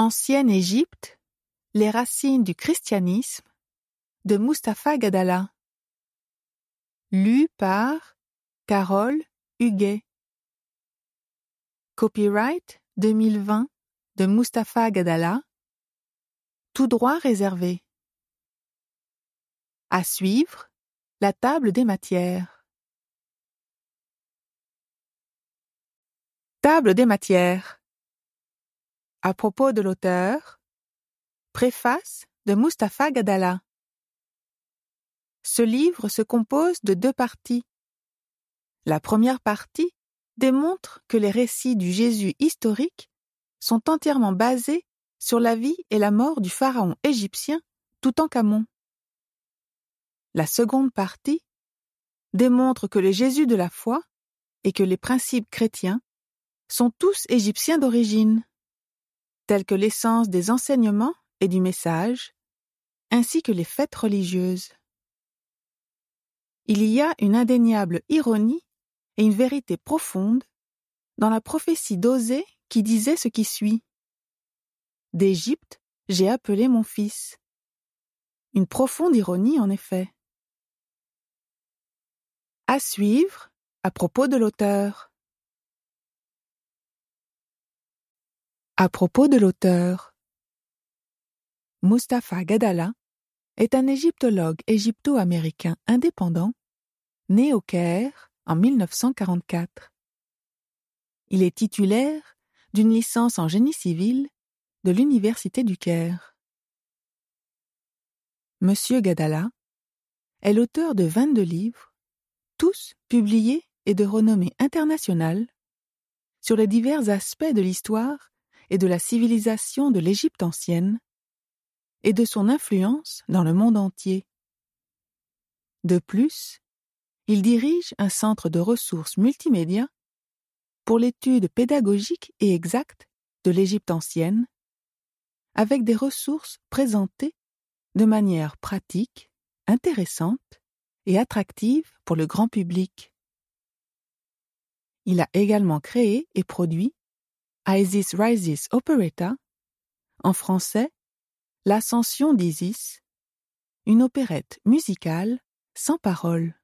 Ancienne Égypte, les racines du christianisme, de Mustapha Gadala. Lu par Carole Huguet. Copyright 2020 de Mustapha Gadala. Tout droit réservé. À suivre, la table des matières. Table des matières. À propos de l'auteur, préface de Mustapha Gadala. Ce livre se compose de deux parties. La première partie démontre que les récits du Jésus historique sont entièrement basés sur la vie et la mort du pharaon égyptien Toutankhamon. La seconde partie démontre que le Jésus de la foi et que les principes chrétiens sont tous égyptiens d'origine tels que l'essence des enseignements et du message, ainsi que les fêtes religieuses. Il y a une indéniable ironie et une vérité profonde dans la prophétie d'Osée qui disait ce qui suit. D'Égypte, j'ai appelé mon fils. Une profonde ironie, en effet. À suivre, à propos de l'auteur. À propos de l'auteur, Mustapha Gadala est un égyptologue égypto-américain indépendant, né au Caire en 1944. Il est titulaire d'une licence en génie civil de l'Université du Caire. Monsieur Gadala est l'auteur de 22 livres, tous publiés et de renommée internationale, sur les divers aspects de l'histoire et de la civilisation de l'Égypte ancienne, et de son influence dans le monde entier. De plus, il dirige un centre de ressources multimédia pour l'étude pédagogique et exacte de l'Égypte ancienne, avec des ressources présentées de manière pratique, intéressante et attractive pour le grand public. Il a également créé et produit Isis Rises Operetta, en français L'Ascension d'Isis, une opérette musicale sans paroles.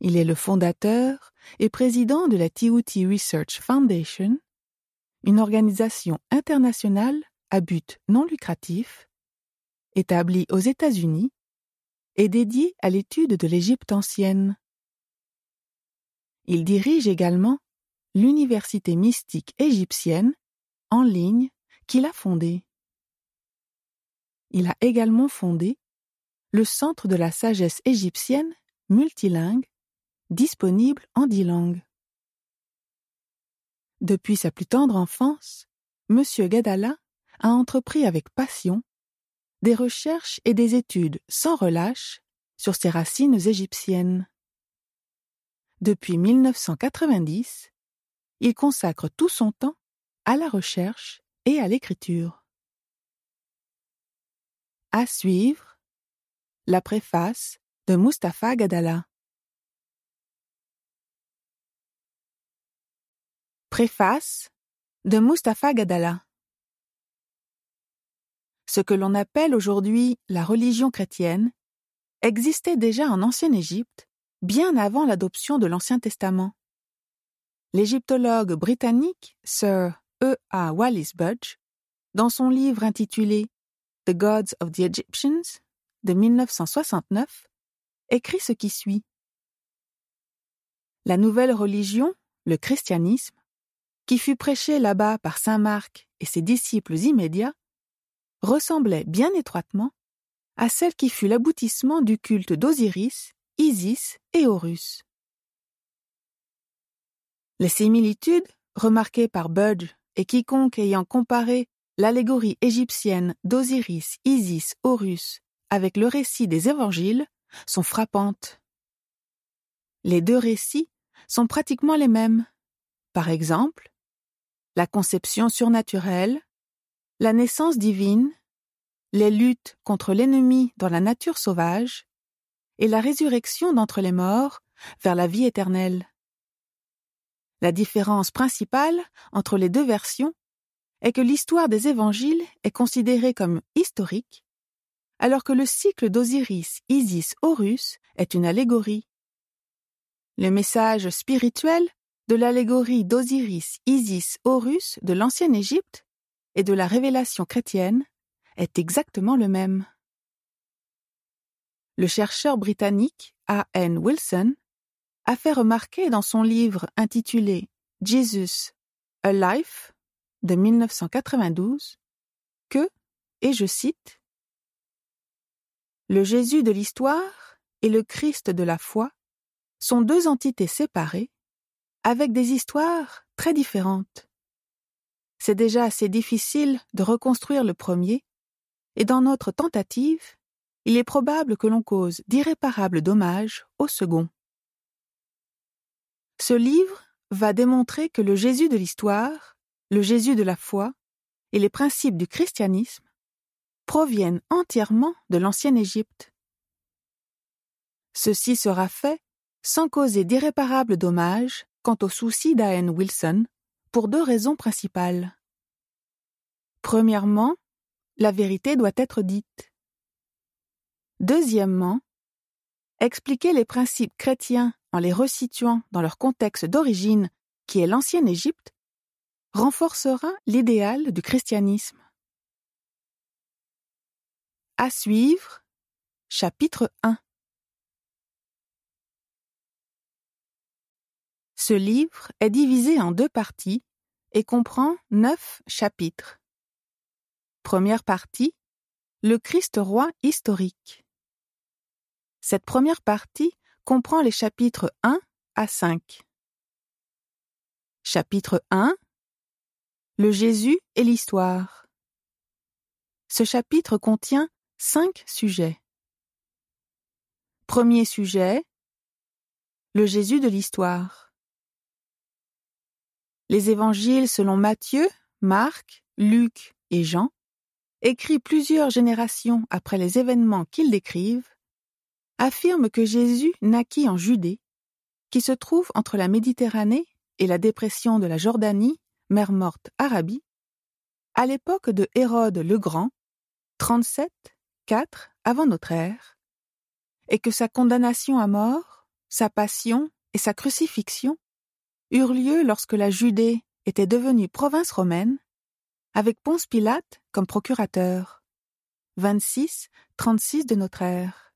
Il est le fondateur et président de la Tiouti Research Foundation, une organisation internationale à but non lucratif, établie aux États-Unis et dédiée à l'étude de l'Égypte ancienne. Il dirige également l'université mystique égyptienne, en ligne, qu'il a fondée. Il a également fondé le Centre de la sagesse égyptienne multilingue, disponible en dix langues. Depuis sa plus tendre enfance, M. Gadala a entrepris avec passion des recherches et des études sans relâche sur ses racines égyptiennes. Depuis 1990, il consacre tout son temps à la recherche et à l'écriture. À suivre, la préface de Mustapha Gadala. Préface de Mustafa Gadala. Ce que l'on appelle aujourd'hui la religion chrétienne existait déjà en ancienne Égypte, bien avant l'adoption de l'Ancien Testament l'égyptologue britannique Sir E. A. Wallis Budge, dans son livre intitulé The Gods of the Egyptians de 1969, écrit ce qui suit. La nouvelle religion, le christianisme, qui fut prêchée là-bas par saint Marc et ses disciples immédiats, ressemblait bien étroitement à celle qui fut l'aboutissement du culte d'Osiris, Isis et Horus. Les similitudes, remarquées par Budge et quiconque ayant comparé l'allégorie égyptienne d'Osiris, Isis, Horus avec le récit des évangiles, sont frappantes. Les deux récits sont pratiquement les mêmes. Par exemple, la conception surnaturelle, la naissance divine, les luttes contre l'ennemi dans la nature sauvage, et la résurrection d'entre les morts vers la vie éternelle. La différence principale entre les deux versions est que l'histoire des évangiles est considérée comme historique, alors que le cycle d'Osiris, Isis, Horus est une allégorie. Le message spirituel de l'allégorie d'Osiris, Isis, Horus de l'ancienne Égypte et de la révélation chrétienne est exactement le même. Le chercheur britannique A. N. Wilson a fait remarquer dans son livre intitulé Jesus, A Life de 1992 que, et je cite, Le Jésus de l'histoire et le Christ de la foi sont deux entités séparées, avec des histoires très différentes. C'est déjà assez difficile de reconstruire le premier, et dans notre tentative, il est probable que l'on cause d'irréparables dommages au second. Ce livre va démontrer que le Jésus de l'histoire, le Jésus de la foi et les principes du christianisme proviennent entièrement de l'ancienne Égypte. Ceci sera fait sans causer d'irréparables dommages quant au souci d'A.N. Wilson pour deux raisons principales. Premièrement, la vérité doit être dite. Deuxièmement, Expliquer les principes chrétiens en les resituant dans leur contexte d'origine, qui est l'ancienne Égypte, renforcera l'idéal du christianisme. À suivre, chapitre 1. Ce livre est divisé en deux parties et comprend neuf chapitres. Première partie, le Christ roi historique. Cette première partie comprend les chapitres 1 à 5. Chapitre 1 Le Jésus et l'histoire. Ce chapitre contient cinq sujets. Premier sujet Le Jésus de l'histoire. Les évangiles selon Matthieu, Marc, Luc et Jean, écrits plusieurs générations après les événements qu'ils décrivent, affirme que Jésus naquit en Judée, qui se trouve entre la Méditerranée et la dépression de la Jordanie, mer morte Arabie, à l'époque de Hérode le Grand, 37, 4 avant notre ère, et que sa condamnation à mort, sa passion et sa crucifixion eurent lieu lorsque la Judée était devenue province romaine, avec Ponce Pilate comme procurateur. 26, 36 de notre ère.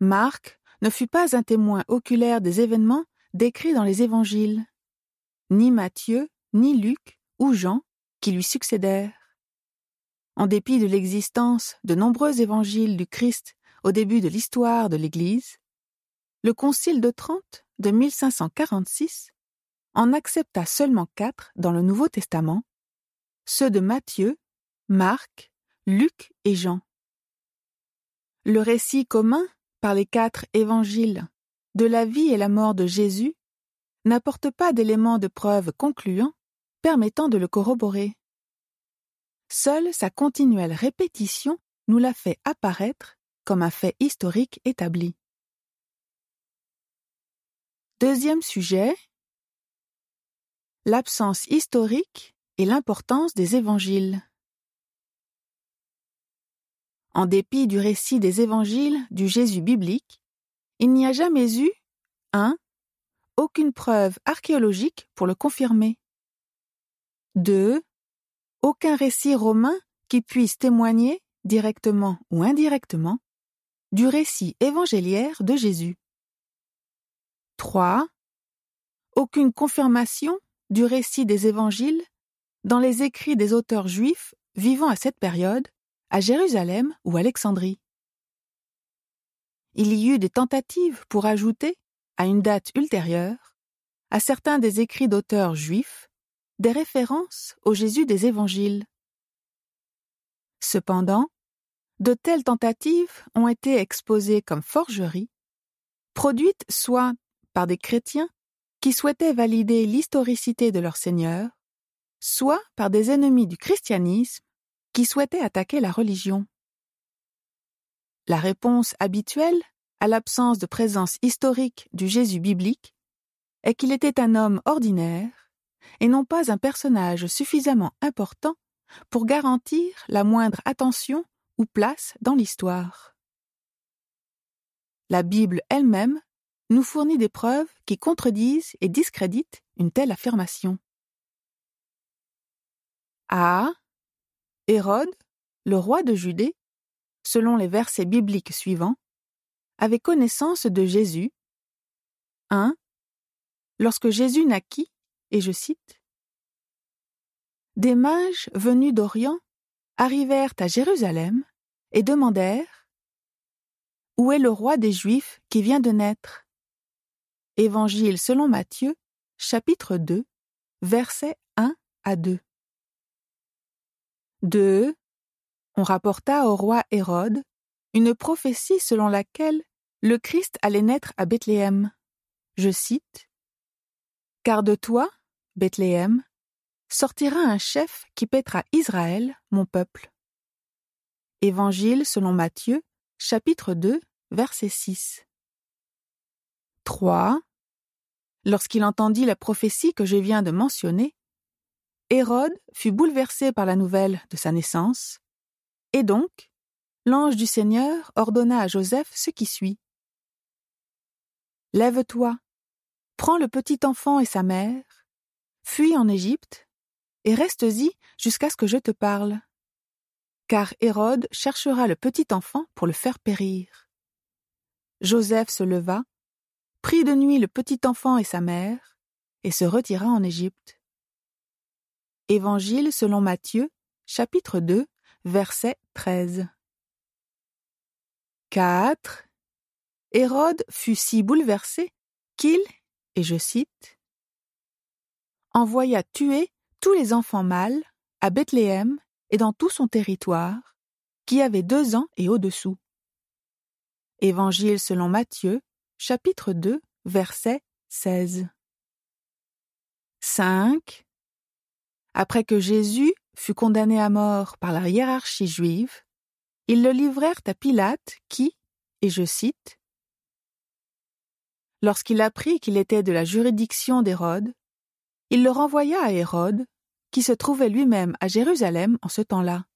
Marc ne fut pas un témoin oculaire des événements décrits dans les évangiles, ni Matthieu, ni Luc ou Jean qui lui succédèrent. En dépit de l'existence de nombreux évangiles du Christ au début de l'histoire de l'Église, le Concile de Trente de 1546 en accepta seulement quatre dans le Nouveau Testament, ceux de Matthieu, Marc, Luc et Jean. Le récit commun par les quatre évangiles de la vie et la mort de Jésus n'apporte pas d'éléments de preuve concluants permettant de le corroborer. Seule sa continuelle répétition nous la fait apparaître comme un fait historique établi. Deuxième sujet L'absence historique et l'importance des évangiles. En dépit du récit des évangiles du Jésus biblique, il n'y a jamais eu 1. Aucune preuve archéologique pour le confirmer. 2. Aucun récit romain qui puisse témoigner, directement ou indirectement, du récit évangéliaire de Jésus. 3. Aucune confirmation du récit des évangiles dans les écrits des auteurs juifs vivant à cette période, à Jérusalem ou Alexandrie. Il y eut des tentatives pour ajouter, à une date ultérieure, à certains des écrits d'auteurs juifs, des références au Jésus des Évangiles. Cependant, de telles tentatives ont été exposées comme forgeries, produites soit par des chrétiens qui souhaitaient valider l'historicité de leur Seigneur, soit par des ennemis du christianisme qui souhaitait attaquer la religion. La réponse habituelle à l'absence de présence historique du Jésus biblique est qu'il était un homme ordinaire et non pas un personnage suffisamment important pour garantir la moindre attention ou place dans l'histoire. La Bible elle-même nous fournit des preuves qui contredisent et discréditent une telle affirmation. Hérode, le roi de Judée, selon les versets bibliques suivants, avait connaissance de Jésus. 1. Lorsque Jésus naquit, et je cite, Des mages venus d'Orient arrivèrent à Jérusalem et demandèrent Où est le roi des Juifs qui vient de naître Évangile selon Matthieu, chapitre 2, versets 1 à 2. 2. on rapporta au roi Hérode une prophétie selon laquelle le Christ allait naître à Bethléem. Je cite Car de toi, Bethléem, sortira un chef qui pètera Israël, mon peuple. Évangile selon Matthieu, chapitre 2, verset 6. 3. Lorsqu'il entendit la prophétie que je viens de mentionner, Hérode fut bouleversé par la nouvelle de sa naissance, et donc l'ange du Seigneur ordonna à Joseph ce qui suit. Lève-toi, prends le petit enfant et sa mère, fuis en Égypte, et reste-y jusqu'à ce que je te parle, car Hérode cherchera le petit enfant pour le faire périr. Joseph se leva, prit de nuit le petit enfant et sa mère, et se retira en Égypte. Évangile selon Matthieu, chapitre 2, verset 13. 4. Hérode fut si bouleversé qu'il, et je cite, envoya tuer tous les enfants mâles à Bethléem et dans tout son territoire, qui avaient deux ans et au-dessous. Évangile selon Matthieu, chapitre 2, verset 16. 5. Après que Jésus fut condamné à mort par la hiérarchie juive, ils le livrèrent à Pilate qui, et je cite, Lorsqu'il apprit qu'il était de la juridiction d'Hérode, il le renvoya à Hérode, qui se trouvait lui-même à Jérusalem en ce temps-là.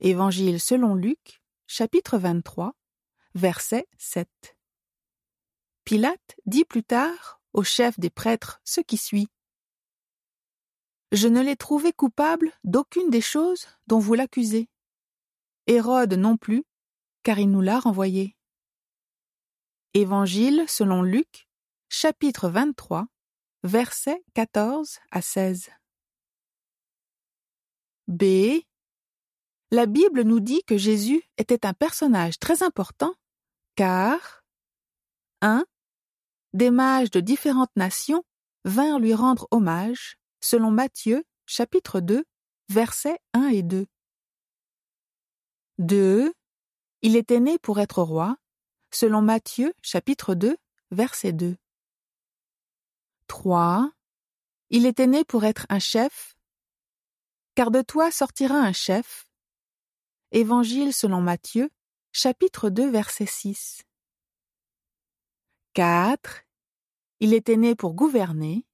Évangile selon Luc, chapitre 23, verset 7. Pilate dit plus tard au chef des prêtres ce qui suit je ne l'ai trouvé coupable d'aucune des choses dont vous l'accusez. Hérode non plus, car il nous l'a renvoyé. Évangile selon Luc, chapitre 23, versets 14 à 16. B. La Bible nous dit que Jésus était un personnage très important, car 1. Des mages de différentes nations vinrent lui rendre hommage selon Matthieu, chapitre 2, versets 1 et 2. 2. il était né pour être roi, selon Matthieu, chapitre 2, verset 2. 3. Il était né pour être un chef, car de toi sortira un chef. Évangile selon Matthieu, chapitre 2, verset 6. 4. Il était né pour gouverner,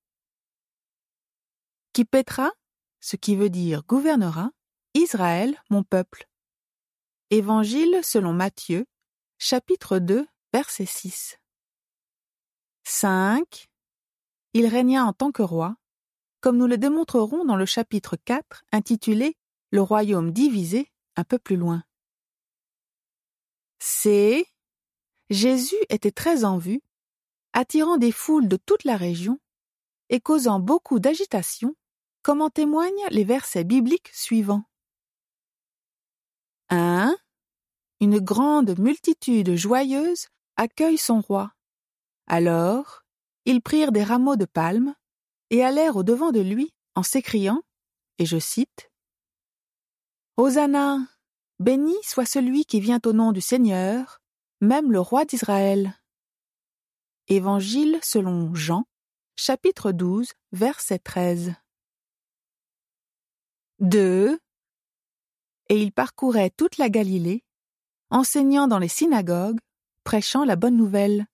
qui pètera, ce qui veut dire gouvernera, Israël, mon peuple. Évangile selon Matthieu, chapitre 2, verset 6. 5. Il régna en tant que roi, comme nous le démontrerons dans le chapitre 4 intitulé Le royaume divisé un peu plus loin. C. Jésus était très en vue, attirant des foules de toute la région et causant beaucoup d'agitation Comment témoignent les versets bibliques suivants. 1. Une grande multitude joyeuse accueille son roi. Alors, ils prirent des rameaux de palme et allèrent au devant de lui en s'écriant, et je cite Hosanna, béni soit celui qui vient au nom du Seigneur, même le roi d'Israël. Évangile selon Jean, chapitre 12, verset 13. Deux, Et il parcourait toute la Galilée, enseignant dans les synagogues, prêchant la bonne nouvelle.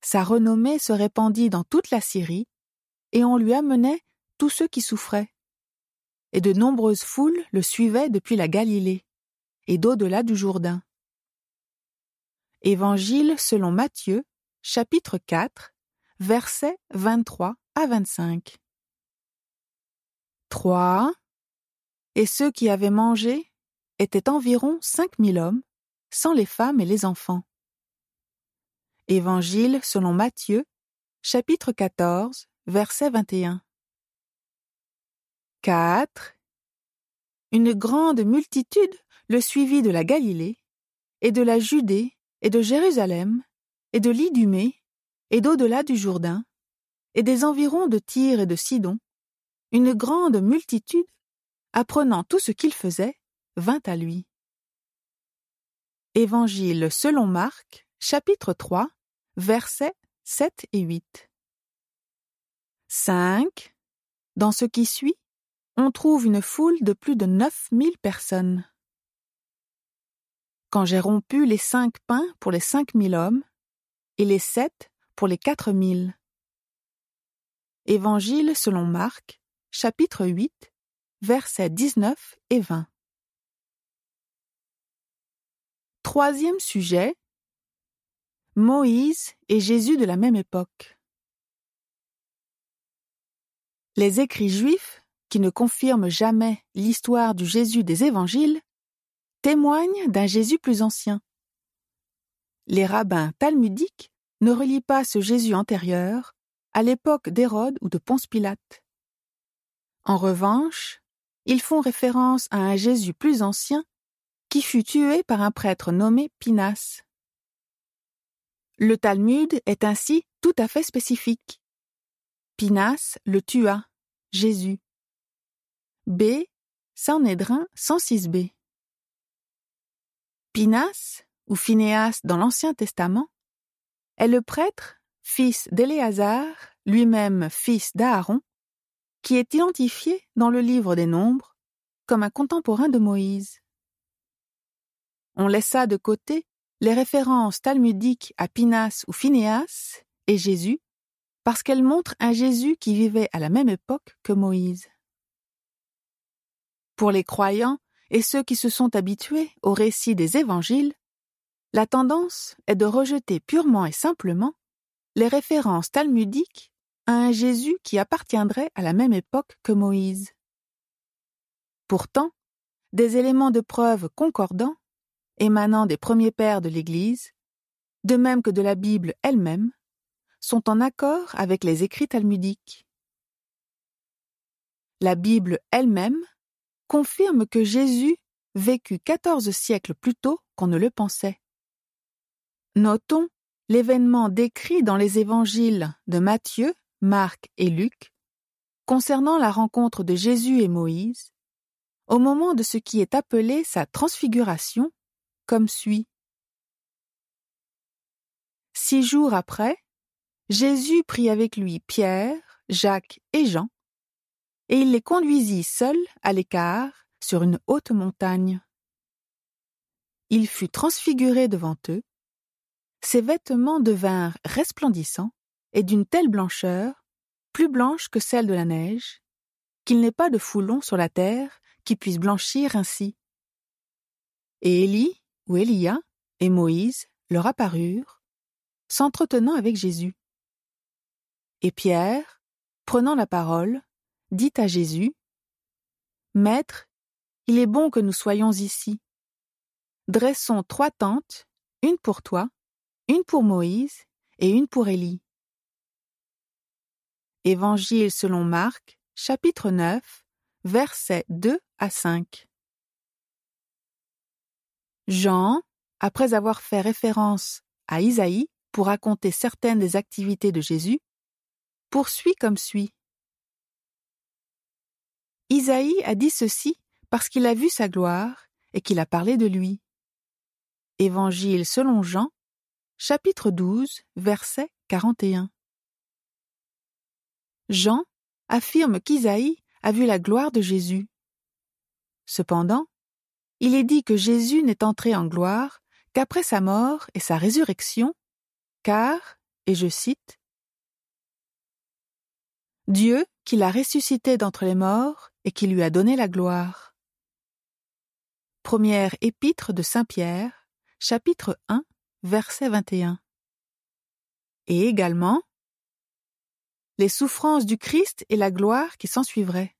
Sa renommée se répandit dans toute la Syrie, et on lui amenait tous ceux qui souffraient. Et de nombreuses foules le suivaient depuis la Galilée, et d'au-delà du Jourdain. Évangile selon Matthieu, chapitre 4, versets 23 à 25. 3. Et ceux qui avaient mangé étaient environ cinq mille hommes, sans les femmes et les enfants. Évangile selon Matthieu, chapitre 14, verset 21. 4. Une grande multitude le suivit de la Galilée, et de la Judée, et de Jérusalem, et de l'Idumée, et d'au-delà du Jourdain, et des environs de Tyr et de Sidon, une grande multitude, apprenant tout ce qu'il faisait, vint à lui. Évangile selon Marc, chapitre 3, versets 7 et 8. 5. Dans ce qui suit, on trouve une foule de plus de mille personnes. Quand j'ai rompu les cinq pains pour les cinq mille hommes et les sept pour les quatre mille. Évangile selon Marc, chapitre 8, versets 19 et 20. Troisième sujet Moïse et Jésus de la même époque. Les écrits juifs, qui ne confirment jamais l'histoire du Jésus des évangiles, témoignent d'un Jésus plus ancien. Les rabbins talmudiques ne relient pas ce Jésus antérieur à l'époque d'Hérode ou de Ponce Pilate. En revanche, ils font référence à un Jésus plus ancien qui fut tué par un prêtre nommé Pinas. Le Talmud est ainsi tout à fait spécifique. Pinas le tua, Jésus. B. Saint-Nédrin, 106b. Pinas, ou Phinéas dans l'Ancien Testament, est le prêtre, fils d'Éléazar, lui-même fils d'Aaron, qui est identifié dans le livre des Nombres comme un contemporain de Moïse. On laissa de côté les références talmudiques à Pinas ou Phinéas et Jésus parce qu'elles montrent un Jésus qui vivait à la même époque que Moïse. Pour les croyants et ceux qui se sont habitués au récit des évangiles, la tendance est de rejeter purement et simplement les références talmudiques à un Jésus qui appartiendrait à la même époque que Moïse. Pourtant, des éléments de preuve concordants, émanant des premiers pères de l'Église, de même que de la Bible elle-même, sont en accord avec les écrits talmudiques. La Bible elle-même confirme que Jésus vécut quatorze siècles plus tôt qu'on ne le pensait. Notons l'événement décrit dans les évangiles de Matthieu, Marc et Luc, concernant la rencontre de Jésus et Moïse, au moment de ce qui est appelé sa transfiguration, comme suit. Six jours après, Jésus prit avec lui Pierre, Jacques et Jean, et il les conduisit seuls à l'écart sur une haute montagne. Il fut transfiguré devant eux, ses vêtements devinrent resplendissants, est d'une telle blancheur, plus blanche que celle de la neige, qu'il n'est pas de foulon sur la terre qui puisse blanchir ainsi. Et Élie, ou Élia, et Moïse leur apparurent, s'entretenant avec Jésus. Et Pierre, prenant la parole, dit à Jésus Maître, il est bon que nous soyons ici. Dressons trois tentes, une pour toi, une pour Moïse et une pour Élie. Évangile selon Marc, chapitre 9, versets 2 à 5. Jean, après avoir fait référence à Isaïe pour raconter certaines des activités de Jésus, poursuit comme suit. Isaïe a dit ceci parce qu'il a vu sa gloire et qu'il a parlé de lui. Évangile selon Jean, chapitre 12, verset 41. Jean affirme qu'Isaïe a vu la gloire de Jésus. Cependant, il est dit que Jésus n'est entré en gloire qu'après sa mort et sa résurrection, car, et je cite, Dieu qui l'a ressuscité d'entre les morts et qui lui a donné la gloire. Première épître de Saint Pierre, chapitre 1, verset 21. Et également, souffrances du Christ et la gloire qui s'ensuivrait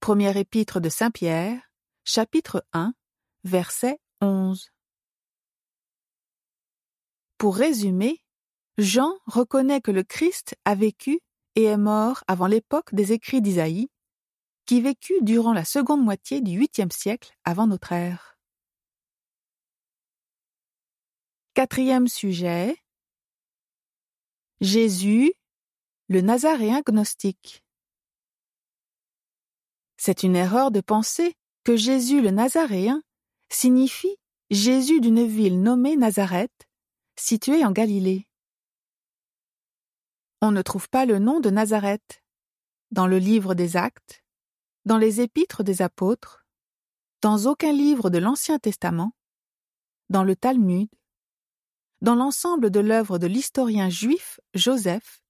Première épître de Saint Pierre, chapitre 1, verset 11. Pour résumer, Jean reconnaît que le Christ a vécu et est mort avant l'époque des écrits d'Isaïe, qui vécut durant la seconde moitié du 8e siècle avant notre ère. Quatrième sujet Jésus, le Nazaréen gnostique. C'est une erreur de penser que Jésus le Nazaréen signifie Jésus d'une ville nommée Nazareth, située en Galilée. On ne trouve pas le nom de Nazareth dans le livre des Actes, dans les épîtres des apôtres, dans aucun livre de l'Ancien Testament, dans le Talmud, dans l'ensemble de l'œuvre de l'historien juif Joseph,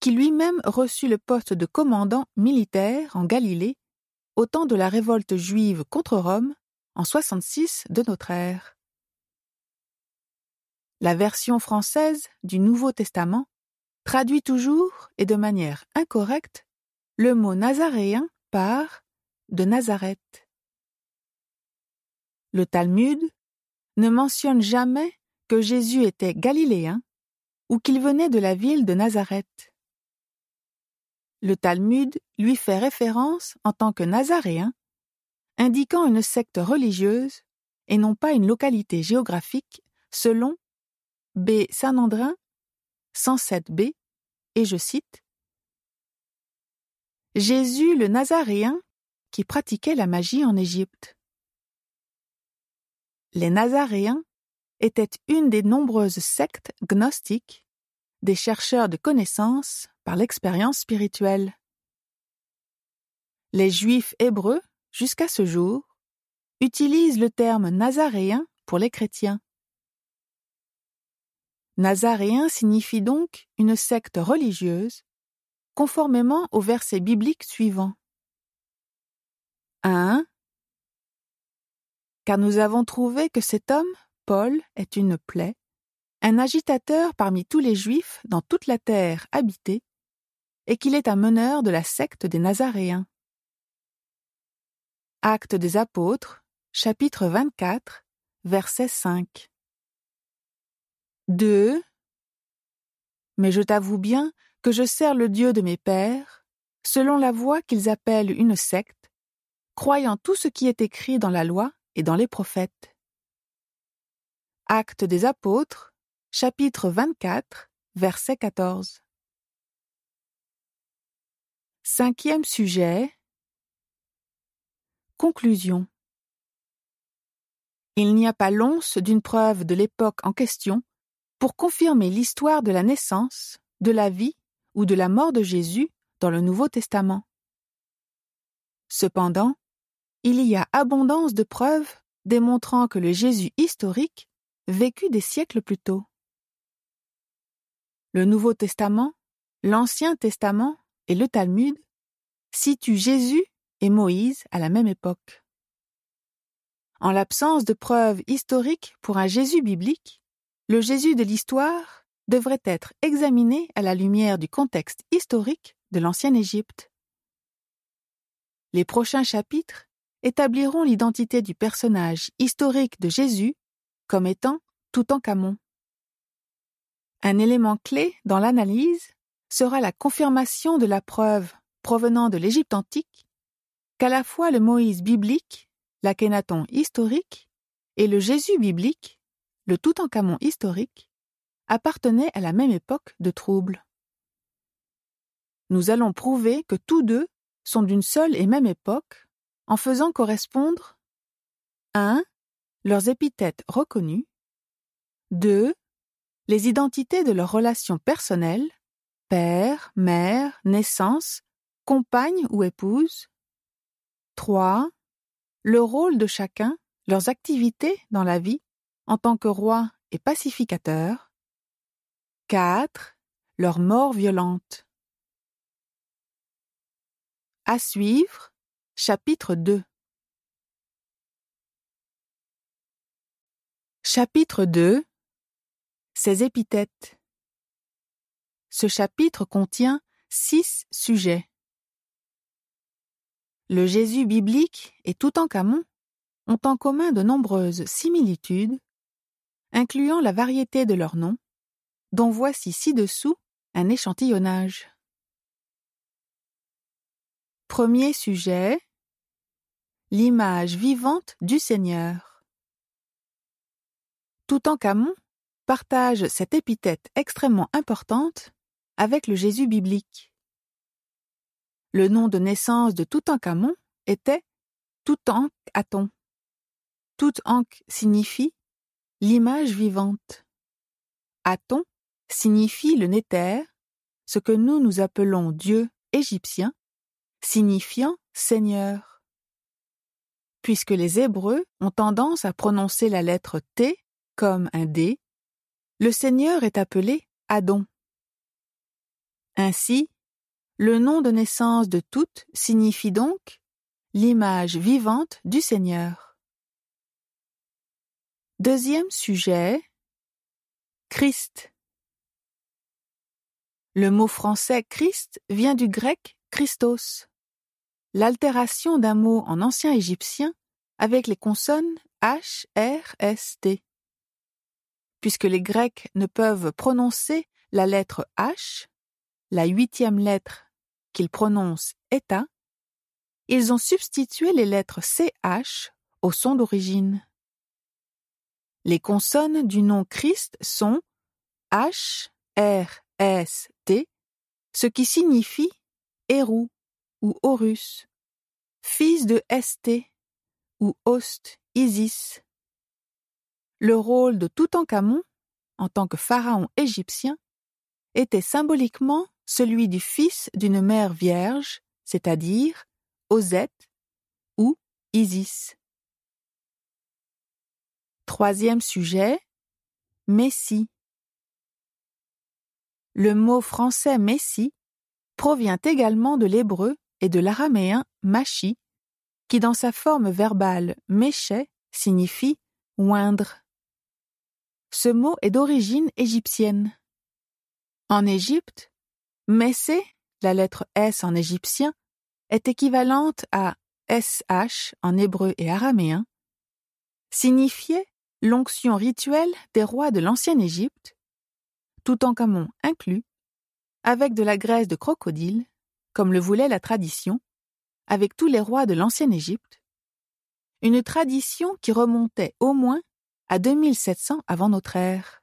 qui lui-même reçut le poste de commandant militaire en Galilée au temps de la révolte juive contre Rome en 66 de notre ère. La version française du Nouveau Testament traduit toujours et de manière incorrecte le mot nazaréen par de Nazareth. Le Talmud ne mentionne jamais que Jésus était galiléen ou qu'il venait de la ville de Nazareth. Le Talmud lui fait référence en tant que nazaréen, indiquant une secte religieuse et non pas une localité géographique selon B. saint 107b, et je cite Jésus le Nazaréen qui pratiquait la magie en Égypte. Les Nazaréens était une des nombreuses sectes gnostiques des chercheurs de connaissances par l'expérience spirituelle. Les juifs hébreux, jusqu'à ce jour, utilisent le terme nazaréen pour les chrétiens. Nazaréen signifie donc une secte religieuse, conformément au verset biblique suivant. 1. Car nous avons trouvé que cet homme Paul est une plaie, un agitateur parmi tous les Juifs dans toute la terre habitée, et qu'il est un meneur de la secte des Nazaréens. Actes des Apôtres, chapitre 24, verset 5. 2. Mais je t'avoue bien que je sers le Dieu de mes pères, selon la voie qu'ils appellent une secte, croyant tout ce qui est écrit dans la loi et dans les prophètes. Actes des Apôtres, chapitre 24, verset 14. Cinquième sujet. Conclusion. Il n'y a pas l'once d'une preuve de l'époque en question pour confirmer l'histoire de la naissance, de la vie ou de la mort de Jésus dans le Nouveau Testament. Cependant, il y a abondance de preuves démontrant que le Jésus historique vécu des siècles plus tôt. Le Nouveau Testament, l'Ancien Testament et le Talmud situent Jésus et Moïse à la même époque. En l'absence de preuves historiques pour un Jésus biblique, le Jésus de l'histoire devrait être examiné à la lumière du contexte historique de l'ancienne Égypte. Les prochains chapitres établiront l'identité du personnage historique de Jésus comme étant Tout-en-Camon. Un élément clé dans l'analyse sera la confirmation de la preuve provenant de l'Égypte antique qu'à la fois le Moïse biblique, l'Akhenaton historique, et le Jésus biblique, le tout Toutankhamon historique, appartenaient à la même époque de troubles. Nous allons prouver que tous deux sont d'une seule et même époque en faisant correspondre un leurs épithètes reconnues. 2. Les identités de leurs relations personnelles, père, mère, naissance, compagne ou épouse. 3. Le rôle de chacun, leurs activités dans la vie en tant que roi et pacificateur. 4. Leur mort violente. À suivre, chapitre 2. Chapitre 2 Ses épithètes Ce chapitre contient six sujets. Le Jésus biblique et tout Toutankhamon ont en commun de nombreuses similitudes, incluant la variété de leurs noms, dont voici ci-dessous un échantillonnage. Premier sujet L'image vivante du Seigneur. Toutankhamon partage cette épithète extrêmement importante avec le Jésus biblique. Le nom de naissance de Toutankhamon était Toutankhaton. aton Toutank signifie l'image vivante. Aton signifie le Néter, ce que nous nous appelons Dieu égyptien, signifiant Seigneur. Puisque les Hébreux ont tendance à prononcer la lettre T comme un dé, le Seigneur est appelé Adon. Ainsi, le nom de naissance de toutes signifie donc l'image vivante du Seigneur. Deuxième sujet Christ. Le mot français Christ vient du grec Christos. L'altération d'un mot en ancien égyptien avec les consonnes H, R, S, T puisque les Grecs ne peuvent prononcer la lettre H, la huitième lettre qu'ils prononcent ETA, ils ont substitué les lettres CH au son d'origine. Les consonnes du nom Christ sont H, R, S, T, ce qui signifie héros » ou Horus, fils de St ou Host, Isis, le rôle de Toutankhamon, en tant que pharaon égyptien, était symboliquement celui du fils d'une mère vierge, c'est-à-dire Osette ou Isis. Troisième sujet, Messie. Le mot français Messie provient également de l'hébreu et de l'araméen machi, qui dans sa forme verbale méchet signifie oindre ce mot est d'origine égyptienne. En Égypte, Messé, la lettre S en égyptien, est équivalente à SH en hébreu et araméen, signifiait l'onction rituelle des rois de l'ancienne Égypte, tout en camon inclus, avec de la graisse de crocodile, comme le voulait la tradition, avec tous les rois de l'ancienne Égypte, une tradition qui remontait au moins à 2700 avant notre ère.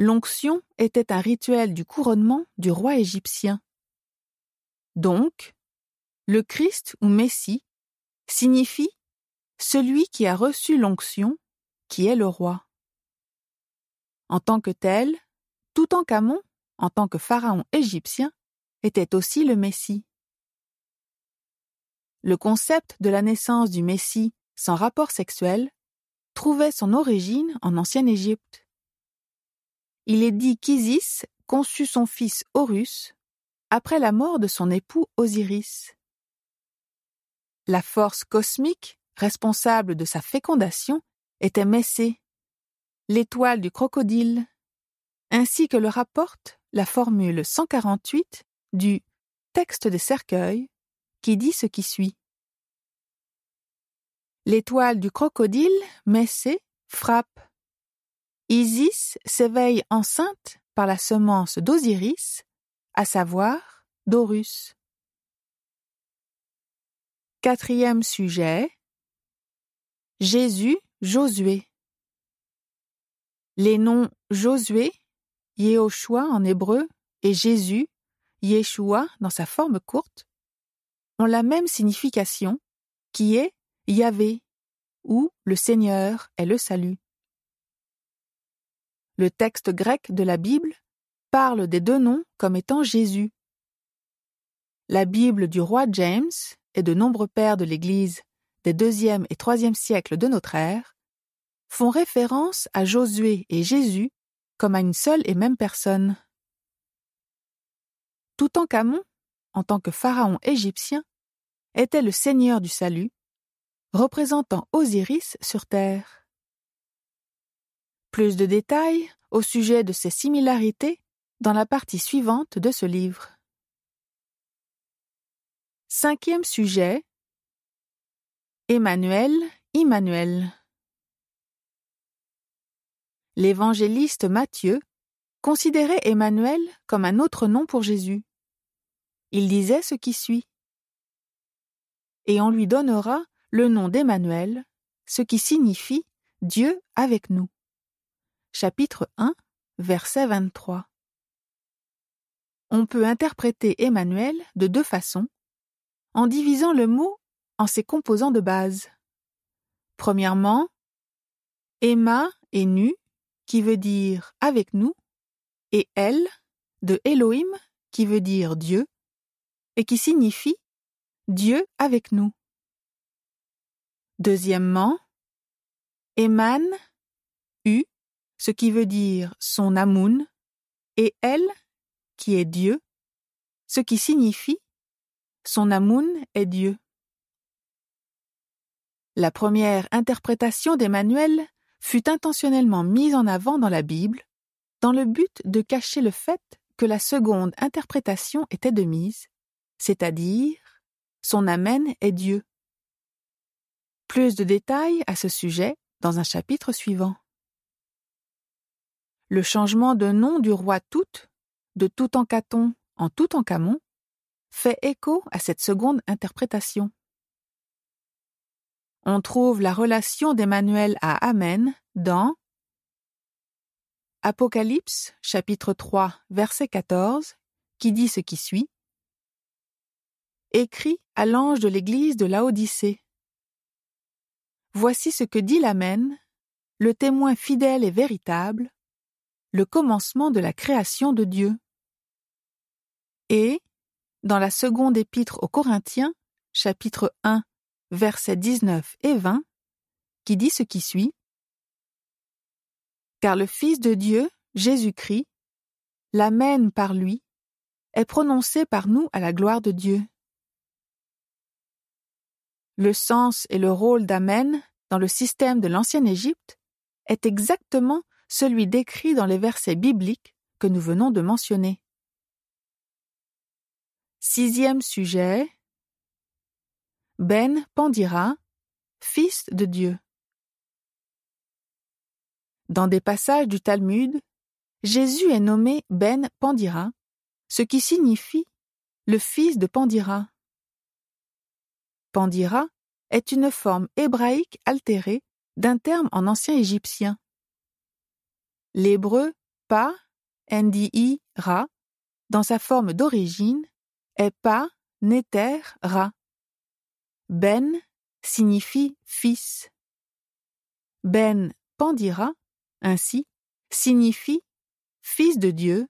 L'onction était un rituel du couronnement du roi égyptien. Donc, le Christ ou Messie signifie celui qui a reçu l'onction, qui est le roi. En tant que tel, tout en Camon, en tant que pharaon égyptien, était aussi le Messie. Le concept de la naissance du Messie sans rapport sexuel trouvait son origine en ancienne Égypte. Il est dit qu'Isis conçut son fils Horus après la mort de son époux Osiris. La force cosmique responsable de sa fécondation était Messé, l'étoile du crocodile, ainsi que le rapporte la formule 148 du Texte des cercueils qui dit ce qui suit. L'étoile du crocodile, messée, frappe. Isis s'éveille enceinte par la semence d'Osiris, à savoir Dorus. Quatrième sujet Jésus, Josué. Les noms Josué, Yehoshua en hébreu, et Jésus, Yeshua dans sa forme courte, ont la même signification, qui est Yahvé, ou le Seigneur est le salut. Le texte grec de la Bible parle des deux noms comme étant Jésus. La Bible du roi James et de nombreux pères de l'Église des deuxième et troisième siècles de notre ère font référence à Josué et Jésus comme à une seule et même personne. Tout en qu'Amon, en tant que pharaon égyptien, était le seigneur du salut représentant Osiris sur Terre. Plus de détails au sujet de ces similarités dans la partie suivante de ce livre. Cinquième sujet Emmanuel, Immanuel. L'évangéliste Matthieu considérait Emmanuel comme un autre nom pour Jésus. Il disait ce qui suit. Et on lui donnera le nom d'Emmanuel, ce qui signifie Dieu avec nous. Chapitre 1, verset 23. On peut interpréter Emmanuel de deux façons, en divisant le mot en ses composants de base. Premièrement, Emma est nu, qui veut dire avec nous, et elle, de Elohim, qui veut dire Dieu, et qui signifie Dieu avec nous. Deuxièmement, Eman U, ce qui veut dire son amoun » et elle, qui est Dieu, ce qui signifie son Amun est Dieu. La première interprétation d'Emmanuel fut intentionnellement mise en avant dans la Bible, dans le but de cacher le fait que la seconde interprétation était de mise, c'est-à-dire son Amen est Dieu. Plus de détails à ce sujet dans un chapitre suivant. Le changement de nom du roi Tout, de Tout-en-Caton en Tout-en-Camon, fait écho à cette seconde interprétation. On trouve la relation d'Emmanuel à Amen dans Apocalypse, chapitre 3, verset 14, qui dit ce qui suit Écrit à l'ange de l'église de Laodicée. Voici ce que dit l'Amen, le témoin fidèle et véritable, le commencement de la création de Dieu. Et, dans la seconde épître aux Corinthiens, chapitre 1, versets 19 et 20, qui dit ce qui suit Car le Fils de Dieu, Jésus-Christ, l'Amen par lui, est prononcé par nous à la gloire de Dieu le sens et le rôle d'Amen dans le système de l'ancienne Égypte est exactement celui décrit dans les versets bibliques que nous venons de mentionner. Sixième sujet Ben Pandira, fils de Dieu. Dans des passages du Talmud, Jésus est nommé Ben Pandira, ce qui signifie le fils de Pandira. Pandira est une forme hébraïque altérée d'un terme en ancien égyptien. L'hébreu pa, ndi, ra, dans sa forme d'origine, est pa, neter, ra. Ben signifie fils. Ben Pandira, ainsi, signifie fils de Dieu,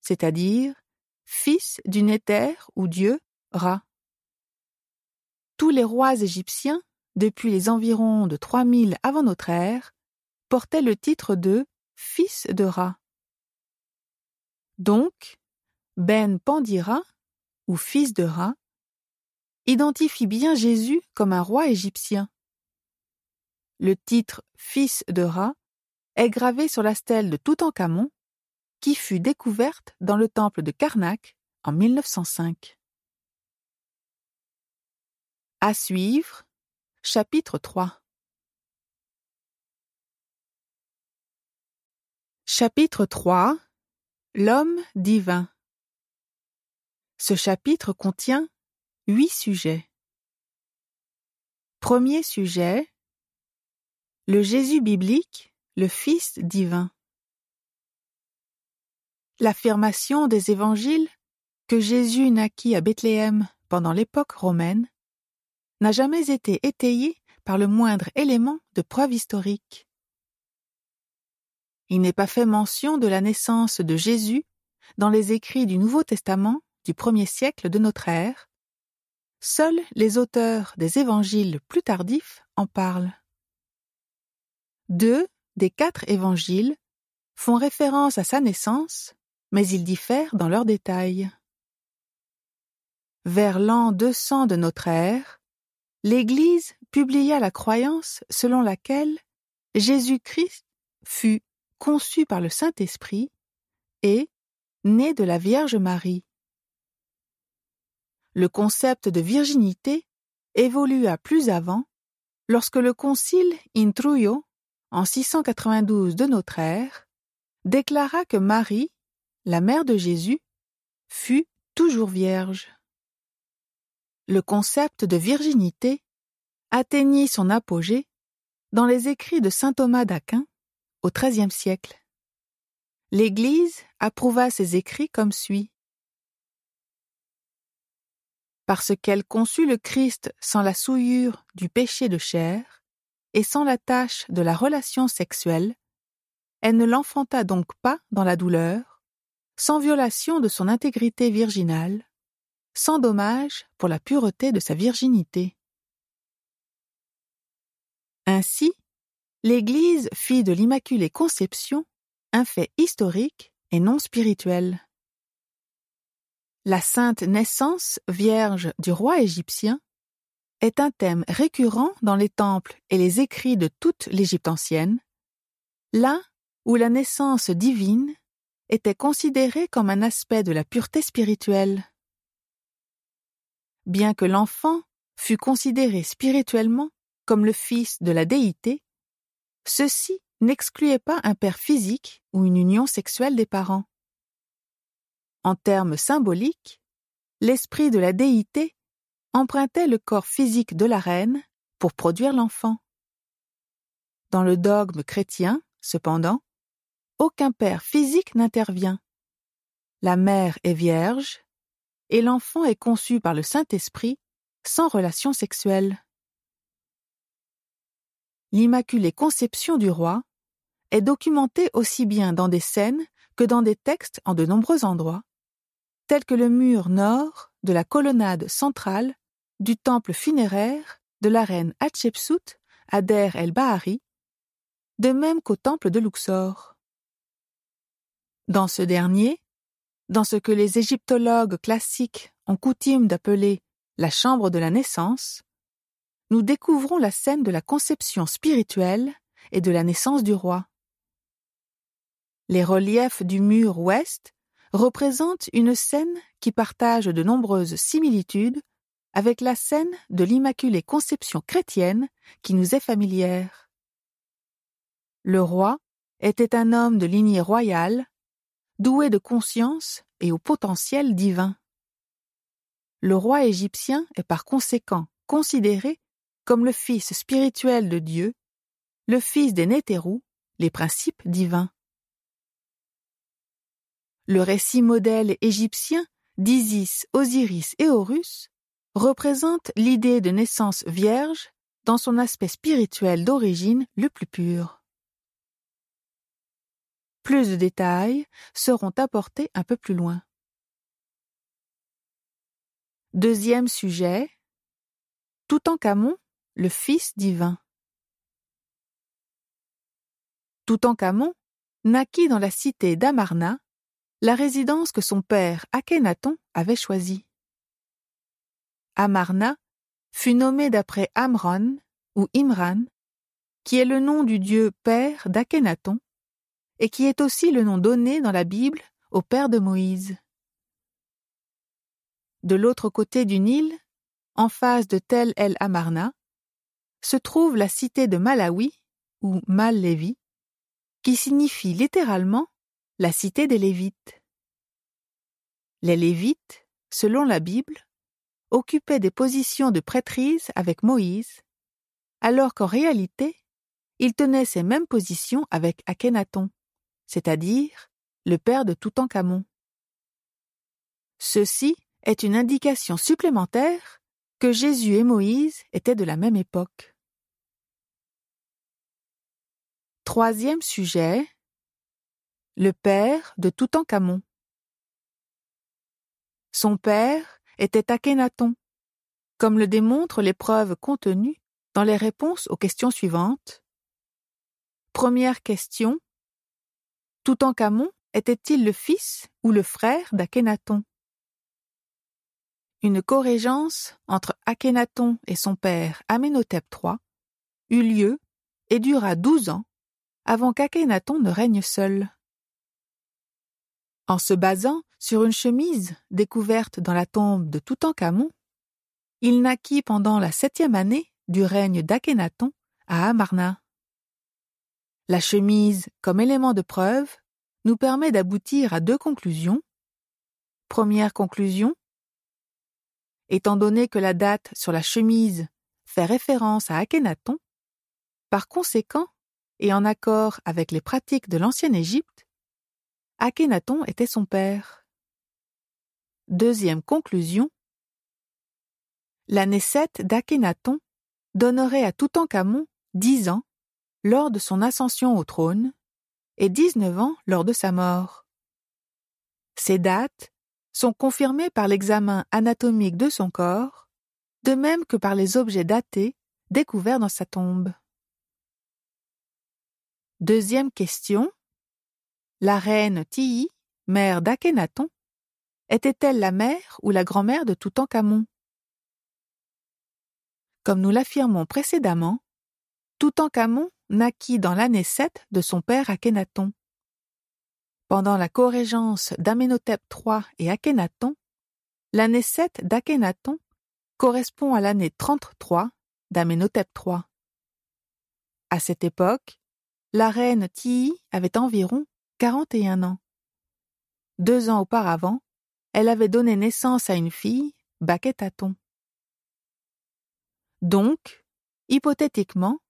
c'est-à-dire fils du Néter ou Dieu Ra tous les rois égyptiens, depuis les environs de 3000 avant notre ère, portaient le titre de fils de Ra. Donc, Ben Pandira, ou fils de Ra, identifie bien Jésus comme un roi égyptien. Le titre fils de Ra est gravé sur la stèle de Toutankhamon, qui fut découverte dans le temple de Karnak en 1905. À suivre, chapitre 3. Chapitre 3 L'homme divin. Ce chapitre contient huit sujets. Premier sujet Le Jésus biblique, le Fils divin. L'affirmation des évangiles que Jésus naquit à Bethléem pendant l'époque romaine n'a jamais été étayé par le moindre élément de preuve historique. Il n'est pas fait mention de la naissance de Jésus dans les écrits du Nouveau Testament du premier siècle de notre ère. Seuls les auteurs des évangiles plus tardifs en parlent. Deux des quatre évangiles font référence à sa naissance, mais ils diffèrent dans leurs détails. Vers l'an 200 de notre ère, l'Église publia la croyance selon laquelle Jésus-Christ fut conçu par le Saint-Esprit et né de la Vierge Marie. Le concept de virginité évolua plus avant lorsque le concile Intruyo, en 692 de notre ère, déclara que Marie, la mère de Jésus, fut toujours vierge le concept de virginité atteignit son apogée dans les écrits de saint Thomas d'Aquin au XIIIe siècle. L'Église approuva ses écrits comme suit. Parce qu'elle conçut le Christ sans la souillure du péché de chair et sans la tâche de la relation sexuelle, elle ne l'enfanta donc pas dans la douleur, sans violation de son intégrité virginale, sans dommage pour la pureté de sa virginité. Ainsi, l'Église fit de l'Immaculée Conception un fait historique et non spirituel. La sainte naissance vierge du roi égyptien est un thème récurrent dans les temples et les écrits de toute l'Égypte ancienne, là où la naissance divine était considérée comme un aspect de la pureté spirituelle bien que l'enfant fût considéré spirituellement comme le fils de la déité, ceci n'excluait pas un père physique ou une union sexuelle des parents. En termes symboliques, l'esprit de la déité empruntait le corps physique de la reine pour produire l'enfant. Dans le dogme chrétien, cependant, aucun père physique n'intervient. La mère est vierge et l'enfant est conçu par le Saint-Esprit sans relation sexuelle. L'Immaculée Conception du Roi est documentée aussi bien dans des scènes que dans des textes en de nombreux endroits, tels que le mur nord de la colonnade centrale du temple funéraire de la reine Hatshepsut à Der el-Bahari, de même qu'au temple de Luxor. Dans ce dernier, dans ce que les égyptologues classiques ont coutume d'appeler la chambre de la naissance, nous découvrons la scène de la conception spirituelle et de la naissance du roi. Les reliefs du mur ouest représentent une scène qui partage de nombreuses similitudes avec la scène de l'Immaculée Conception chrétienne qui nous est familière. Le roi était un homme de lignée royale doué de conscience et au potentiel divin. Le roi égyptien est par conséquent considéré comme le fils spirituel de Dieu, le fils des Nétérous, les principes divins. Le récit modèle égyptien d'Isis, Osiris et Horus représente l'idée de naissance vierge dans son aspect spirituel d'origine le plus pur. Plus de détails seront apportés un peu plus loin. Deuxième sujet Toutankhamon, le fils divin. Toutankhamon naquit dans la cité d'Amarna, la résidence que son père Akhenaton avait choisie. Amarna fut nommée d'après Amron ou Imran, qui est le nom du dieu père d'Akhenaton et qui est aussi le nom donné dans la Bible au père de Moïse. De l'autre côté du Nil, en face de Tel El Amarna, se trouve la cité de Malawi, ou Mal-Lévi, qui signifie littéralement la cité des Lévites. Les Lévites, selon la Bible, occupaient des positions de prêtrise avec Moïse, alors qu'en réalité, ils tenaient ces mêmes positions avec Akhenaton c'est-à-dire le père de Toutankhamon. Ceci est une indication supplémentaire que Jésus et Moïse étaient de la même époque. Troisième sujet Le père de Toutankhamon. Son père était Akhenaton, comme le démontrent les preuves contenues dans les réponses aux questions suivantes. Première question Toutankhamon était-il le fils ou le frère d'Akhenaton Une corrégence entre Akhenaton et son père Amenhotep III eut lieu et dura douze ans avant qu'Akhenaton ne règne seul. En se basant sur une chemise découverte dans la tombe de Toutankhamon, il naquit pendant la septième année du règne d'Akhenaton à Amarna. La chemise, comme élément de preuve, nous permet d'aboutir à deux conclusions. Première conclusion, étant donné que la date sur la chemise fait référence à Akhenaton, par conséquent, et en accord avec les pratiques de l'ancienne Égypte, Akhenaton était son père. Deuxième conclusion l'année naissette d'Akhenaton donnerait à Toutankhamon dix ans lors de son ascension au trône et 19 ans lors de sa mort. Ces dates sont confirmées par l'examen anatomique de son corps, de même que par les objets datés découverts dans sa tombe. Deuxième question. La reine Tilly, mère d'Akhenaton, était-elle la mère ou la grand-mère de Toutankhamon Comme nous l'affirmons précédemment, Toutankhamon naquit dans l'année 7 de son père Akhenaton. Pendant la corrégence d'Amenhotep III et Akhenaton, l'année 7 d'Akhenaton correspond à l'année 33 d'Amenhotep III. À cette époque, la reine Tihi avait environ 41 ans. Deux ans auparavant, elle avait donné naissance à une fille, Bakhetaton. Donc, hypothétiquement,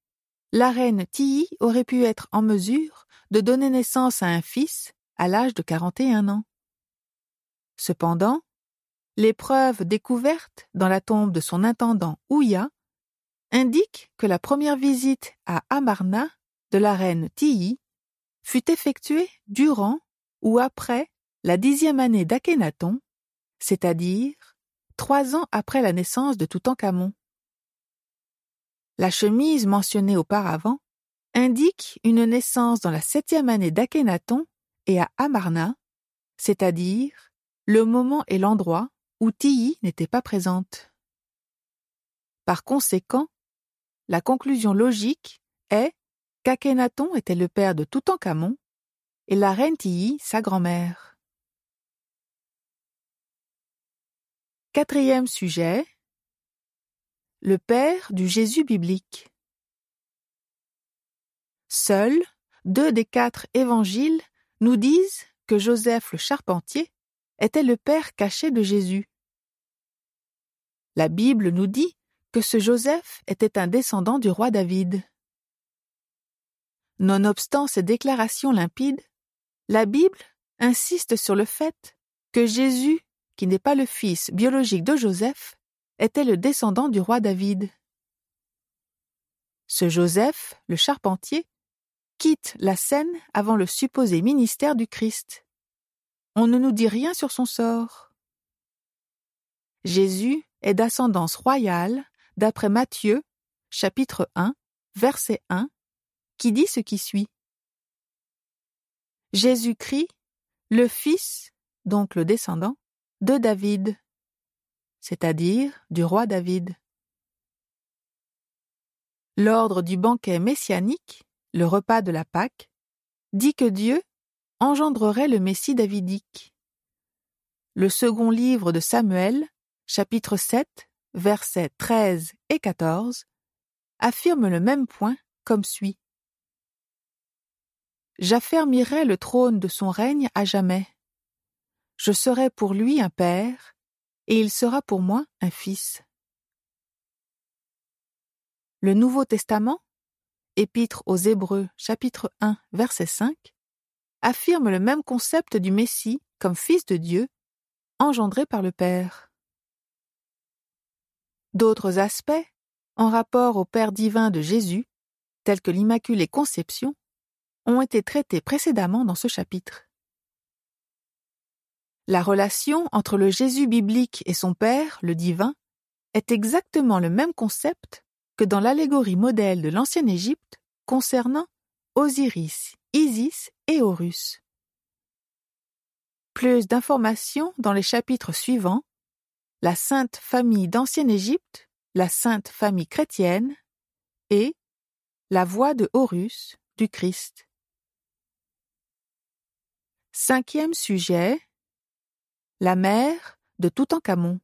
la reine Tilly aurait pu être en mesure de donner naissance à un fils à l'âge de 41 ans. Cependant, les preuves découvertes dans la tombe de son intendant Ouya indiquent que la première visite à Amarna de la reine Tilly fut effectuée durant ou après la dixième année d'Akhenaton, c'est-à-dire trois ans après la naissance de Toutankhamon. La chemise mentionnée auparavant indique une naissance dans la septième année d'Akhenaton et à Amarna, c'est-à-dire le moment et l'endroit où Tilly n'était pas présente. Par conséquent, la conclusion logique est qu'Akhenaton était le père de Toutankhamon et la reine Tilly sa grand-mère. Quatrième sujet le père du Jésus biblique. Seuls deux des quatre évangiles nous disent que Joseph le charpentier était le père caché de Jésus. La Bible nous dit que ce Joseph était un descendant du roi David. Nonobstant ces déclarations limpides, la Bible insiste sur le fait que Jésus, qui n'est pas le fils biologique de Joseph, était le descendant du roi David. Ce Joseph, le charpentier, quitte la scène avant le supposé ministère du Christ. On ne nous dit rien sur son sort. Jésus est d'ascendance royale, d'après Matthieu, chapitre 1, verset 1, qui dit ce qui suit. Jésus-Christ, le fils, donc le descendant, de David c'est-à-dire du roi David. L'ordre du banquet messianique, le repas de la Pâque, dit que Dieu engendrerait le Messie davidique. Le second livre de Samuel, chapitre 7, versets 13 et 14, affirme le même point comme suit. J'affermirai le trône de son règne à jamais. Je serai pour lui un père, et il sera pour moi un fils. Le Nouveau Testament, Épître aux Hébreux, chapitre 1, verset 5, affirme le même concept du Messie comme Fils de Dieu, engendré par le Père. D'autres aspects, en rapport au Père divin de Jésus, tels que l'Immaculée Conception, ont été traités précédemment dans ce chapitre. La relation entre le Jésus biblique et son Père, le divin, est exactement le même concept que dans l'allégorie modèle de l'ancienne Égypte concernant Osiris, Isis et Horus. Plus d'informations dans les chapitres suivants La Sainte Famille d'Ancienne Égypte, la Sainte Famille chrétienne et La voix de Horus du Christ. Cinquième sujet la mère de Toutankhamon.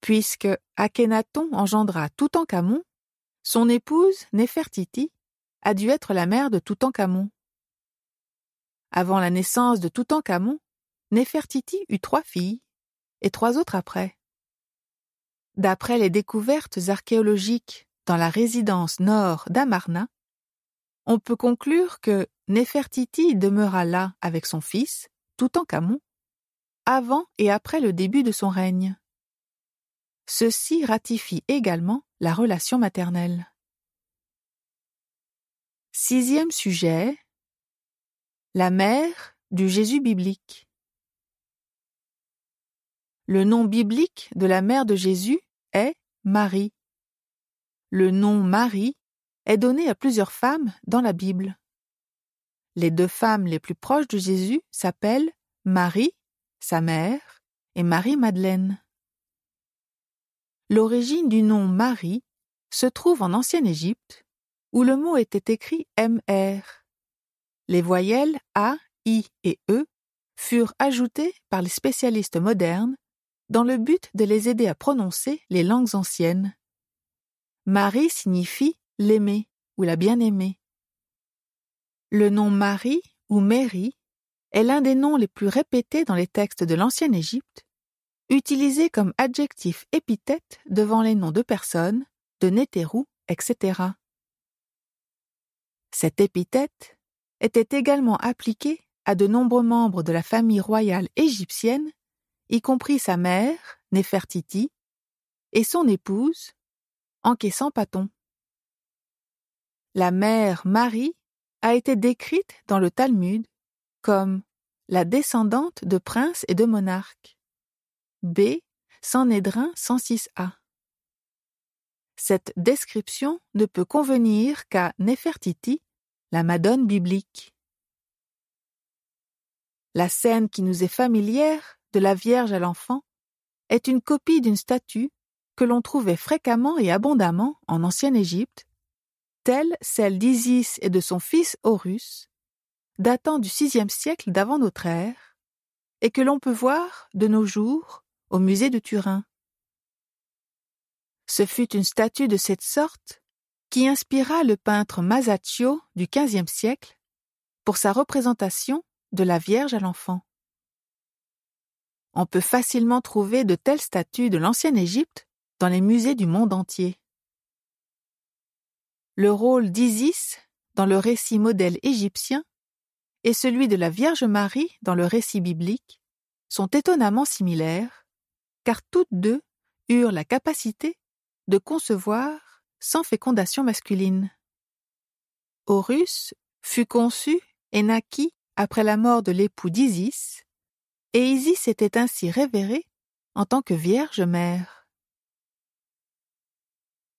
Puisque Akhenaton engendra Toutankhamon, son épouse Néfertiti a dû être la mère de Toutankhamon. Avant la naissance de Toutankhamon, Néfertiti eut trois filles et trois autres après. D'après les découvertes archéologiques dans la résidence nord d'Amarna, on peut conclure que Néfertiti demeura là avec son fils Camon, avant et après le début de son règne. Ceci ratifie également la relation maternelle. Sixième sujet La mère du Jésus biblique. Le nom biblique de la mère de Jésus est Marie. Le nom Marie est donné à plusieurs femmes dans la Bible. Les deux femmes les plus proches de Jésus s'appellent Marie, sa mère, et Marie-Madeleine. L'origine du nom Marie se trouve en ancienne Égypte, où le mot était écrit MR. Les voyelles A, I et E furent ajoutées par les spécialistes modernes dans le but de les aider à prononcer les langues anciennes. Marie signifie l'aimer ou la bien-aimée. Le nom Marie ou Mary est l'un des noms les plus répétés dans les textes de l'ancienne Égypte, utilisé comme adjectif épithète devant les noms de personnes, de nétérous, etc. Cette épithète était également appliquée à de nombreux membres de la famille royale égyptienne, y compris sa mère, Néfertiti, et son épouse, encaissant Paton. La mère Marie a été décrite dans le Talmud comme la descendante de princes et de monarques. B. Sanhédrin 106a. Cette description ne peut convenir qu'à Nefertiti, la madone biblique. La scène qui nous est familière, de la Vierge à l'enfant, est une copie d'une statue que l'on trouvait fréquemment et abondamment en ancienne Égypte, telle celle d'Isis et de son fils Horus, datant du VIe siècle d'avant notre ère, et que l'on peut voir de nos jours au musée de Turin. Ce fut une statue de cette sorte qui inspira le peintre Masaccio du XVe siècle pour sa représentation de la Vierge à l'enfant. On peut facilement trouver de telles statues de l'ancienne Égypte dans les musées du monde entier le rôle d'Isis dans le récit modèle égyptien et celui de la Vierge Marie dans le récit biblique sont étonnamment similaires, car toutes deux eurent la capacité de concevoir sans fécondation masculine. Horus fut conçu et naquit après la mort de l'époux d'Isis, et Isis était ainsi révérée en tant que Vierge Mère.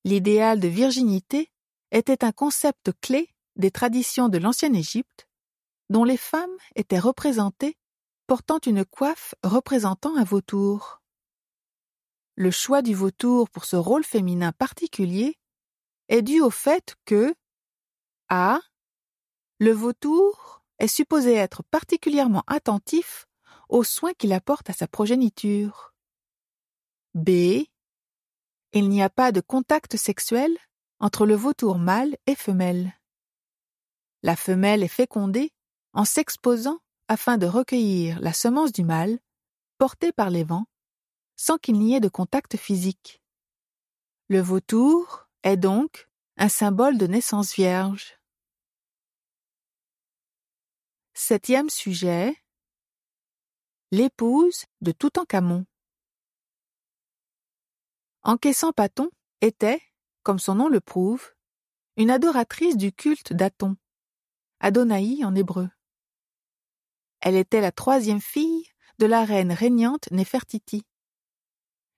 L'idéal de virginité était un concept clé des traditions de l'ancienne Égypte, dont les femmes étaient représentées portant une coiffe représentant un vautour. Le choix du vautour pour ce rôle féminin particulier est dû au fait que A. Le vautour est supposé être particulièrement attentif aux soins qu'il apporte à sa progéniture. B. Il n'y a pas de contact sexuel entre le vautour mâle et femelle. La femelle est fécondée en s'exposant afin de recueillir la semence du mâle, portée par les vents, sans qu'il n'y ait de contact physique. Le vautour est donc un symbole de naissance vierge. Septième sujet L'épouse de Toutankhamon. Encaissant Paton était, comme son nom le prouve, une adoratrice du culte d'Aton, Adonaï en hébreu. Elle était la troisième fille de la reine régnante Néfertiti.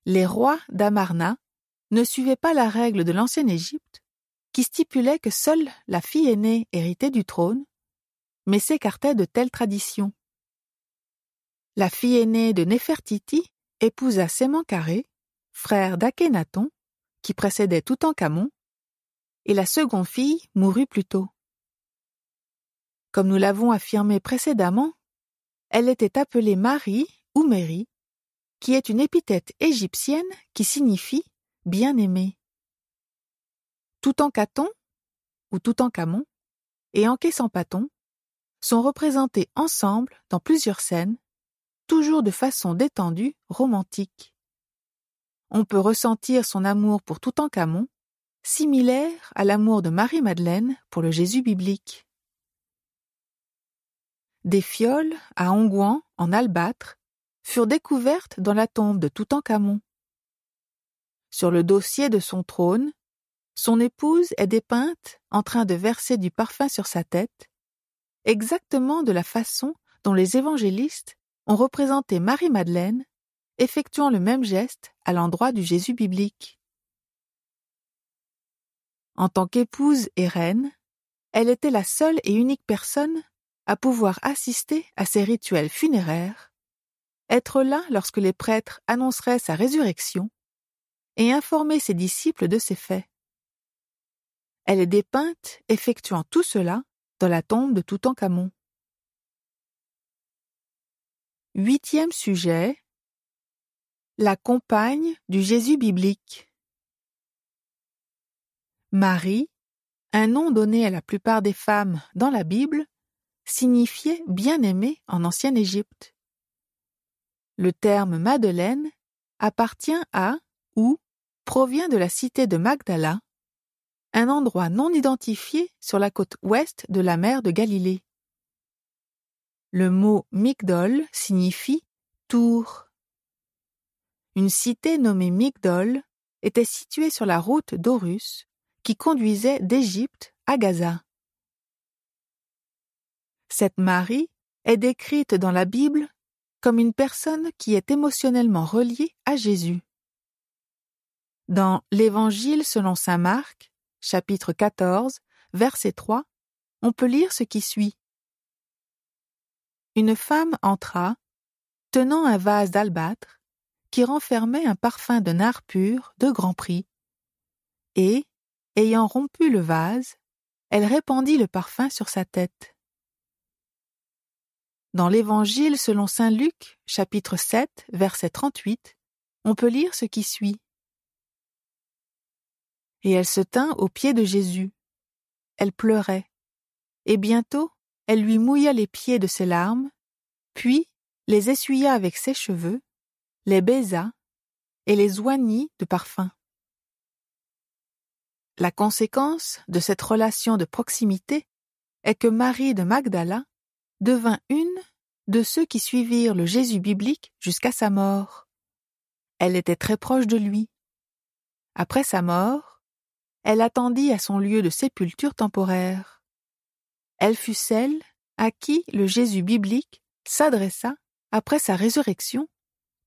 Les rois d'Amarna ne suivaient pas la règle de l'ancienne Égypte, qui stipulait que seule la fille aînée héritait du trône, mais s'écartait de telles traditions. La fille aînée de Néfertiti épousa Sémencaré, frère d'Akhenaton, qui précédait Toutankhamon, et la seconde fille mourut plus tôt. Comme nous l'avons affirmé précédemment, elle était appelée Marie ou Mérie, qui est une épithète égyptienne qui signifie bien-aimée. Toutankhaton ou Toutankhamon et paton sont représentés ensemble dans plusieurs scènes, toujours de façon détendue, romantique on peut ressentir son amour pour Toutankhamon, similaire à l'amour de Marie-Madeleine pour le Jésus biblique. Des fioles, à Ongouan, en albâtre, furent découvertes dans la tombe de Toutankhamon. Sur le dossier de son trône, son épouse est dépeinte en train de verser du parfum sur sa tête, exactement de la façon dont les évangélistes ont représenté Marie-Madeleine effectuant le même geste à l'endroit du Jésus biblique. En tant qu'épouse et reine, elle était la seule et unique personne à pouvoir assister à ces rituels funéraires, être là lorsque les prêtres annonceraient sa résurrection, et informer ses disciples de ses faits. Elle est dépeinte effectuant tout cela dans la tombe de Toutankhamon. Huitième sujet la compagne du Jésus biblique. Marie, un nom donné à la plupart des femmes dans la Bible, signifiait bien-aimée en ancienne Égypte. Le terme Madeleine appartient à ou provient de la cité de Magdala, un endroit non identifié sur la côte ouest de la mer de Galilée. Le mot Migdol signifie tour une cité nommée Migdol était située sur la route d'Horus qui conduisait d'Égypte à Gaza. Cette Marie est décrite dans la Bible comme une personne qui est émotionnellement reliée à Jésus. Dans l'Évangile selon saint Marc, chapitre 14, verset 3, on peut lire ce qui suit. Une femme entra, tenant un vase d'albâtre, qui renfermait un parfum de nard pur de grand prix. Et, ayant rompu le vase, elle répandit le parfum sur sa tête. Dans l'Évangile selon saint Luc, chapitre 7, verset 38, on peut lire ce qui suit. Et elle se tint aux pieds de Jésus. Elle pleurait. Et bientôt, elle lui mouilla les pieds de ses larmes, puis les essuya avec ses cheveux, les baisa et les oignit de parfum. La conséquence de cette relation de proximité est que Marie de Magdala devint une de ceux qui suivirent le Jésus biblique jusqu'à sa mort. Elle était très proche de lui. Après sa mort, elle attendit à son lieu de sépulture temporaire. Elle fut celle à qui le Jésus biblique s'adressa après sa résurrection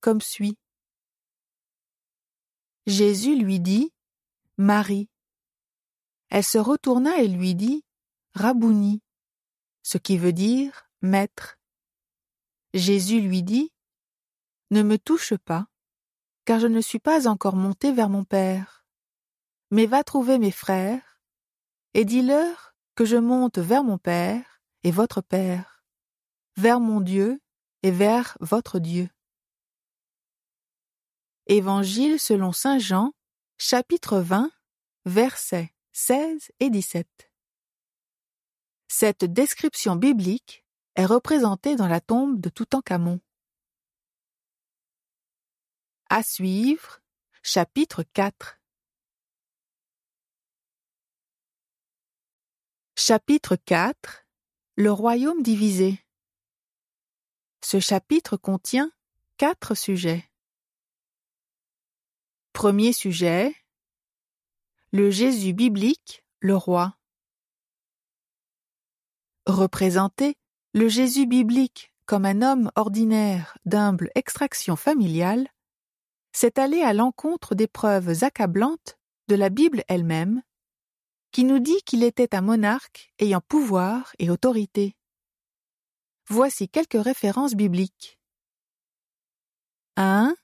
comme suit. Jésus lui dit Marie. Elle se retourna et lui dit Rabouni, ce qui veut dire Maître. Jésus lui dit Ne me touche pas, car je ne suis pas encore monté vers mon Père. Mais va trouver mes frères, et dis-leur que je monte vers mon Père et votre Père, vers mon Dieu et vers votre Dieu. Évangile selon Saint Jean, chapitre 20, versets 16 et 17. Cette description biblique est représentée dans la tombe de Toutankhamon. À suivre, chapitre 4. Chapitre 4 Le royaume divisé. Ce chapitre contient quatre sujets. Premier sujet Le Jésus biblique, le roi. Représenter le Jésus biblique comme un homme ordinaire d'humble extraction familiale, c'est aller à l'encontre des preuves accablantes de la Bible elle-même, qui nous dit qu'il était un monarque ayant pouvoir et autorité. Voici quelques références bibliques. 1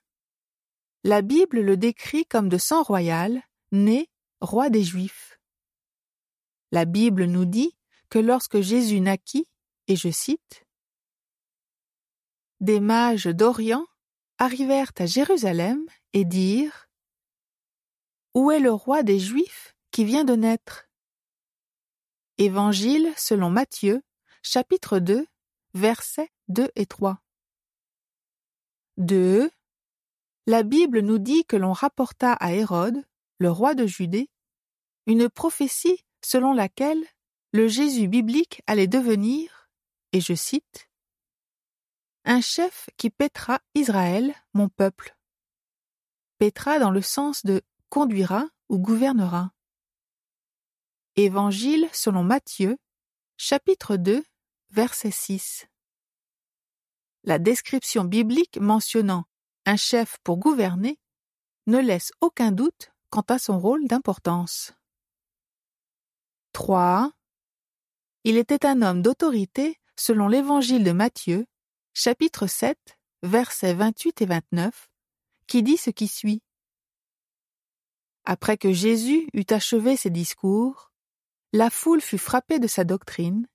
la Bible le décrit comme de sang royal, né roi des Juifs. La Bible nous dit que lorsque Jésus naquit, et je cite, Des mages d'Orient arrivèrent à Jérusalem et dirent Où est le roi des Juifs qui vient de naître Évangile selon Matthieu, chapitre 2, versets 2 et 3 la Bible nous dit que l'on rapporta à Hérode, le roi de Judée, une prophétie selon laquelle le Jésus biblique allait devenir, et je cite, un chef qui pètera Israël, mon peuple. Pètera dans le sens de conduira ou gouvernera. Évangile selon Matthieu, chapitre 2, verset 6. La description biblique mentionnant un chef pour gouverner, ne laisse aucun doute quant à son rôle d'importance. 3. Il était un homme d'autorité selon l'évangile de Matthieu, chapitre 7, versets 28 et 29, qui dit ce qui suit. Après que Jésus eut achevé ses discours, la foule fut frappée de sa doctrine,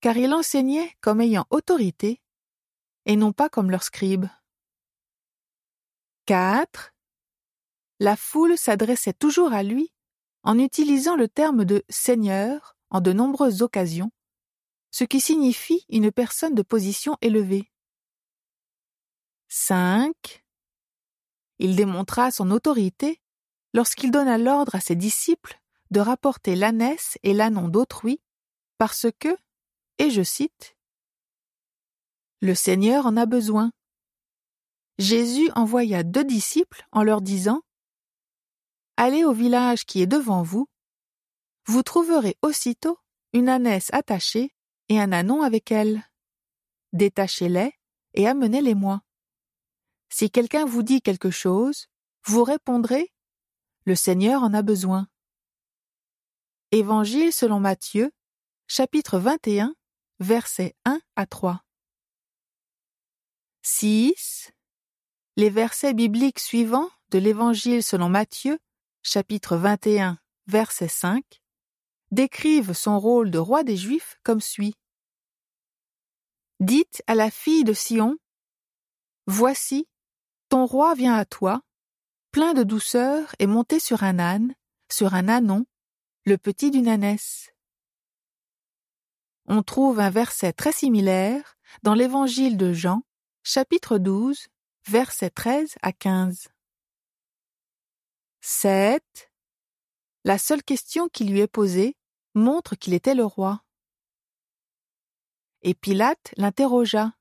car il enseignait comme ayant autorité, et non pas comme leurs scribes. 4. La foule s'adressait toujours à lui en utilisant le terme de Seigneur en de nombreuses occasions, ce qui signifie une personne de position élevée. 5. Il démontra son autorité lorsqu'il donna l'ordre à ses disciples de rapporter l'ânesse et l'anon d'autrui, parce que, et je cite, Le Seigneur en a besoin, Jésus envoya deux disciples en leur disant Allez au village qui est devant vous, vous trouverez aussitôt une ânesse attachée et un anon avec elle. Détachez-les et amenez-les-moi. Si quelqu'un vous dit quelque chose, vous répondrez Le Seigneur en a besoin. Évangile selon Matthieu, chapitre 21, versets 1 à 3 les versets bibliques suivants de l'Évangile selon Matthieu, chapitre 21, verset 5, décrivent son rôle de roi des Juifs comme suit. Dites à la fille de Sion, Voici, ton roi vient à toi, plein de douceur et monté sur un âne, sur un annon, le petit d'une ânesse. On trouve un verset très similaire dans l'évangile de Jean, chapitre 12, versets 13 à 15. 7. La seule question qui lui est posée montre qu'il était le roi. Et Pilate l'interrogea.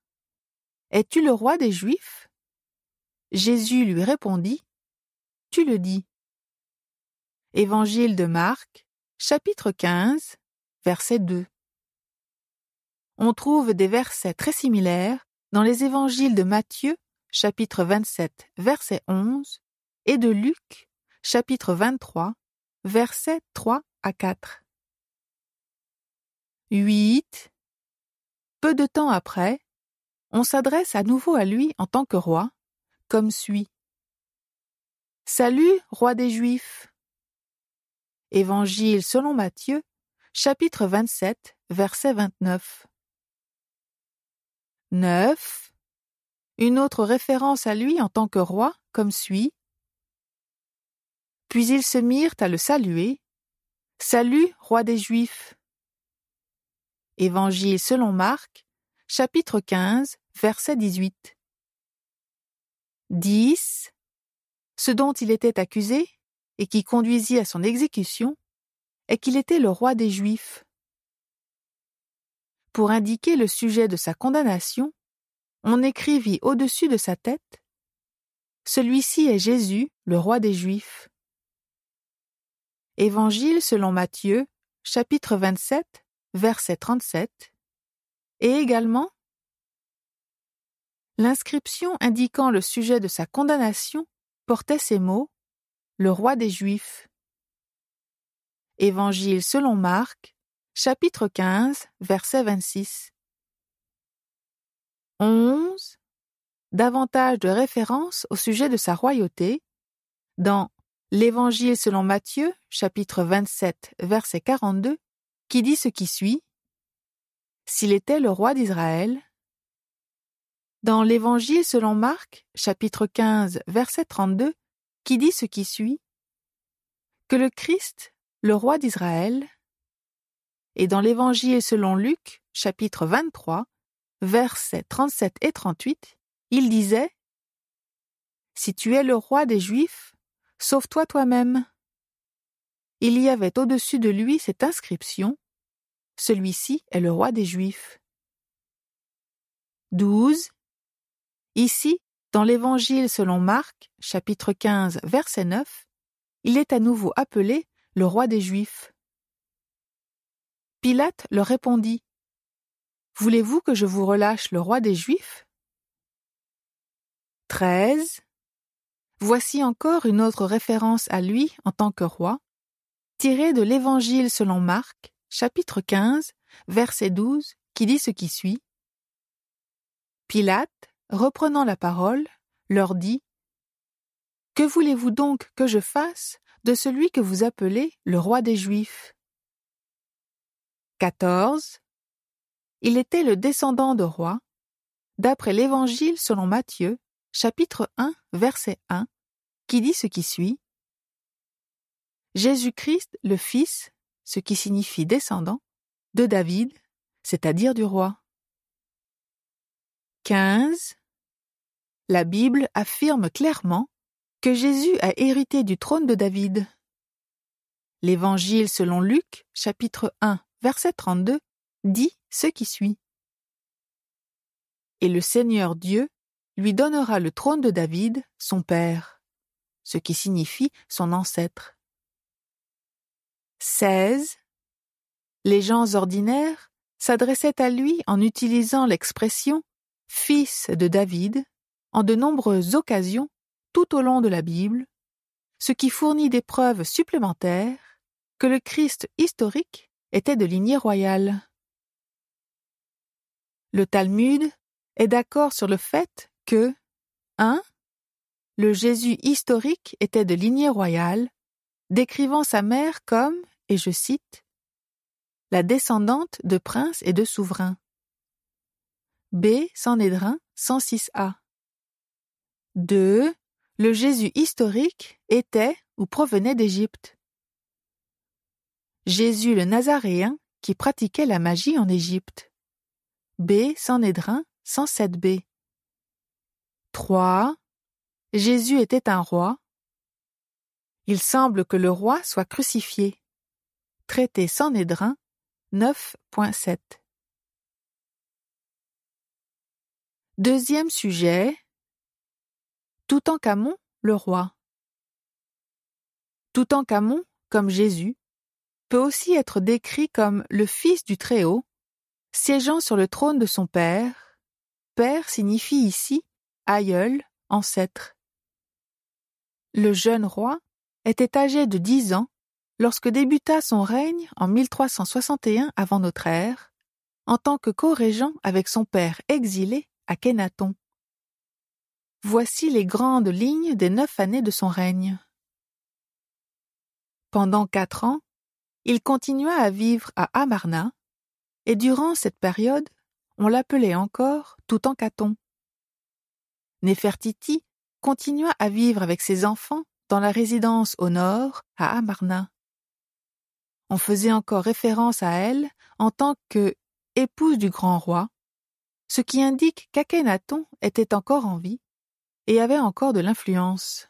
Es-tu le roi des Juifs Jésus lui répondit. Tu le dis. Évangile de Marc, chapitre 15, verset 2. On trouve des versets très similaires dans les évangiles de Matthieu chapitre 27, verset 11, et de Luc, chapitre 23, versets 3 à 4. 8. Peu de temps après, on s'adresse à nouveau à lui en tant que roi, comme suit. Salut, roi des Juifs. Évangile selon Matthieu, chapitre 27, verset 29. 9 une autre référence à lui en tant que roi, comme suit. Puis ils se mirent à le saluer. Salut, roi des Juifs. Évangile selon Marc, chapitre 15, verset 18. 10. Ce dont il était accusé, et qui conduisit à son exécution, est qu'il était le roi des Juifs. Pour indiquer le sujet de sa condamnation, on écrivit au-dessus de sa tête Celui-ci est Jésus, le roi des Juifs. Évangile selon Matthieu, chapitre 27, verset 37, et également L'inscription indiquant le sujet de sa condamnation portait ces mots Le roi des Juifs. Évangile selon Marc, chapitre 15, verset 26. 11. Davantage de références au sujet de sa royauté dans L'Évangile selon Matthieu, chapitre 27, verset 42, qui dit ce qui suit. S'il était le roi d'Israël. Dans l'Évangile selon Marc, chapitre 15, verset 32, qui dit ce qui suit. Que le Christ, le roi d'Israël, et dans l'Évangile selon Luc, chapitre 23, versets 37 et 38, il disait Si tu es le roi des Juifs, sauve-toi toi-même. Il y avait au-dessus de lui cette inscription Celui-ci est le roi des Juifs. 12. Ici, dans l'Évangile selon Marc, chapitre 15, verset 9, il est à nouveau appelé le roi des Juifs. Pilate leur répondit Voulez-vous que je vous relâche le roi des Juifs 13. Voici encore une autre référence à lui en tant que roi, tirée de l'Évangile selon Marc, chapitre 15, verset 12, qui dit ce qui suit. Pilate, reprenant la parole, leur dit Que voulez-vous donc que je fasse de celui que vous appelez le roi des Juifs 14 il était le descendant de roi, d'après l'Évangile selon Matthieu, chapitre 1, verset 1, qui dit ce qui suit. Jésus-Christ, le Fils, ce qui signifie descendant, de David, c'est-à-dire du roi. 15. La Bible affirme clairement que Jésus a hérité du trône de David. L'Évangile selon Luc, chapitre 1, verset 32, Dit ce qui suit. Et le Seigneur Dieu lui donnera le trône de David, son père, ce qui signifie son ancêtre. 16. Les gens ordinaires s'adressaient à lui en utilisant l'expression fils de David en de nombreuses occasions tout au long de la Bible, ce qui fournit des preuves supplémentaires que le Christ historique était de lignée royale. Le Talmud est d'accord sur le fait que 1. Le Jésus historique était de lignée royale, décrivant sa mère comme, et je cite, la descendante de princes et de souverains. B. Sanhédrin 106a. 2. Le Jésus historique était ou provenait d'Égypte. Jésus le Nazaréen qui pratiquait la magie en Égypte. B sans Nédrin, 107b. 3. Jésus était un roi. Il semble que le roi soit crucifié. Traité sans Nédrin, 9.7. Deuxième sujet. Tout en Camon, le roi. Tout en Camon, comme Jésus, peut aussi être décrit comme le fils du Très-Haut siégeant sur le trône de son père, père signifie ici aïeul, ancêtre. Le jeune roi était âgé de dix ans lorsque débuta son règne en 1361 avant notre ère, en tant que co-régent avec son père exilé à Kénaton. Voici les grandes lignes des neuf années de son règne. Pendant quatre ans, il continua à vivre à Amarna, et durant cette période, on l'appelait encore Toutankhaton. Néfertiti continua à vivre avec ses enfants dans la résidence au nord, à Amarna. On faisait encore référence à elle en tant que épouse du grand roi, ce qui indique qu'Akhenaton était encore en vie et avait encore de l'influence.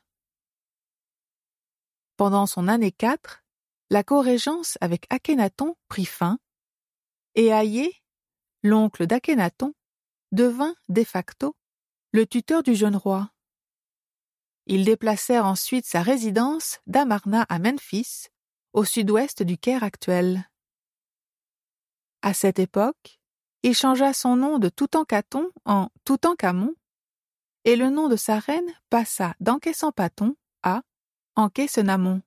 Pendant son année 4, la co-régence avec Akhenaton prit fin et Aïe, l'oncle d'Akhenaton, devint de facto le tuteur du jeune roi. Ils déplacèrent ensuite sa résidence d'Amarna à Memphis, au sud-ouest du Caire actuel. À cette époque, il changea son nom de Toutankhaton en Toutankhamon et le nom de sa reine passa d'Encaissampaton à Encaissenamon.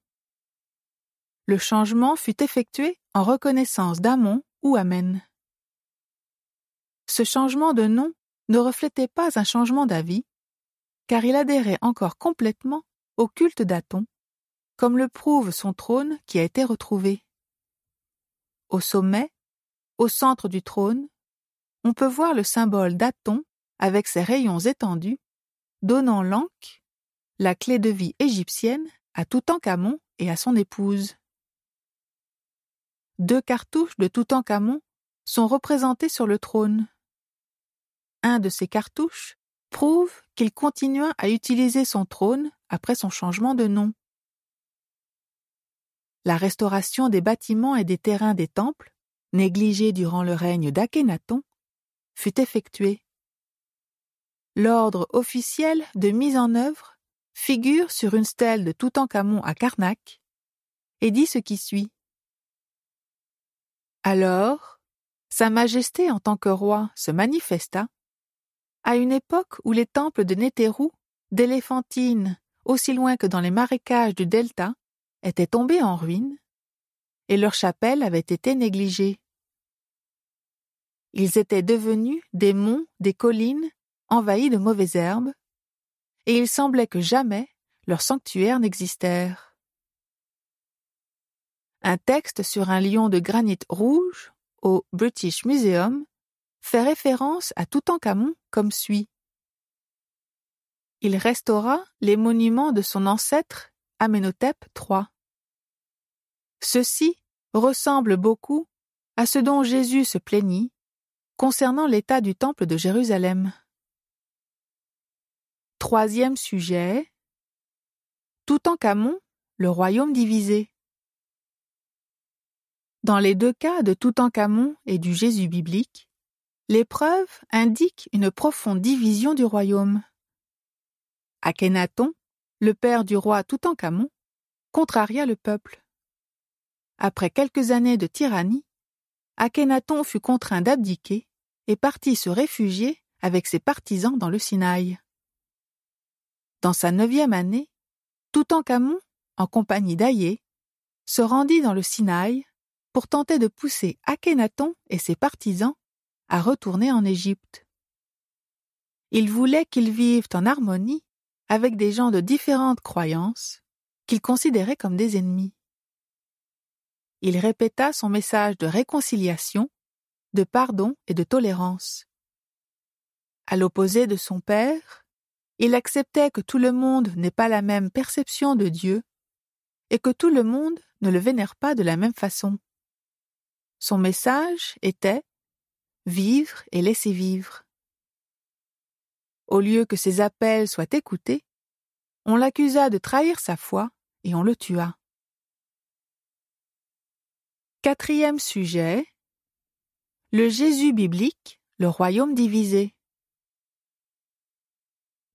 Le changement fut effectué en reconnaissance d'Amon ou Amen. Ce changement de nom ne reflétait pas un changement d'avis, car il adhérait encore complètement au culte d'Aton, comme le prouve son trône qui a été retrouvé. Au sommet, au centre du trône, on peut voir le symbole d'Aton avec ses rayons étendus, donnant l'Ankh, la clé de vie égyptienne, à Toutankhamon et à son épouse deux cartouches de Toutankhamon sont représentées sur le trône. Un de ces cartouches prouve qu'il continua à utiliser son trône après son changement de nom. La restauration des bâtiments et des terrains des temples, négligés durant le règne d'Akhenaton, fut effectuée. L'ordre officiel de mise en œuvre figure sur une stèle de Toutankhamon à Karnak et dit ce qui suit. Alors, Sa Majesté en tant que roi se manifesta, à une époque où les temples de Nétérou, d'Éléphantine, aussi loin que dans les marécages du delta, étaient tombés en ruine, et leurs chapelles avaient été négligées. Ils étaient devenus des monts, des collines, envahis de mauvaises herbes, et il semblait que jamais leurs sanctuaires n'existèrent. Un texte sur un lion de granit rouge au British Museum fait référence à Toutankhamon comme suit. Il restaura les monuments de son ancêtre Amenhotep III. Ceci ressemble beaucoup à ce dont Jésus se plaignit concernant l'état du temple de Jérusalem. Troisième sujet Toutankhamon, le royaume divisé. Dans les deux cas de Toutankhamon et du Jésus biblique, l'épreuve indique une profonde division du royaume. Akhenaton, le père du roi Toutankhamon, contraria le peuple. Après quelques années de tyrannie, Akhenaton fut contraint d'abdiquer et partit se réfugier avec ses partisans dans le Sinaï. Dans sa neuvième année, Toutankhamon, en compagnie d'Aïe, se rendit dans le Sinaï pour tenter de pousser Akhenaton et ses partisans à retourner en Égypte. Il voulait qu'ils vivent en harmonie avec des gens de différentes croyances qu'il considérait comme des ennemis. Il répéta son message de réconciliation, de pardon et de tolérance. À l'opposé de son père, il acceptait que tout le monde n'ait pas la même perception de Dieu et que tout le monde ne le vénère pas de la même façon. Son message était Vivre et laisser vivre. Au lieu que ses appels soient écoutés, on l'accusa de trahir sa foi et on le tua. Quatrième sujet Le Jésus biblique, le royaume divisé.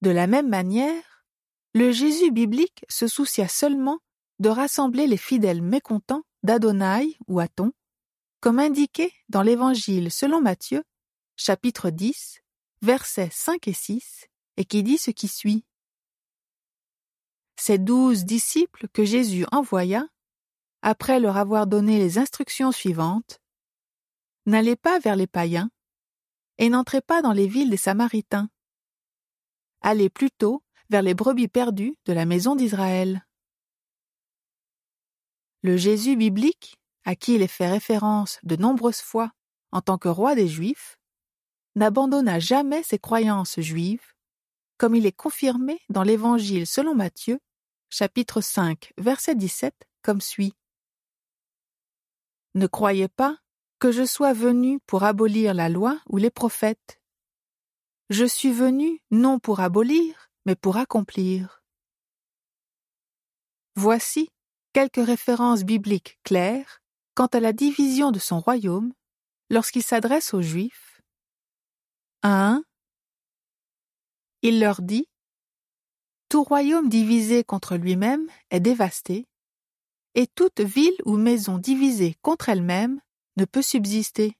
De la même manière, le Jésus biblique se soucia seulement de rassembler les fidèles mécontents d'Adonai ou Aton comme indiqué dans l'Évangile selon Matthieu, chapitre 10, versets 5 et 6, et qui dit ce qui suit. Ces douze disciples que Jésus envoya, après leur avoir donné les instructions suivantes, n'allez pas vers les païens, et n'entrez pas dans les villes des Samaritains. Allez plutôt vers les brebis perdues de la maison d'Israël. Le Jésus biblique à qui il est fait référence de nombreuses fois en tant que roi des Juifs, n'abandonna jamais ses croyances juives, comme il est confirmé dans l'Évangile selon Matthieu, chapitre 5, verset 17, comme suit. Ne croyez pas que je sois venu pour abolir la loi ou les prophètes. Je suis venu non pour abolir, mais pour accomplir. Voici quelques références bibliques claires quant à la division de son royaume lorsqu'il s'adresse aux Juifs. 1. Il leur dit Tout royaume divisé contre lui-même est dévasté, et toute ville ou maison divisée contre elle-même ne peut subsister.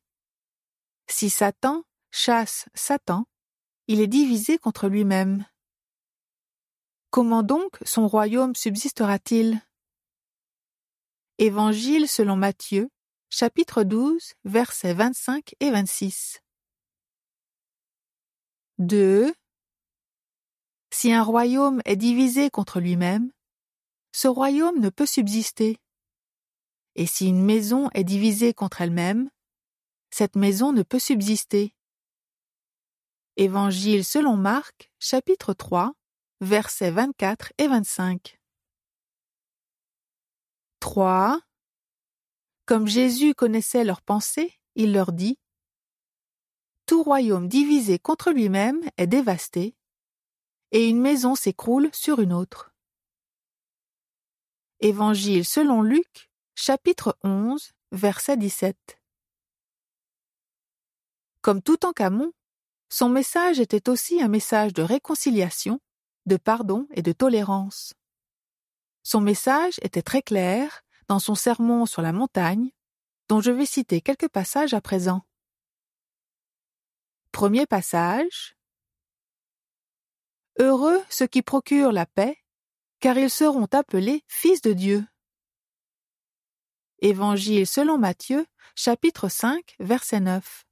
Si Satan chasse Satan, il est divisé contre lui-même. Comment donc son royaume subsistera-t-il Évangile selon Matthieu, chapitre 12, versets 25 et 26. 2. E. Si un royaume est divisé contre lui-même, ce royaume ne peut subsister. Et si une maison est divisée contre elle-même, cette maison ne peut subsister. Évangile selon Marc, chapitre 3, versets 24 et 25. 3. Comme Jésus connaissait leurs pensées, il leur dit Tout royaume divisé contre lui-même est dévasté, et une maison s'écroule sur une autre. Évangile selon Luc, chapitre 11, verset 17. Comme tout en Camon, son message était aussi un message de réconciliation, de pardon et de tolérance. Son message était très clair dans son sermon sur la montagne, dont je vais citer quelques passages à présent. Premier passage. Heureux ceux qui procurent la paix, car ils seront appelés fils de Dieu. Évangile selon Matthieu, chapitre 5, verset 9.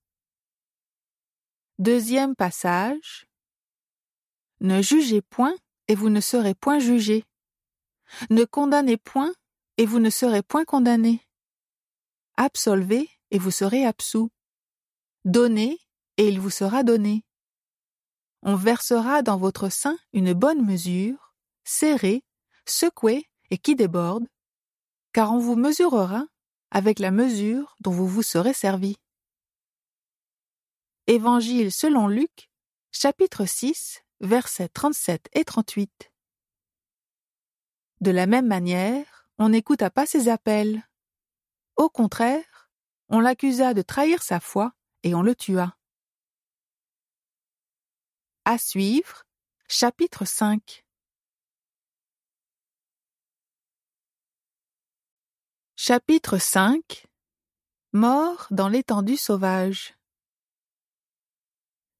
Deuxième passage. Ne jugez point, et vous ne serez point jugés. Ne condamnez point, et vous ne serez point condamné. Absolvez, et vous serez absous. Donnez, et il vous sera donné. On versera dans votre sein une bonne mesure, serrée, secouée et qui déborde, car on vous mesurera avec la mesure dont vous vous serez servi. Évangile selon Luc, chapitre 6, versets 37 et 38. De la même manière, on n'écouta pas ses appels. Au contraire, on l'accusa de trahir sa foi et on le tua. À suivre, chapitre 5 Chapitre 5 Mort dans l'étendue sauvage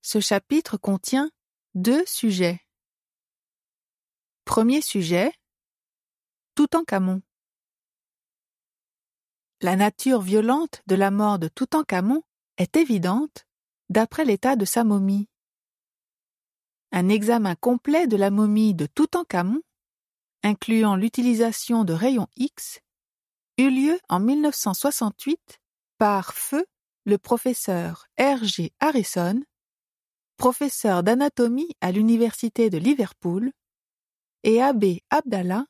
Ce chapitre contient deux sujets. Premier sujet Toutankhamon. La nature violente de la mort de Toutankhamon est évidente d'après l'état de sa momie. Un examen complet de la momie de Toutankhamon, incluant l'utilisation de rayons X, eut lieu en 1968 par feu le professeur R.G. Harrison, professeur d'anatomie à l'université de Liverpool, et Abbé Abdallah,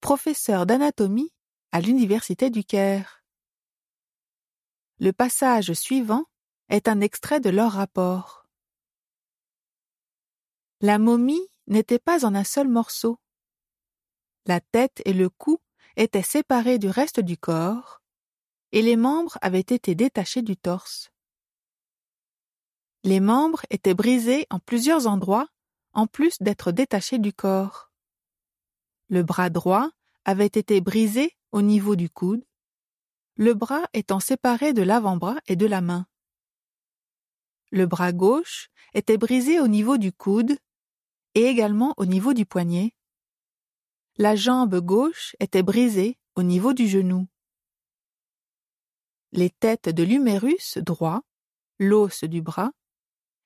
professeur d'anatomie à l'Université du Caire. Le passage suivant est un extrait de leur rapport. La momie n'était pas en un seul morceau. La tête et le cou étaient séparés du reste du corps, et les membres avaient été détachés du torse. Les membres étaient brisés en plusieurs endroits, en plus d'être détachés du corps. Le bras droit avait été brisé au niveau du coude, le bras étant séparé de l'avant-bras et de la main. Le bras gauche était brisé au niveau du coude et également au niveau du poignet. La jambe gauche était brisée au niveau du genou. Les têtes de l'humérus droit, l'os du bras,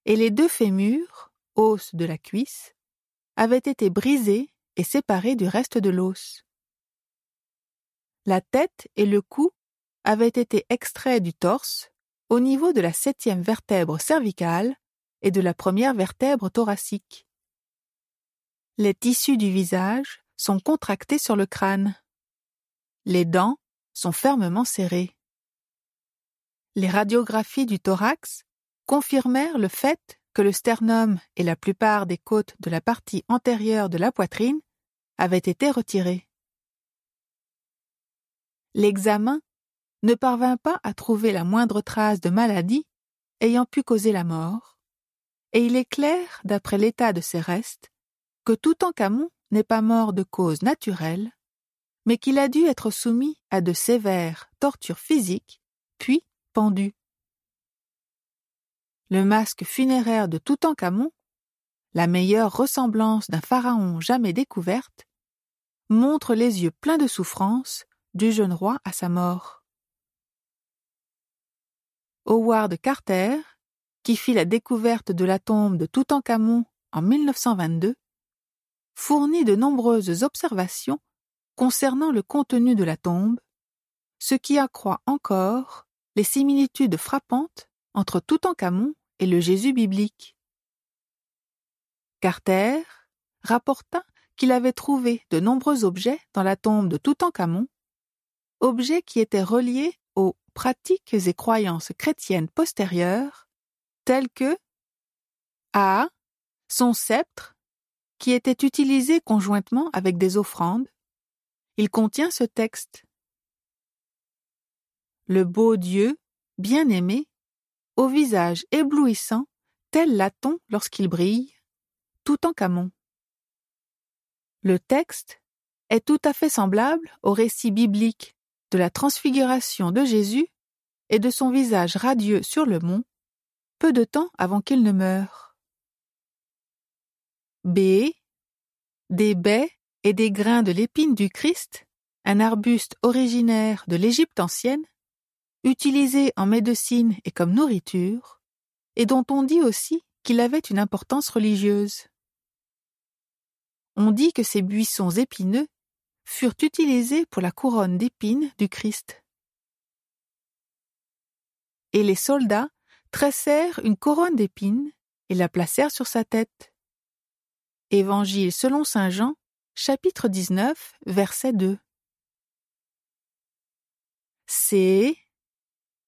et les deux fémurs, os de la cuisse, avaient été brisés et du reste de l'os. La tête et le cou avaient été extraits du torse au niveau de la septième vertèbre cervicale et de la première vertèbre thoracique. Les tissus du visage sont contractés sur le crâne. Les dents sont fermement serrées. Les radiographies du thorax confirmèrent le fait que le sternum et la plupart des côtes de la partie antérieure de la poitrine avaient été retirées. L'examen ne parvint pas à trouver la moindre trace de maladie ayant pu causer la mort, et il est clair, d'après l'état de ses restes, que tout Camon n'est pas mort de cause naturelle, mais qu'il a dû être soumis à de sévères tortures physiques, puis pendu le masque funéraire de Toutankhamon, la meilleure ressemblance d'un pharaon jamais découverte, montre les yeux pleins de souffrance du jeune roi à sa mort. Howard Carter, qui fit la découverte de la tombe de Toutankhamon en 1922, fournit de nombreuses observations concernant le contenu de la tombe, ce qui accroît encore les similitudes frappantes entre Toutankhamon et le Jésus biblique. Carter rapporta qu'il avait trouvé de nombreux objets dans la tombe de Toutankhamon, objets qui étaient reliés aux pratiques et croyances chrétiennes postérieures, tels que A. Son sceptre, qui était utilisé conjointement avec des offrandes. Il contient ce texte. Le beau Dieu, bien-aimé, au visage éblouissant, tel Laton lorsqu'il brille, tout en Camon. Le texte est tout à fait semblable au récit biblique de la transfiguration de Jésus et de son visage radieux sur le mont, peu de temps avant qu'il ne meure. B. Des baies et des grains de l'épine du Christ, un arbuste originaire de l'Égypte ancienne, utilisé en médecine et comme nourriture, et dont on dit aussi qu'il avait une importance religieuse. On dit que ces buissons épineux furent utilisés pour la couronne d'épines du Christ. Et les soldats tressèrent une couronne d'épines et la placèrent sur sa tête. Évangile selon Saint Jean, chapitre 19, verset 2. C'est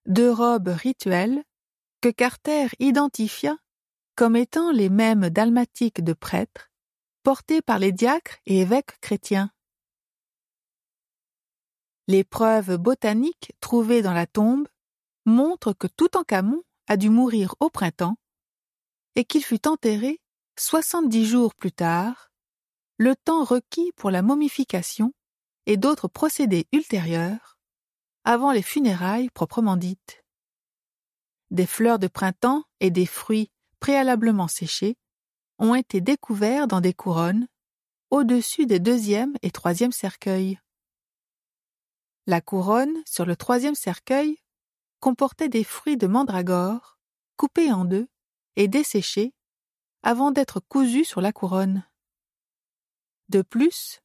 deux robes rituelles que Carter identifia comme étant les mêmes dalmatiques de prêtres portées par les diacres et évêques chrétiens. Les preuves botaniques trouvées dans la tombe montrent que Toutankhamon a dû mourir au printemps et qu'il fut enterré 70 jours plus tard, le temps requis pour la momification et d'autres procédés ultérieurs avant les funérailles proprement dites. Des fleurs de printemps et des fruits préalablement séchés ont été découverts dans des couronnes au-dessus des deuxième et troisième cercueils. La couronne sur le troisième cercueil comportait des fruits de mandragore, coupés en deux et desséchés, avant d'être cousus sur la couronne. De plus,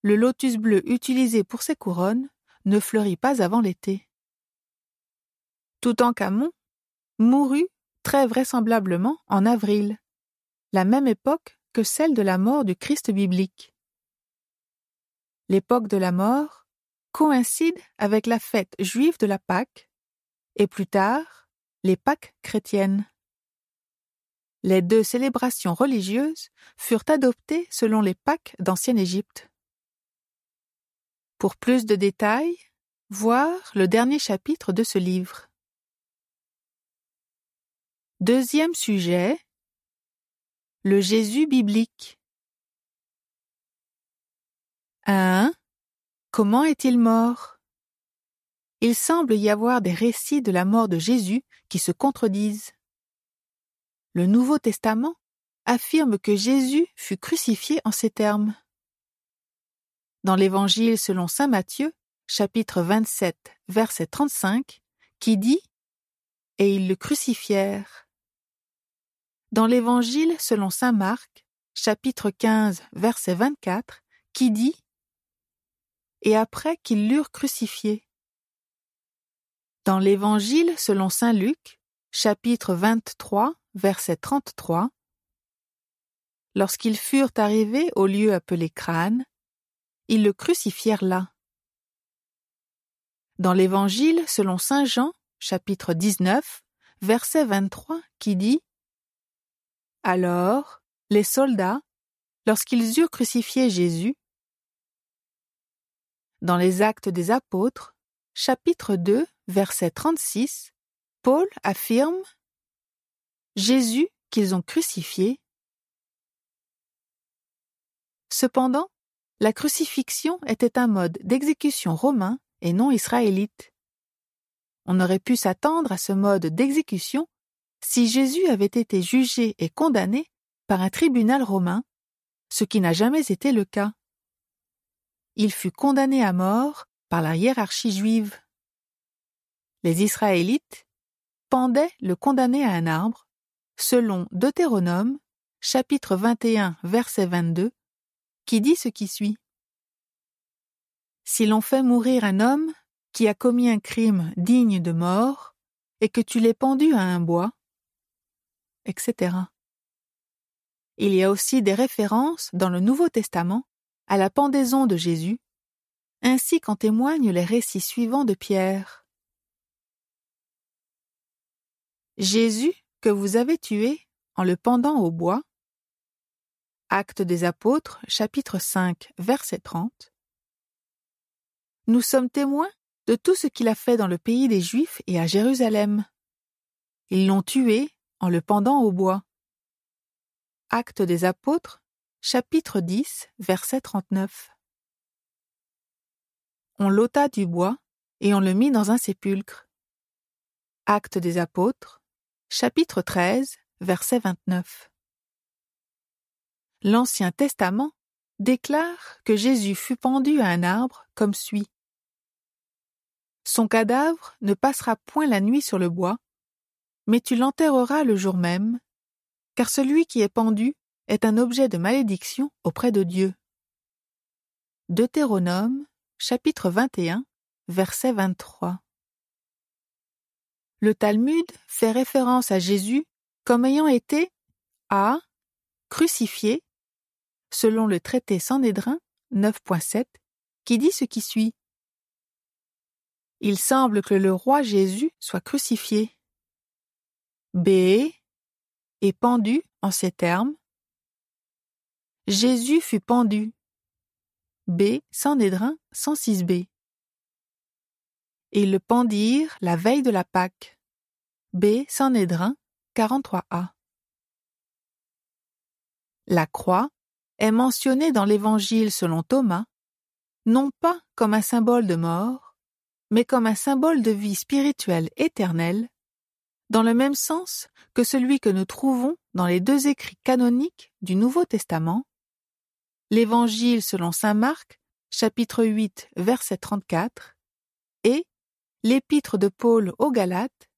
le lotus bleu utilisé pour ces couronnes ne fleurit pas avant l'été. Tout Toutankhamon mourut très vraisemblablement en avril, la même époque que celle de la mort du Christ biblique. L'époque de la mort coïncide avec la fête juive de la Pâque et plus tard les Pâques chrétiennes. Les deux célébrations religieuses furent adoptées selon les Pâques d'ancienne Égypte. Pour plus de détails, voir le dernier chapitre de ce livre. Deuxième sujet Le Jésus biblique. 1. Comment est-il mort Il semble y avoir des récits de la mort de Jésus qui se contredisent. Le Nouveau Testament affirme que Jésus fut crucifié en ces termes dans l'Évangile selon Saint Matthieu, chapitre 27, verset 35, qui dit Et ils le crucifièrent. Dans l'Évangile selon Saint Marc, chapitre 15, verset 24, qui dit Et après qu'ils l'eurent crucifié. Dans l'Évangile selon Saint Luc, chapitre 23, verset 33, Lorsqu'ils furent arrivés au lieu appelé Crâne, ils le crucifièrent là. Dans l'Évangile, selon Saint Jean, chapitre 19, verset 23, qui dit Alors, les soldats, lorsqu'ils eurent crucifié Jésus, dans les Actes des Apôtres, chapitre 2, verset 36, Paul affirme Jésus qu'ils ont crucifié. Cependant, la crucifixion était un mode d'exécution romain et non israélite. On aurait pu s'attendre à ce mode d'exécution si Jésus avait été jugé et condamné par un tribunal romain, ce qui n'a jamais été le cas. Il fut condamné à mort par la hiérarchie juive. Les Israélites pendaient le condamné à un arbre, selon Deutéronome, chapitre 21, verset 22, qui dit ce qui suit. Si l'on fait mourir un homme qui a commis un crime digne de mort, et que tu l'aies pendu à un bois, etc. Il y a aussi des références dans le Nouveau Testament à la pendaison de Jésus, ainsi qu'en témoignent les récits suivants de Pierre. Jésus, que vous avez tué en le pendant au bois, Acte des apôtres, chapitre 5, verset 30. Nous sommes témoins de tout ce qu'il a fait dans le pays des Juifs et à Jérusalem. Ils l'ont tué en le pendant au bois. Acte des apôtres, chapitre 10, verset 39. On l'ôta du bois et on le mit dans un sépulcre. Acte des apôtres, chapitre 13, verset 29 l'Ancien Testament déclare que Jésus fut pendu à un arbre comme suit. Son cadavre ne passera point la nuit sur le bois, mais tu l'enterreras le jour même, car celui qui est pendu est un objet de malédiction auprès de Dieu. Deutéronome, chapitre 21, verset 23. Le Talmud fait référence à Jésus comme ayant été à crucifié selon le traité Sanhédrin 9.7, qui dit ce qui suit. Il semble que le roi Jésus soit crucifié, B et pendu en ces termes. Jésus fut pendu. B. Sanhédrin 106b. Et le pendirent la veille de la Pâque. B. Sanhédrin 43a. La croix est mentionné dans l'Évangile selon Thomas, non pas comme un symbole de mort, mais comme un symbole de vie spirituelle éternelle, dans le même sens que celui que nous trouvons dans les deux écrits canoniques du Nouveau Testament, l'Évangile selon Saint Marc, chapitre 8, verset 34, et l'Épître de Paul aux Galates,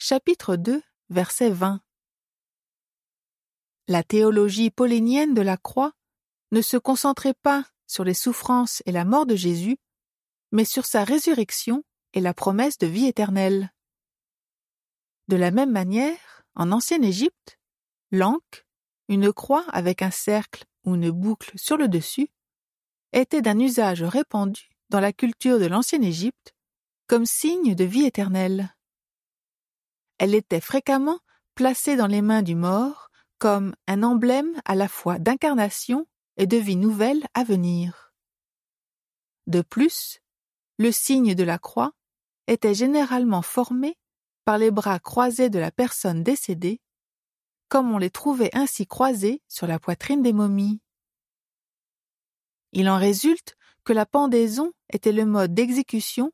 chapitre 2, verset 20. La théologie polénienne de la croix ne se concentrait pas sur les souffrances et la mort de Jésus, mais sur sa résurrection et la promesse de vie éternelle. De la même manière, en ancienne Égypte, l'anque, une croix avec un cercle ou une boucle sur le dessus, était d'un usage répandu dans la culture de l'ancienne Égypte comme signe de vie éternelle. Elle était fréquemment placée dans les mains du mort comme un emblème à la fois d'incarnation et de vie nouvelle à venir. De plus, le signe de la croix était généralement formé par les bras croisés de la personne décédée, comme on les trouvait ainsi croisés sur la poitrine des momies. Il en résulte que la pendaison était le mode d'exécution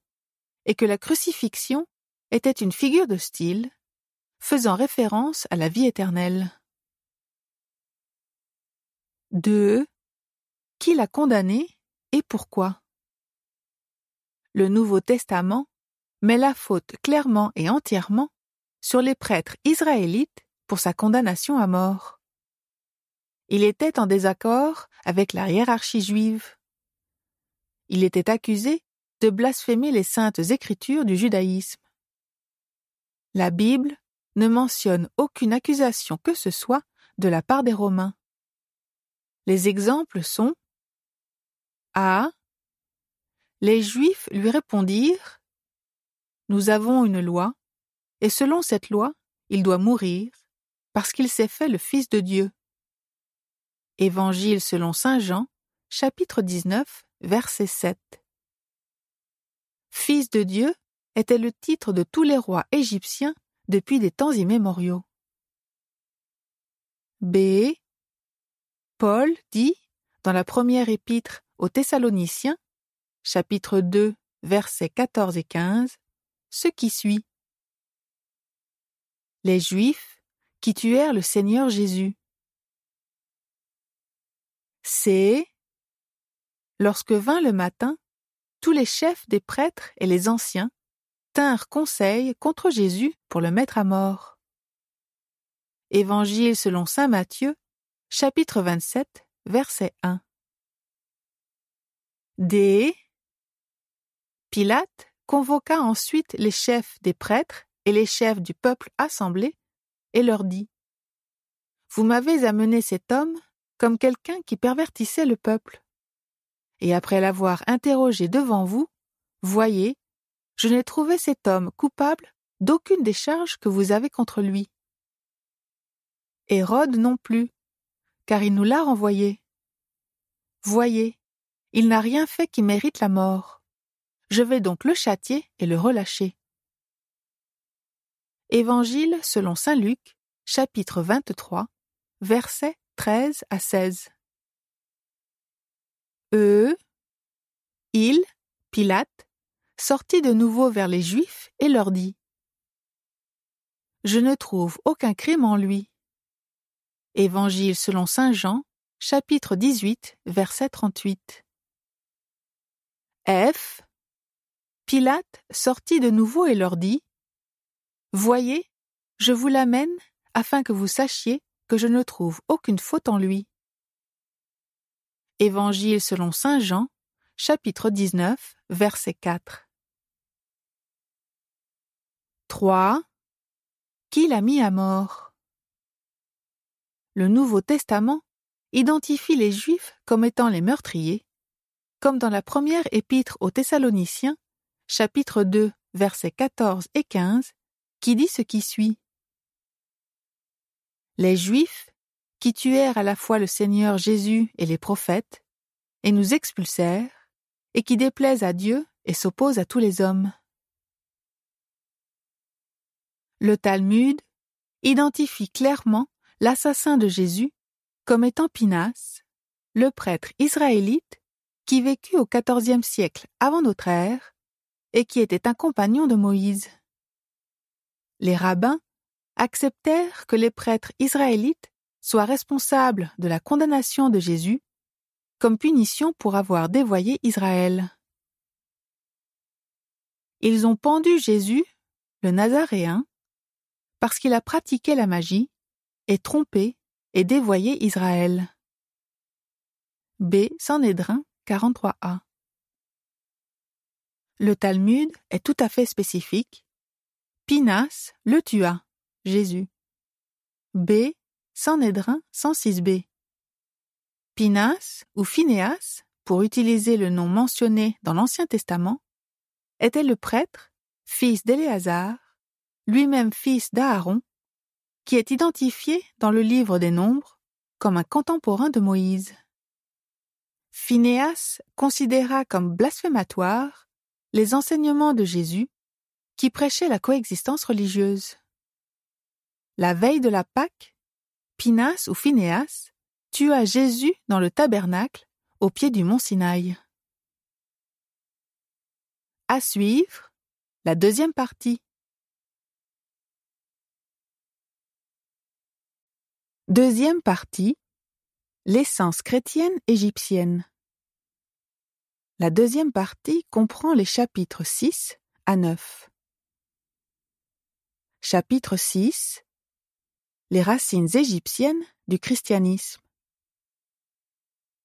et que la crucifixion était une figure de style, faisant référence à la vie éternelle. Qui l'a condamné et pourquoi Le Nouveau Testament met la faute clairement et entièrement sur les prêtres israélites pour sa condamnation à mort. Il était en désaccord avec la hiérarchie juive. Il était accusé de blasphémer les saintes écritures du judaïsme. La Bible ne mentionne aucune accusation que ce soit de la part des Romains. Les exemples sont a. Les Juifs lui répondirent Nous avons une loi, et selon cette loi, il doit mourir, parce qu'il s'est fait le Fils de Dieu. Évangile selon Saint Jean, chapitre 19, verset 7. Fils de Dieu était le titre de tous les rois égyptiens depuis des temps immémoriaux. B. Paul dit, dans la première épître aux Thessaloniciens, chapitre 2, versets 14 et 15, ce qui suit. Les Juifs qui tuèrent le Seigneur Jésus. C'est lorsque vint le matin, tous les chefs des prêtres et les anciens tinrent conseil contre Jésus pour le mettre à mort. Évangile selon saint Matthieu, chapitre 27, verset 1. Pilate convoqua ensuite les chefs des prêtres et les chefs du peuple assemblés et leur dit Vous m'avez amené cet homme comme quelqu'un qui pervertissait le peuple. Et après l'avoir interrogé devant vous, voyez, je n'ai trouvé cet homme coupable d'aucune des charges que vous avez contre lui. Hérode non plus, car il nous l'a renvoyé. Voyez, il n'a rien fait qui mérite la mort. Je vais donc le châtier et le relâcher. Évangile selon saint Luc, chapitre 23, versets 13 à 16. Eux, il, Pilate, sortit de nouveau vers les Juifs et leur dit Je ne trouve aucun crime en lui. Évangile selon saint Jean, chapitre 18, verset 38. F. Pilate sortit de nouveau et leur dit Voyez, je vous l'amène afin que vous sachiez que je ne trouve aucune faute en lui. Évangile selon Saint Jean, chapitre 19, verset 4. 3. Qui l'a mis à mort Le Nouveau Testament identifie les Juifs comme étant les meurtriers comme dans la première épître aux Thessaloniciens, chapitre 2, versets 14 et 15, qui dit ce qui suit. Les Juifs, qui tuèrent à la fois le Seigneur Jésus et les prophètes, et nous expulsèrent, et qui déplaisent à Dieu et s'opposent à tous les hommes. Le Talmud identifie clairement l'assassin de Jésus comme étant Pinas, le prêtre israélite qui vécut au XIVe siècle avant notre ère et qui était un compagnon de Moïse. Les rabbins acceptèrent que les prêtres israélites soient responsables de la condamnation de Jésus comme punition pour avoir dévoyé Israël. Ils ont pendu Jésus, le Nazaréen, parce qu'il a pratiqué la magie et trompé et dévoyé Israël. B. Le Talmud est tout à fait spécifique. Pinas le tua, Jésus. B. 106b. Pinas ou Phinéas, pour utiliser le nom mentionné dans l'Ancien Testament, était le prêtre, fils d'Éléazar, lui-même fils d'Aaron, qui est identifié dans le livre des Nombres comme un contemporain de Moïse. Phinéas considéra comme blasphématoire les enseignements de Jésus qui prêchaient la coexistence religieuse. La veille de la Pâque, Pinas ou Phinéas tua Jésus dans le tabernacle au pied du mont Sinaï. À suivre, la deuxième partie. Deuxième partie L'essence chrétienne égyptienne. La deuxième partie comprend les chapitres 6 à 9. Chapitre 6 Les racines égyptiennes du christianisme.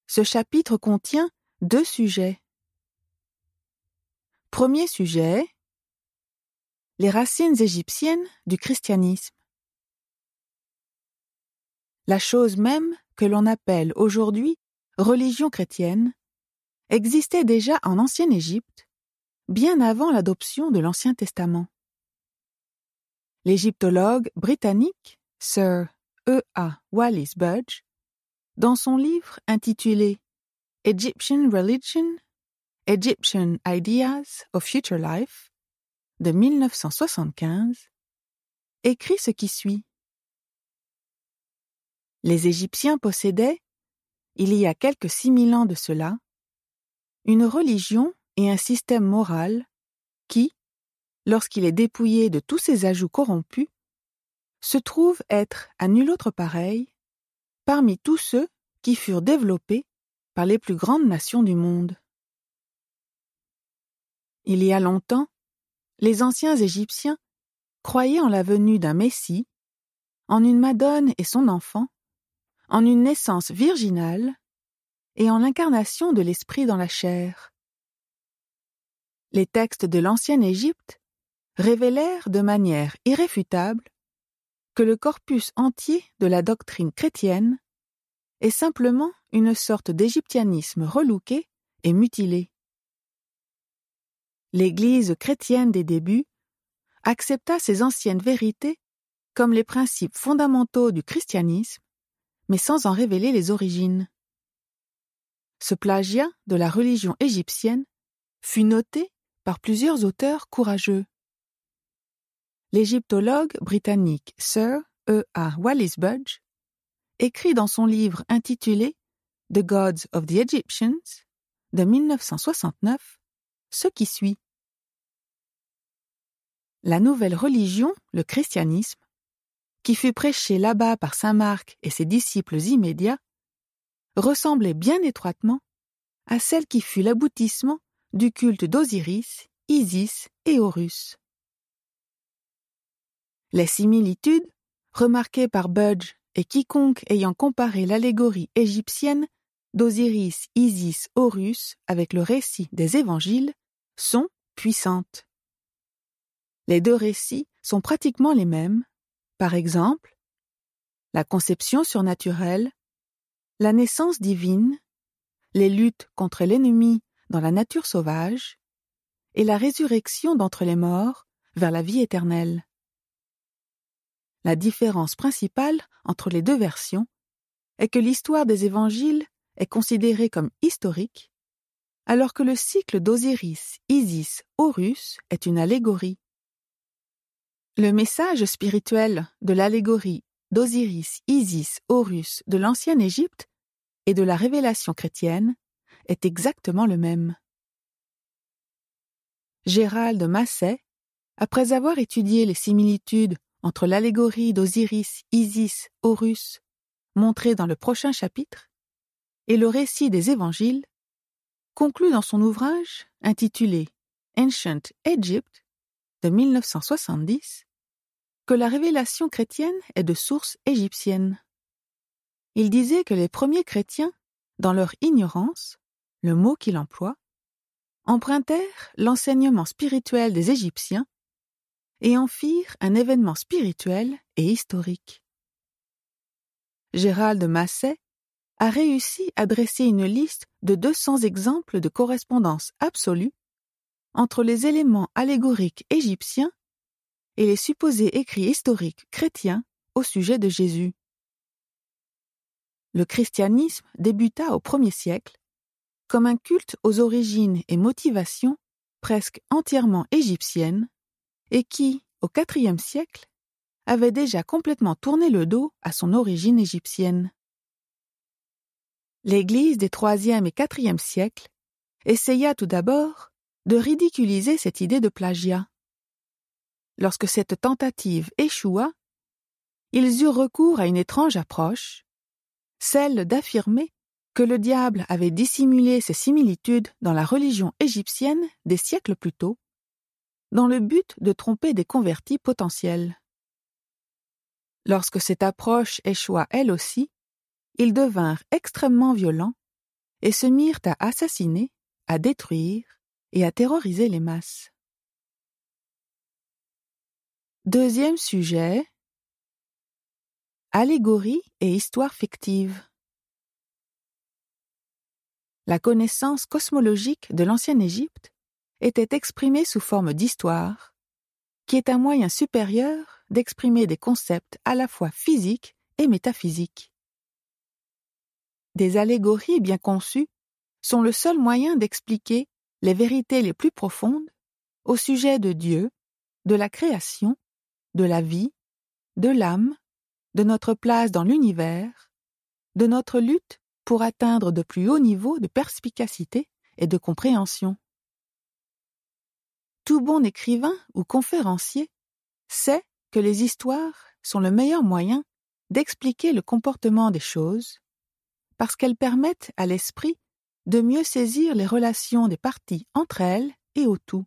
Ce chapitre contient deux sujets. Premier sujet Les racines égyptiennes du christianisme. La chose même que l'on appelle aujourd'hui religion chrétienne, existait déjà en ancienne Égypte, bien avant l'adoption de l'Ancien Testament. L'égyptologue britannique Sir E. A. Wallis Budge, dans son livre intitulé Egyptian Religion, Egyptian Ideas of Future Life de 1975, écrit ce qui suit. Les Égyptiens possédaient, il y a quelque six mille ans de cela, une religion et un système moral qui, lorsqu'il est dépouillé de tous ses ajouts corrompus, se trouve être à nul autre pareil parmi tous ceux qui furent développés par les plus grandes nations du monde. Il y a longtemps, les anciens Égyptiens croyaient en la venue d'un Messie, en une Madone et son enfant, en une naissance virginale et en l'incarnation de l'Esprit dans la chair. Les textes de l'ancienne Égypte révélèrent de manière irréfutable que le corpus entier de la doctrine chrétienne est simplement une sorte d'égyptianisme relouqué et mutilé. L'Église chrétienne des débuts accepta ces anciennes vérités comme les principes fondamentaux du christianisme mais sans en révéler les origines. Ce plagiat de la religion égyptienne fut noté par plusieurs auteurs courageux. L'égyptologue britannique Sir E. A. Wallis Budge écrit dans son livre intitulé The Gods of the Egyptians de 1969 ce qui suit. La nouvelle religion, le christianisme, qui fut prêché là-bas par saint Marc et ses disciples immédiats, ressemblait bien étroitement à celle qui fut l'aboutissement du culte d'Osiris, Isis et Horus. Les similitudes, remarquées par Budge et quiconque ayant comparé l'allégorie égyptienne d'Osiris, Isis, Horus avec le récit des évangiles, sont puissantes. Les deux récits sont pratiquement les mêmes, par exemple, la conception surnaturelle, la naissance divine, les luttes contre l'ennemi dans la nature sauvage, et la résurrection d'entre les morts vers la vie éternelle. La différence principale entre les deux versions est que l'histoire des évangiles est considérée comme historique, alors que le cycle d'Osiris, Isis, Horus est une allégorie. Le message spirituel de l'allégorie d'Osiris, Isis, Horus de l'ancienne Égypte et de la révélation chrétienne est exactement le même. Gérald Masset, après avoir étudié les similitudes entre l'allégorie d'Osiris, Isis, Horus, montrée dans le prochain chapitre, et le récit des évangiles, conclut dans son ouvrage intitulé Ancient Egypt de 1970 que la révélation chrétienne est de source égyptienne. Il disait que les premiers chrétiens, dans leur ignorance, le mot qu'il emploie, empruntèrent l'enseignement spirituel des Égyptiens et en firent un événement spirituel et historique. Gérald Masset a réussi à dresser une liste de 200 exemples de correspondance absolue entre les éléments allégoriques égyptiens et les supposés écrits historiques chrétiens au sujet de Jésus. Le christianisme débuta au 1er siècle comme un culte aux origines et motivations presque entièrement égyptiennes, et qui, au IVe siècle, avait déjà complètement tourné le dos à son origine égyptienne. L'Église des 3e et IVe siècles essaya tout d'abord de ridiculiser cette idée de plagiat lorsque cette tentative échoua, ils eurent recours à une étrange approche, celle d'affirmer que le diable avait dissimulé ses similitudes dans la religion égyptienne des siècles plus tôt, dans le but de tromper des convertis potentiels. Lorsque cette approche échoua elle aussi, ils devinrent extrêmement violents et se mirent à assassiner, à détruire et à terroriser les masses. Deuxième sujet Allégorie et histoire fictive. La connaissance cosmologique de l'ancienne Égypte était exprimée sous forme d'histoire, qui est un moyen supérieur d'exprimer des concepts à la fois physiques et métaphysiques. Des allégories bien conçues sont le seul moyen d'expliquer les vérités les plus profondes au sujet de Dieu, de la création de la vie, de l'âme, de notre place dans l'univers, de notre lutte pour atteindre de plus hauts niveaux de perspicacité et de compréhension. Tout bon écrivain ou conférencier sait que les histoires sont le meilleur moyen d'expliquer le comportement des choses, parce qu'elles permettent à l'esprit de mieux saisir les relations des parties entre elles et au tout.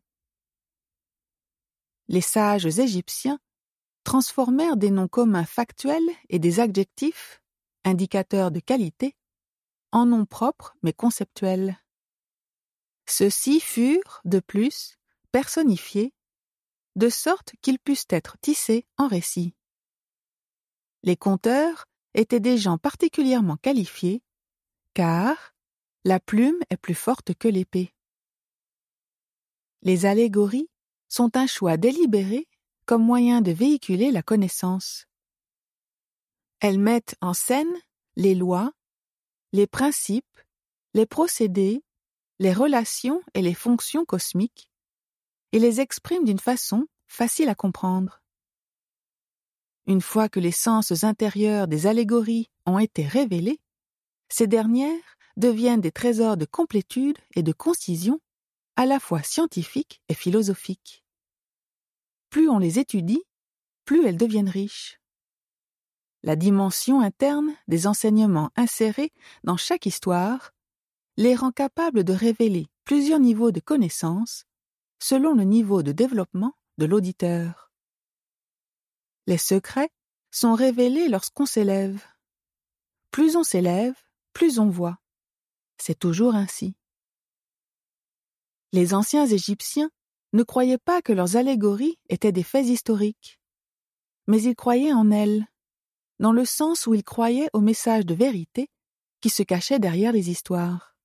Les sages égyptiens transformèrent des noms communs factuels et des adjectifs, indicateurs de qualité, en noms propres mais conceptuels. Ceux-ci furent, de plus, personnifiés, de sorte qu'ils pussent être tissés en récit. Les conteurs étaient des gens particulièrement qualifiés, car la plume est plus forte que l'épée. Les allégories sont un choix délibéré comme moyen de véhiculer la connaissance. Elles mettent en scène les lois, les principes, les procédés, les relations et les fonctions cosmiques, et les expriment d'une façon facile à comprendre. Une fois que les sens intérieurs des allégories ont été révélés, ces dernières deviennent des trésors de complétude et de concision, à la fois scientifiques et philosophiques plus on les étudie, plus elles deviennent riches. La dimension interne des enseignements insérés dans chaque histoire les rend capables de révéler plusieurs niveaux de connaissances selon le niveau de développement de l'auditeur. Les secrets sont révélés lorsqu'on s'élève. Plus on s'élève, plus on voit. C'est toujours ainsi. Les anciens Égyptiens ne croyaient pas que leurs allégories étaient des faits historiques. Mais ils croyaient en elles, dans le sens où ils croyaient au message de vérité qui se cachait derrière les histoires.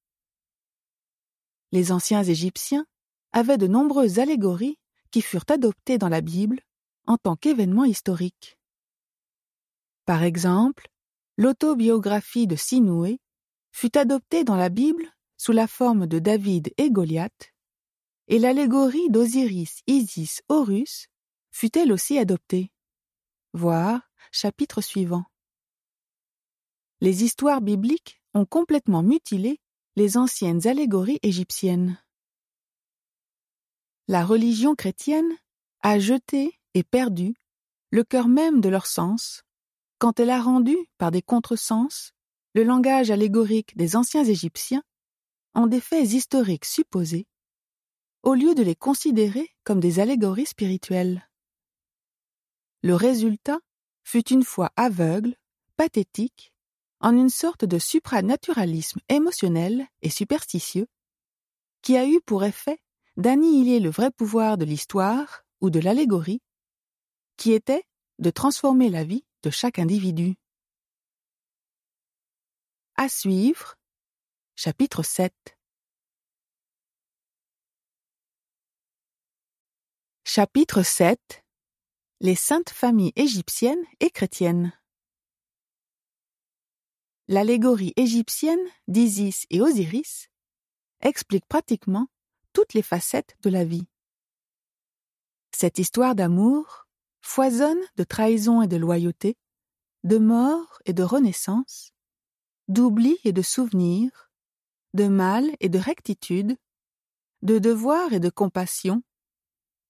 Les anciens Égyptiens avaient de nombreuses allégories qui furent adoptées dans la Bible en tant qu'événements historiques. Par exemple, l'autobiographie de Sinoué fut adoptée dans la Bible sous la forme de David et Goliath, et l'allégorie d'Osiris, Isis, Horus fut-elle aussi adoptée Voir chapitre suivant. Les histoires bibliques ont complètement mutilé les anciennes allégories égyptiennes. La religion chrétienne a jeté et perdu le cœur même de leur sens quand elle a rendu, par des contresens, le langage allégorique des anciens Égyptiens en des faits historiques supposés au lieu de les considérer comme des allégories spirituelles. Le résultat fut une foi aveugle, pathétique, en une sorte de supranaturalisme émotionnel et superstitieux, qui a eu pour effet d'annihiler le vrai pouvoir de l'histoire ou de l'allégorie, qui était de transformer la vie de chaque individu. À suivre, chapitre 7. Chapitre 7 Les saintes familles égyptiennes et chrétiennes. L'allégorie égyptienne d'Isis et Osiris explique pratiquement toutes les facettes de la vie. Cette histoire d'amour foisonne de trahison et de loyauté, de mort et de renaissance, d'oubli et de souvenir, de mal et de rectitude, de devoir et de compassion,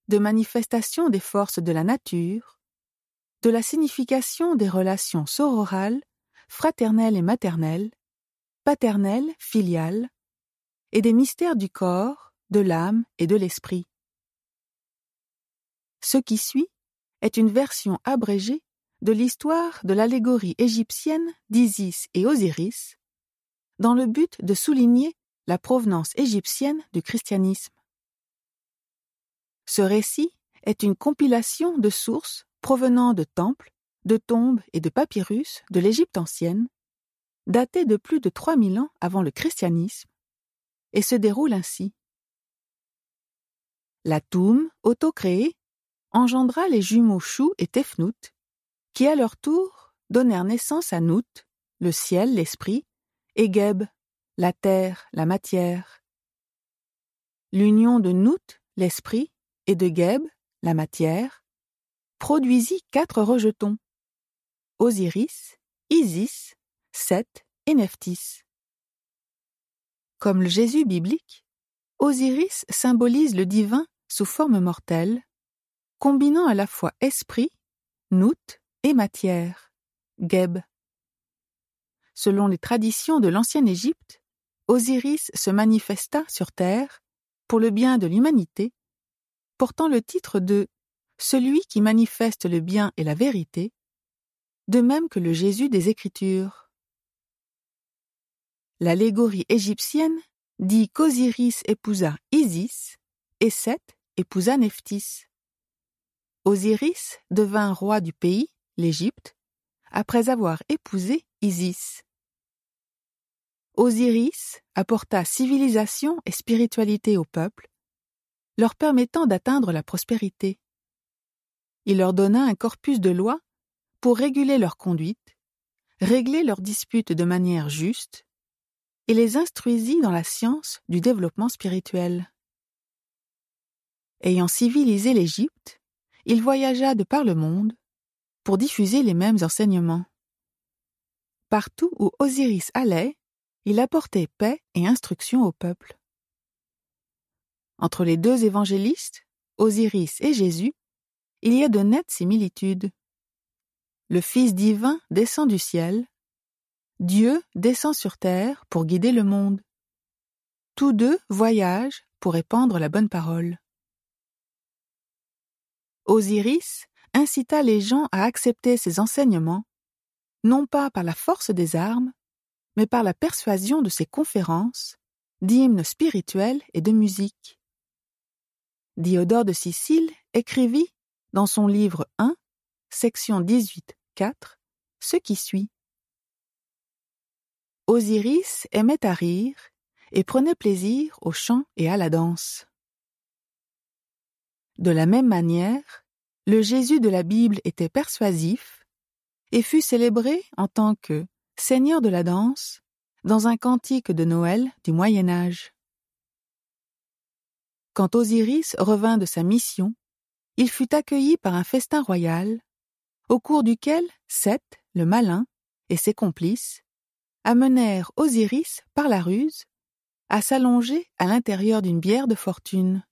de manifestation des forces de la nature, de la signification des relations sororales, fraternelles et maternelles, paternelles, filiales, et des mystères du corps, de l'âme et de l'esprit. Ce qui suit est une version abrégée de l'histoire de l'allégorie égyptienne d'Isis et Osiris, dans le but de souligner la provenance égyptienne du christianisme. Ce récit est une compilation de sources provenant de temples, de tombes et de papyrus de l'Égypte ancienne, datée de plus de 3000 ans avant le christianisme, et se déroule ainsi. La auto-créée, engendra les jumeaux Chou et Tefnout, qui à leur tour donnèrent naissance à Nout, le ciel, l'esprit, et Geb, la terre, la matière. L'union de Nout, l'esprit, et de Geb, la matière, produisit quatre rejetons Osiris, Isis, Seth et Nephthys. Comme le Jésus biblique, Osiris symbolise le divin sous forme mortelle, combinant à la fois esprit, nout et matière, Geb. Selon les traditions de l'ancienne Égypte, Osiris se manifesta sur terre pour le bien de l'humanité portant le titre de Celui qui manifeste le bien et la vérité, de même que le Jésus des Écritures. L'allégorie égyptienne dit qu'Osiris épousa Isis et Seth épousa Nephthys. Osiris devint roi du pays, l'Égypte, après avoir épousé Isis. Osiris apporta civilisation et spiritualité au peuple leur permettant d'atteindre la prospérité. Il leur donna un corpus de lois pour réguler leur conduite, régler leurs disputes de manière juste, et les instruisit dans la science du développement spirituel. Ayant civilisé l'Égypte, il voyagea de par le monde pour diffuser les mêmes enseignements. Partout où Osiris allait, il apportait paix et instruction au peuple. Entre les deux évangélistes, Osiris et Jésus, il y a de nettes similitudes. Le Fils divin descend du ciel, Dieu descend sur terre pour guider le monde. Tous deux voyagent pour répandre la bonne parole. Osiris incita les gens à accepter ses enseignements, non pas par la force des armes, mais par la persuasion de ses conférences, d'hymnes spirituels et de musique. Diodore de Sicile écrivit, dans son livre I, section 18 ce qui suit. Osiris aimait à rire et prenait plaisir au chant et à la danse. De la même manière, le Jésus de la Bible était persuasif et fut célébré en tant que Seigneur de la danse dans un cantique de Noël du Moyen Âge. Quand Osiris revint de sa mission, il fut accueilli par un festin royal, au cours duquel Seth, le malin, et ses complices amenèrent Osiris par la ruse à s'allonger à l'intérieur d'une bière de fortune.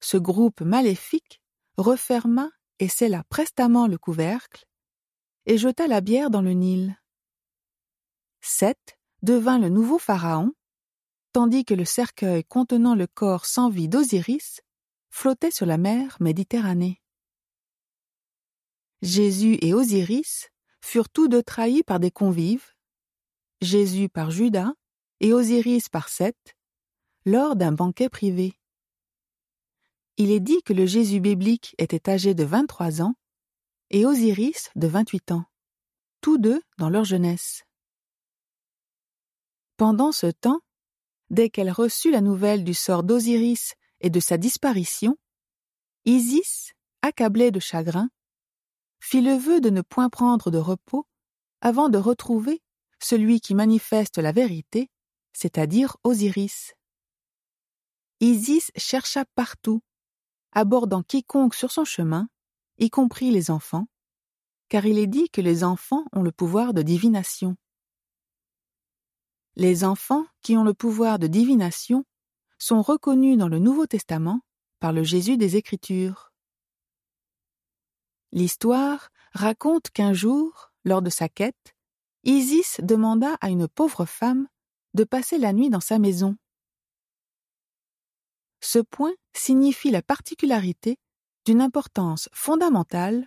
Ce groupe maléfique referma et scella prestamment le couvercle et jeta la bière dans le Nil. Seth devint le nouveau pharaon tandis que le cercueil contenant le corps sans vie d'Osiris flottait sur la mer Méditerranée. Jésus et Osiris furent tous deux trahis par des convives, Jésus par Judas et Osiris par Seth, lors d'un banquet privé. Il est dit que le Jésus biblique était âgé de 23 ans et Osiris de 28 ans, tous deux dans leur jeunesse. Pendant ce temps, dès qu'elle reçut la nouvelle du sort d'Osiris et de sa disparition, Isis, accablée de chagrin, fit le vœu de ne point prendre de repos avant de retrouver celui qui manifeste la vérité, c'est-à-dire Osiris. Isis chercha partout, abordant quiconque sur son chemin, y compris les enfants, car il est dit que les enfants ont le pouvoir de divination. Les enfants qui ont le pouvoir de divination sont reconnus dans le Nouveau Testament par le Jésus des Écritures. L'histoire raconte qu'un jour, lors de sa quête, Isis demanda à une pauvre femme de passer la nuit dans sa maison. Ce point signifie la particularité d'une importance fondamentale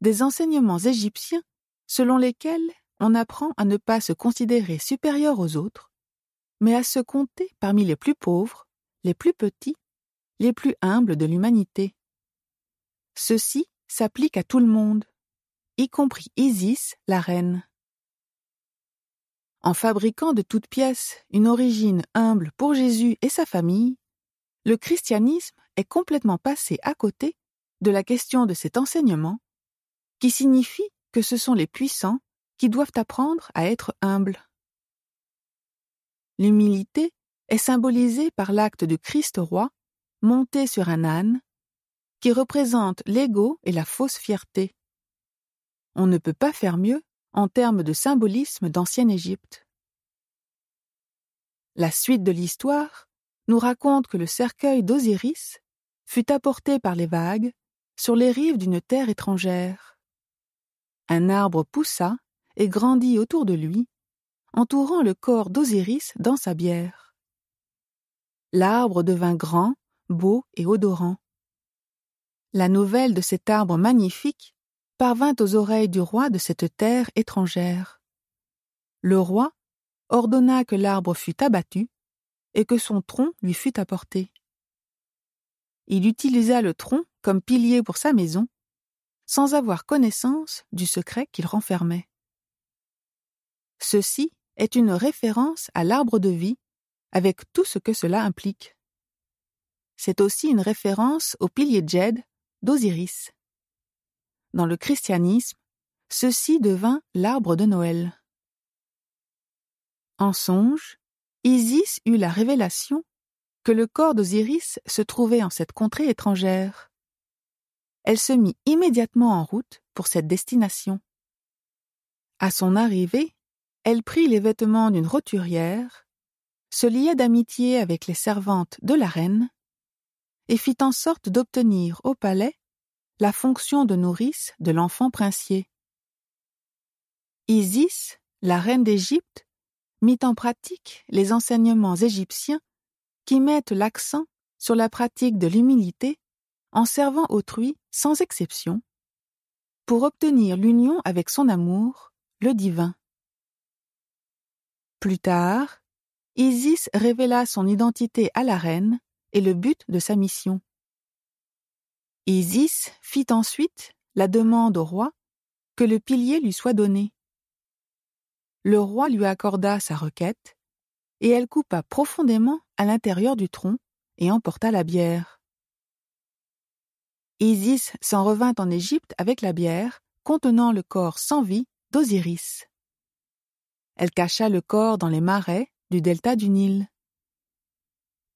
des enseignements égyptiens selon lesquels on apprend à ne pas se considérer supérieur aux autres, mais à se compter parmi les plus pauvres, les plus petits, les plus humbles de l'humanité. Ceci s'applique à tout le monde, y compris Isis, la reine. En fabriquant de toutes pièces une origine humble pour Jésus et sa famille, le christianisme est complètement passé à côté de la question de cet enseignement, qui signifie que ce sont les puissants qui doivent apprendre à être humbles. L'humilité est symbolisée par l'acte de Christ roi, monté sur un âne, qui représente l'ego et la fausse fierté. On ne peut pas faire mieux en termes de symbolisme d'ancienne Égypte. La suite de l'histoire nous raconte que le cercueil d'Osiris fut apporté par les vagues sur les rives d'une terre étrangère. Un arbre poussa et grandit autour de lui, entourant le corps d'Osiris dans sa bière. L'arbre devint grand, beau et odorant. La nouvelle de cet arbre magnifique parvint aux oreilles du roi de cette terre étrangère. Le roi ordonna que l'arbre fût abattu et que son tronc lui fût apporté. Il utilisa le tronc comme pilier pour sa maison, sans avoir connaissance du secret qu'il renfermait. Ceci est une référence à l'arbre de vie avec tout ce que cela implique. C'est aussi une référence au pilier Jed d'Osiris. Dans le christianisme, ceci devint l'arbre de Noël. En songe, Isis eut la révélation que le corps d'Osiris se trouvait en cette contrée étrangère. Elle se mit immédiatement en route pour cette destination. À son arrivée, elle prit les vêtements d'une roturière, se lia d'amitié avec les servantes de la reine, et fit en sorte d'obtenir au palais la fonction de nourrice de l'enfant princier. Isis, la reine d'Égypte, mit en pratique les enseignements égyptiens qui mettent l'accent sur la pratique de l'humilité en servant autrui sans exception pour obtenir l'union avec son amour, le divin. Plus tard, Isis révéla son identité à la reine et le but de sa mission. Isis fit ensuite la demande au roi que le pilier lui soit donné. Le roi lui accorda sa requête, et elle coupa profondément à l'intérieur du tronc et emporta la bière. Isis s'en revint en Égypte avec la bière contenant le corps sans vie d'Osiris. Elle cacha le corps dans les marais du delta du Nil.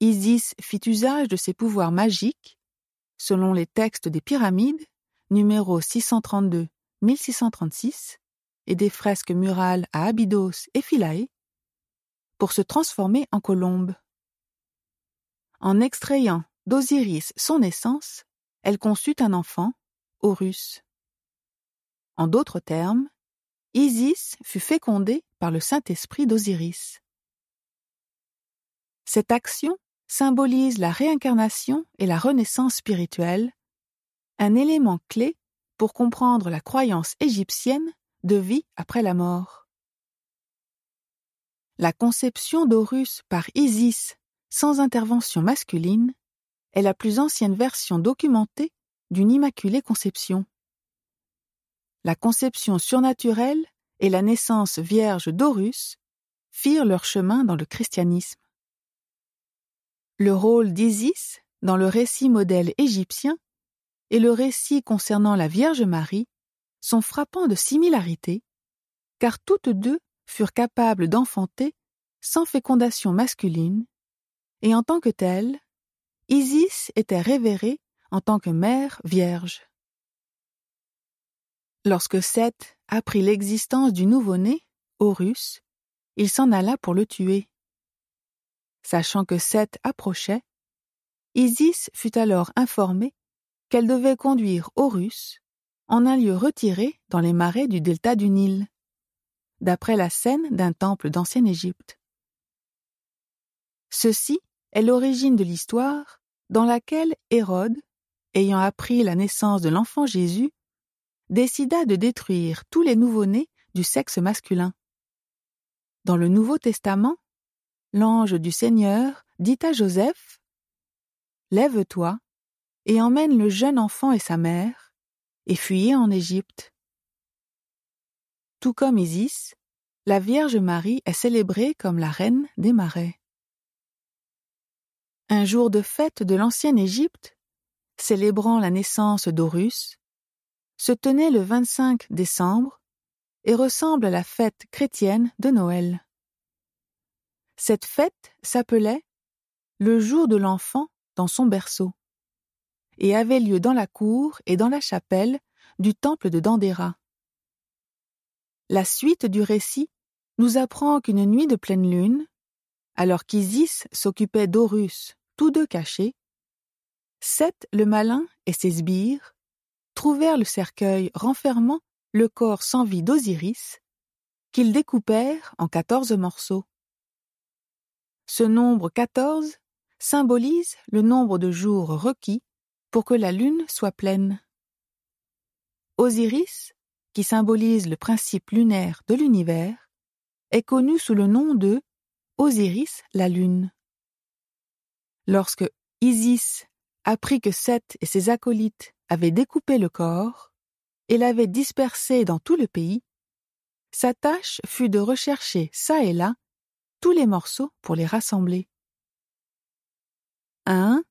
Isis fit usage de ses pouvoirs magiques, selon les textes des pyramides, numéros 632-1636, et des fresques murales à Abydos et Philae, pour se transformer en colombe. En extrayant d'Osiris son essence, elle conçut un enfant, Horus. En d'autres termes, Isis fut fécondée par le Saint-Esprit d'Osiris. Cette action symbolise la réincarnation et la renaissance spirituelle, un élément clé pour comprendre la croyance égyptienne de vie après la mort. La conception d'Horus par Isis sans intervention masculine est la plus ancienne version documentée d'une Immaculée Conception la conception surnaturelle et la naissance vierge d'Horus firent leur chemin dans le christianisme. Le rôle d'Isis dans le récit modèle égyptien et le récit concernant la Vierge Marie sont frappants de similarité, car toutes deux furent capables d'enfanter sans fécondation masculine, et en tant que telles, Isis était révérée en tant que mère vierge. Lorsque Seth apprit l'existence du nouveau-né, Horus, il s'en alla pour le tuer. Sachant que Seth approchait, Isis fut alors informée qu'elle devait conduire Horus en un lieu retiré dans les marais du delta du Nil, d'après la scène d'un temple d'ancienne Égypte. Ceci est l'origine de l'histoire dans laquelle Hérode, ayant appris la naissance de l'enfant Jésus, décida de détruire tous les nouveau-nés du sexe masculin. Dans le Nouveau Testament, l'ange du Seigneur dit à Joseph Lève-toi et emmène le jeune enfant et sa mère, et fuyez en Égypte. Tout comme Isis, la Vierge Marie est célébrée comme la reine des marais. Un jour de fête de l'ancienne Égypte, célébrant la naissance d'Horus, se tenait le 25 décembre et ressemble à la fête chrétienne de Noël. Cette fête s'appelait le jour de l'enfant dans son berceau et avait lieu dans la cour et dans la chapelle du temple de Dandéra. La suite du récit nous apprend qu'une nuit de pleine lune, alors qu'Isis s'occupait d'Horus, tous deux cachés, Seth le malin et ses sbires trouvèrent le cercueil renfermant le corps sans vie d'Osiris, qu'ils découpèrent en quatorze morceaux. Ce nombre quatorze symbolise le nombre de jours requis pour que la lune soit pleine. Osiris, qui symbolise le principe lunaire de l'univers, est connu sous le nom de Osiris la lune. Lorsque Isis apprit que Seth et ses acolytes avait découpé le corps et l'avait dispersé dans tout le pays, sa tâche fut de rechercher çà et là tous les morceaux pour les rassembler. 1.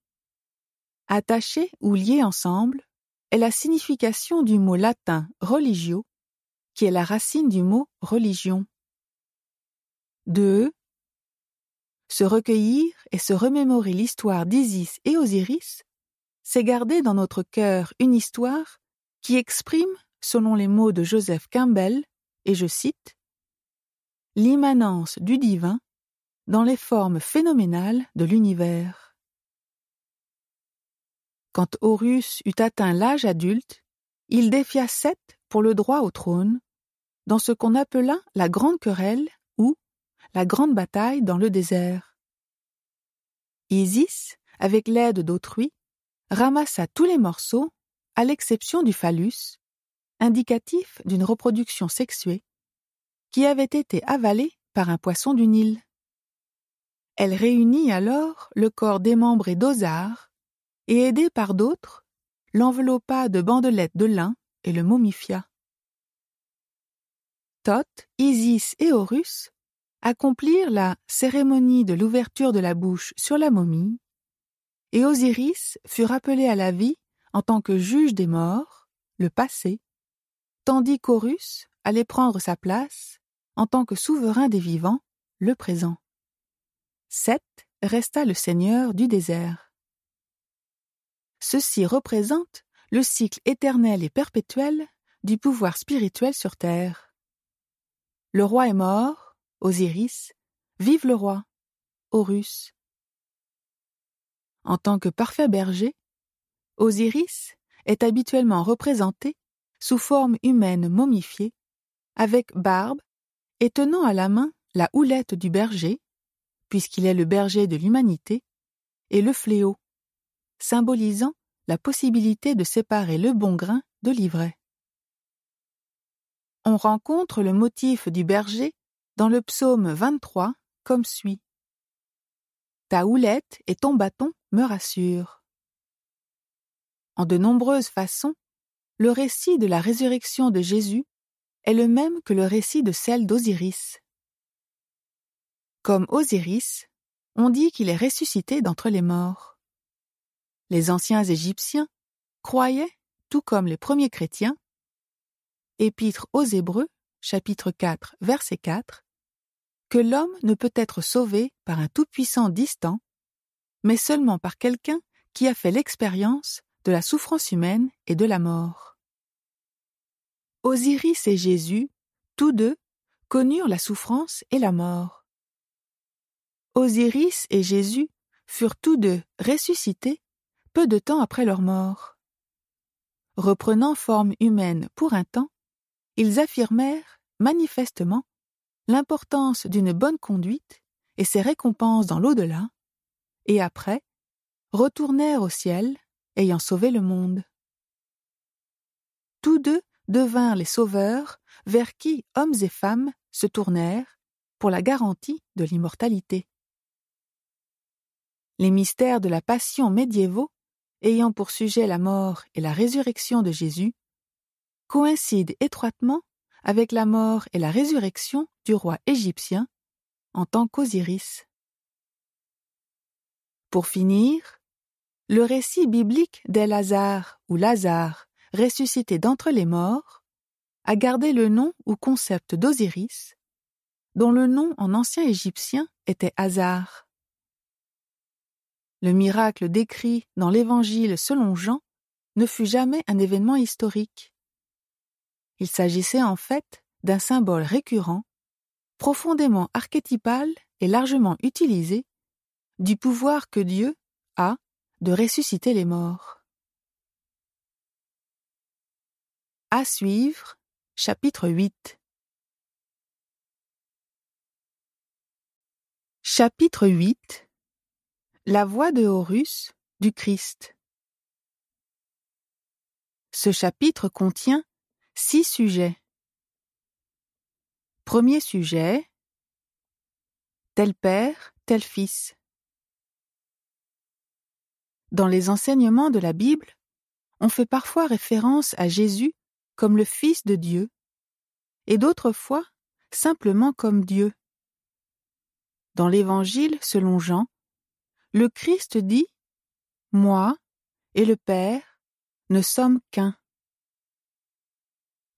Attacher ou lier ensemble est la signification du mot latin religio, qui est la racine du mot religion. 2. Se recueillir et se remémorer l'histoire d'Isis et Osiris c'est garder dans notre cœur une histoire qui exprime, selon les mots de Joseph Campbell, et je cite, l'immanence du divin dans les formes phénoménales de l'univers. Quand Horus eut atteint l'âge adulte, il défia sept pour le droit au trône, dans ce qu'on appela la grande querelle ou la grande bataille dans le désert. Isis, avec l'aide d'autrui, ramassa tous les morceaux, à l'exception du phallus, indicatif d'une reproduction sexuée, qui avait été avalée par un poisson du Nil. Elle réunit alors le corps démembré d'Osar et, aidée par d'autres, l'enveloppa de bandelettes de lin et le momifia. Thoth, Isis et Horus accomplirent la cérémonie de l'ouverture de la bouche sur la momie et Osiris fut rappelé à la vie en tant que juge des morts, le passé, tandis qu'Horus allait prendre sa place en tant que souverain des vivants, le présent. Seth resta le seigneur du désert. Ceci représente le cycle éternel et perpétuel du pouvoir spirituel sur terre. Le roi est mort, Osiris, vive le roi, Horus en tant que parfait berger, Osiris est habituellement représenté sous forme humaine momifiée, avec barbe et tenant à la main la houlette du berger, puisqu'il est le berger de l'humanité, et le fléau, symbolisant la possibilité de séparer le bon grain de l'ivraie. On rencontre le motif du berger dans le psaume 23 comme suit. Ta houlette et ton bâton me rassurent. En de nombreuses façons, le récit de la résurrection de Jésus est le même que le récit de celle d'Osiris. Comme Osiris, on dit qu'il est ressuscité d'entre les morts. Les anciens Égyptiens croyaient, tout comme les premiers chrétiens, Épître aux Hébreux, chapitre 4, verset 4, que l'homme ne peut être sauvé par un tout-puissant distant, mais seulement par quelqu'un qui a fait l'expérience de la souffrance humaine et de la mort. Osiris et Jésus, tous deux, connurent la souffrance et la mort. Osiris et Jésus furent tous deux ressuscités peu de temps après leur mort. Reprenant forme humaine pour un temps, ils affirmèrent manifestement l'importance d'une bonne conduite et ses récompenses dans l'au-delà, et après, retournèrent au ciel, ayant sauvé le monde. Tous deux devinrent les sauveurs vers qui hommes et femmes se tournèrent pour la garantie de l'immortalité. Les mystères de la passion médiévaux, ayant pour sujet la mort et la résurrection de Jésus, coïncident étroitement avec la mort et la résurrection du roi égyptien en tant qu'Osiris. Pour finir, le récit biblique des Lazare ou Lazare, ressuscité d'entre les morts, a gardé le nom ou concept d'Osiris, dont le nom en ancien égyptien était Hazar. Le miracle décrit dans l'Évangile selon Jean ne fut jamais un événement historique. Il s'agissait en fait d'un symbole récurrent, profondément archétypal et largement utilisé, du pouvoir que Dieu a de ressusciter les morts. À suivre, chapitre 8. Chapitre 8 La voix de Horus du Christ. Ce chapitre contient Six sujets. Premier sujet. Tel père, tel fils. Dans les enseignements de la Bible, on fait parfois référence à Jésus comme le Fils de Dieu, et d'autres fois simplement comme Dieu. Dans l'Évangile selon Jean, le Christ dit Moi et le Père ne sommes qu'un.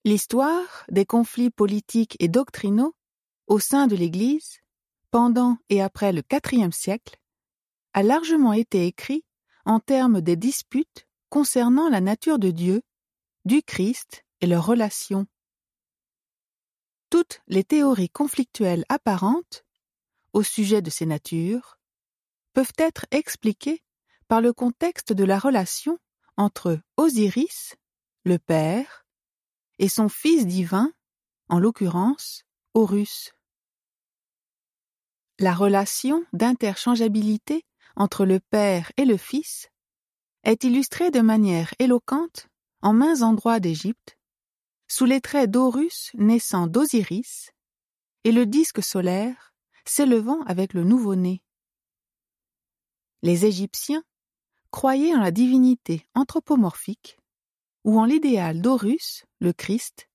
L'histoire des conflits politiques et doctrinaux au sein de l'Église, pendant et après le IVe siècle, a largement été écrite en termes des disputes concernant la nature de Dieu, du Christ et leurs relations. Toutes les théories conflictuelles apparentes au sujet de ces natures peuvent être expliquées par le contexte de la relation entre Osiris, le Père, et son Fils divin, en l'occurrence, Horus. La relation d'interchangeabilité entre le Père et le Fils est illustrée de manière éloquente en mains endroits d'Égypte, sous les traits d'Horus naissant d'Osiris et le disque solaire s'élevant avec le nouveau-né. Les Égyptiens croyaient en la divinité anthropomorphique ou en l'idéal d'Horus, le Christ,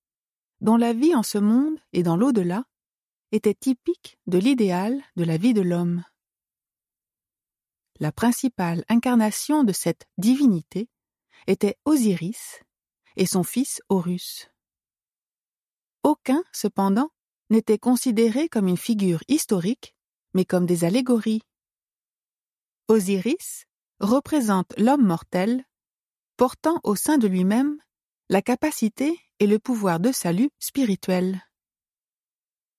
dont la vie en ce monde et dans l'au-delà était typique de l'idéal de la vie de l'homme. La principale incarnation de cette divinité était Osiris et son fils Horus. Aucun, cependant, n'était considéré comme une figure historique, mais comme des allégories. Osiris représente l'homme mortel portant au sein de lui-même la capacité et le pouvoir de salut spirituel.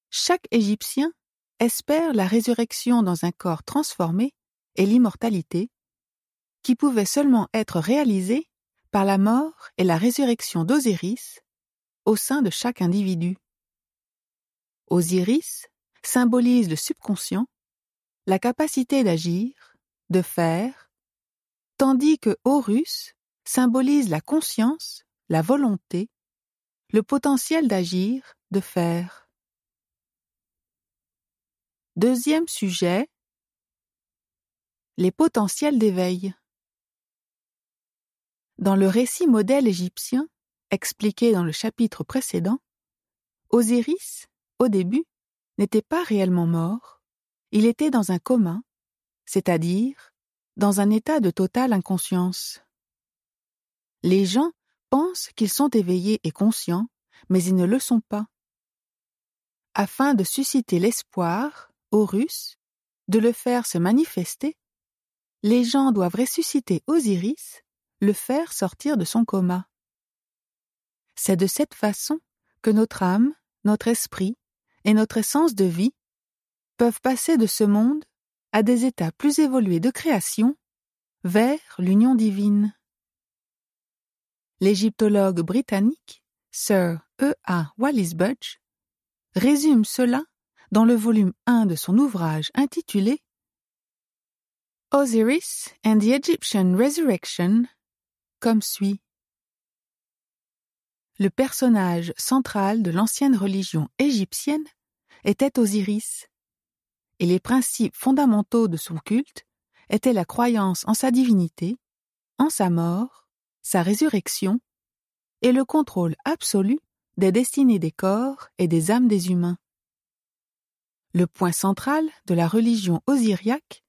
Chaque Égyptien espère la résurrection dans un corps transformé et l'immortalité, qui pouvait seulement être réalisée par la mort et la résurrection d'Osiris au sein de chaque individu. Osiris symbolise le subconscient, la capacité d'agir, de faire, tandis que Horus symbolise la conscience, la volonté, le potentiel d'agir, de faire. Deuxième sujet, les potentiels d'éveil. Dans le récit modèle égyptien, expliqué dans le chapitre précédent, Osiris, au début, n'était pas réellement mort, il était dans un coma, c'est-à-dire dans un état de totale inconscience. Les gens pensent qu'ils sont éveillés et conscients, mais ils ne le sont pas. Afin de susciter l'espoir aux Russes, de le faire se manifester, les gens doivent ressusciter Osiris, le faire sortir de son coma. C'est de cette façon que notre âme, notre esprit et notre essence de vie peuvent passer de ce monde à des états plus évolués de création vers l'union divine. L'égyptologue britannique Sir E. A. Wallis Budge résume cela dans le volume 1 de son ouvrage intitulé Osiris and the Egyptian Resurrection comme suit. Le personnage central de l'ancienne religion égyptienne était Osiris, et les principes fondamentaux de son culte étaient la croyance en sa divinité, en sa mort sa résurrection et le contrôle absolu des destinées des corps et des âmes des humains. Le point central de la religion osiriaque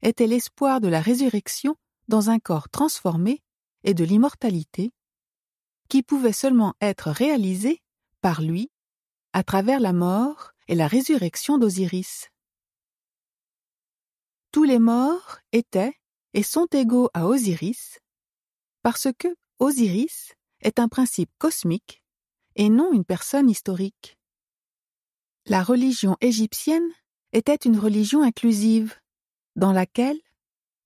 était l'espoir de la résurrection dans un corps transformé et de l'immortalité, qui pouvait seulement être réalisée par lui à travers la mort et la résurrection d'Osiris. Tous les morts étaient et sont égaux à Osiris, parce que Osiris est un principe cosmique et non une personne historique. La religion égyptienne était une religion inclusive, dans laquelle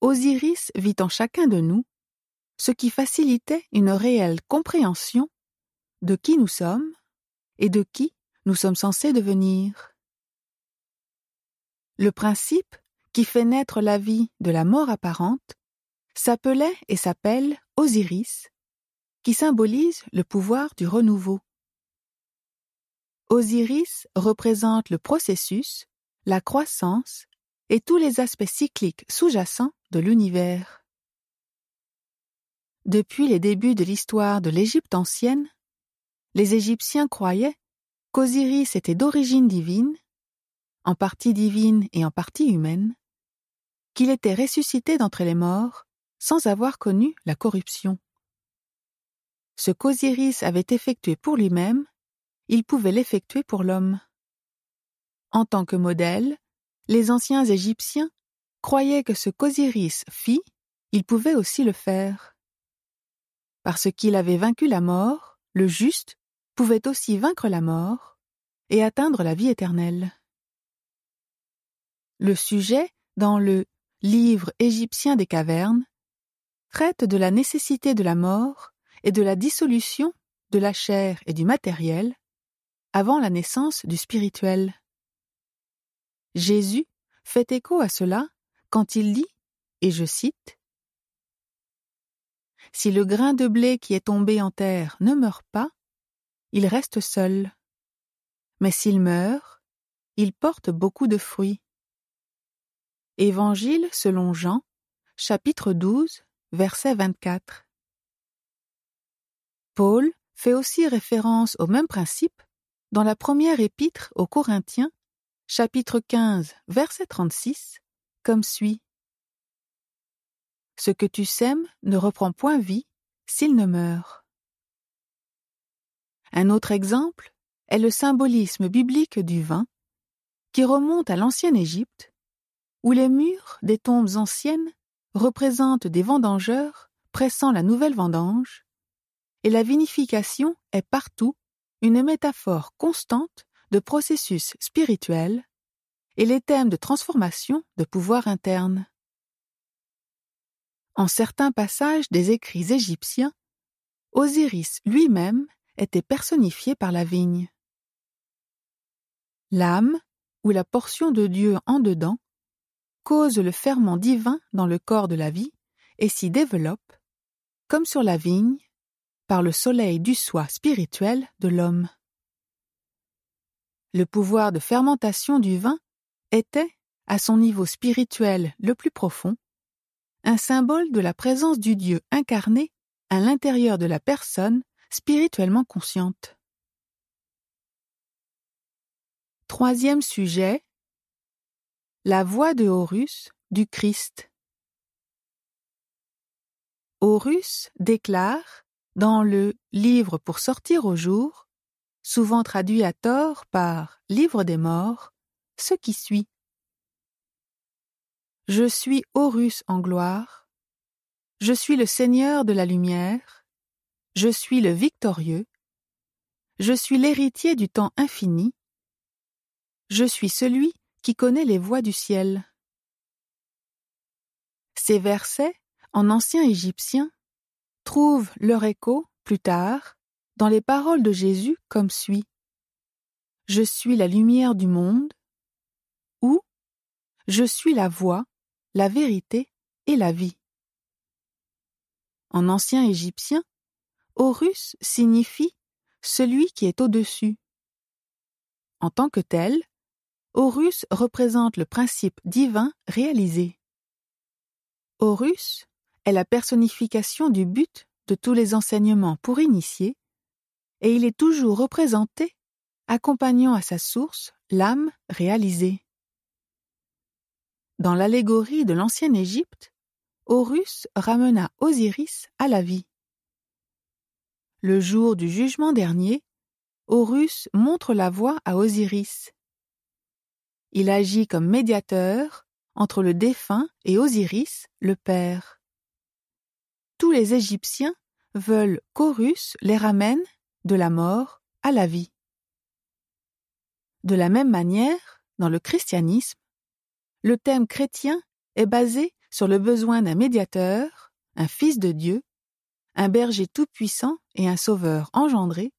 Osiris vit en chacun de nous, ce qui facilitait une réelle compréhension de qui nous sommes et de qui nous sommes censés devenir. Le principe qui fait naître la vie de la mort apparente s'appelait et s'appelle Osiris, qui symbolise le pouvoir du renouveau. Osiris représente le processus, la croissance et tous les aspects cycliques sous-jacents de l'univers. Depuis les débuts de l'histoire de l'Égypte ancienne, les Égyptiens croyaient qu'Osiris était d'origine divine, en partie divine et en partie humaine, qu'il était ressuscité d'entre les morts sans avoir connu la corruption. Ce qu'Osiris avait effectué pour lui-même, il pouvait l'effectuer pour l'homme. En tant que modèle, les anciens Égyptiens croyaient que ce qu'Osiris fit, il pouvait aussi le faire. Parce qu'il avait vaincu la mort, le juste pouvait aussi vaincre la mort et atteindre la vie éternelle. Le sujet, dans le Livre égyptien des cavernes, traite de la nécessité de la mort et de la dissolution de la chair et du matériel avant la naissance du spirituel. Jésus fait écho à cela quand il dit, et je cite, Si le grain de blé qui est tombé en terre ne meurt pas, il reste seul. Mais s'il meurt, il porte beaucoup de fruits. Évangile selon Jean, chapitre 12, verset 24. Paul fait aussi référence au même principe dans la première épître aux Corinthiens, chapitre 15, verset 36, comme suit. Ce que tu sèmes ne reprend point vie s'il ne meurt. Un autre exemple est le symbolisme biblique du vin, qui remonte à l'ancienne Égypte, où les murs des tombes anciennes représente des vendangeurs pressant la nouvelle vendange, et la vinification est partout une métaphore constante de processus spirituel et les thèmes de transformation de pouvoir interne. En certains passages des écrits égyptiens, Osiris lui-même était personnifié par la vigne. L'âme, ou la portion de Dieu en dedans, cause le ferment divin dans le corps de la vie et s'y développe, comme sur la vigne, par le soleil du soi spirituel de l'homme. Le pouvoir de fermentation du vin était, à son niveau spirituel le plus profond, un symbole de la présence du Dieu incarné à l'intérieur de la personne spirituellement consciente. Troisième sujet la voix de Horus du Christ. Horus déclare, dans le Livre pour sortir au jour, souvent traduit à tort par Livre des morts, ce qui suit. Je suis Horus en gloire, je suis le Seigneur de la lumière, je suis le victorieux, je suis l'héritier du temps infini, je suis celui qui connaît les voies du ciel. Ces versets, en ancien égyptien, trouvent leur écho, plus tard, dans les paroles de Jésus comme suit. Je suis la lumière du monde, ou Je suis la voie, la vérité et la vie. En ancien égyptien, Horus signifie celui qui est au-dessus. En tant que tel, Horus représente le principe divin réalisé. Horus est la personnification du but de tous les enseignements pour initier et il est toujours représenté, accompagnant à sa source l'âme réalisée. Dans l'allégorie de l'ancienne Égypte, Horus ramena Osiris à la vie. Le jour du jugement dernier, Horus montre la voie à Osiris, il agit comme médiateur entre le défunt et Osiris, le père. Tous les Égyptiens veulent qu'Horus les ramène de la mort à la vie. De la même manière, dans le christianisme, le thème chrétien est basé sur le besoin d'un médiateur, un fils de Dieu, un berger tout-puissant et un sauveur engendré,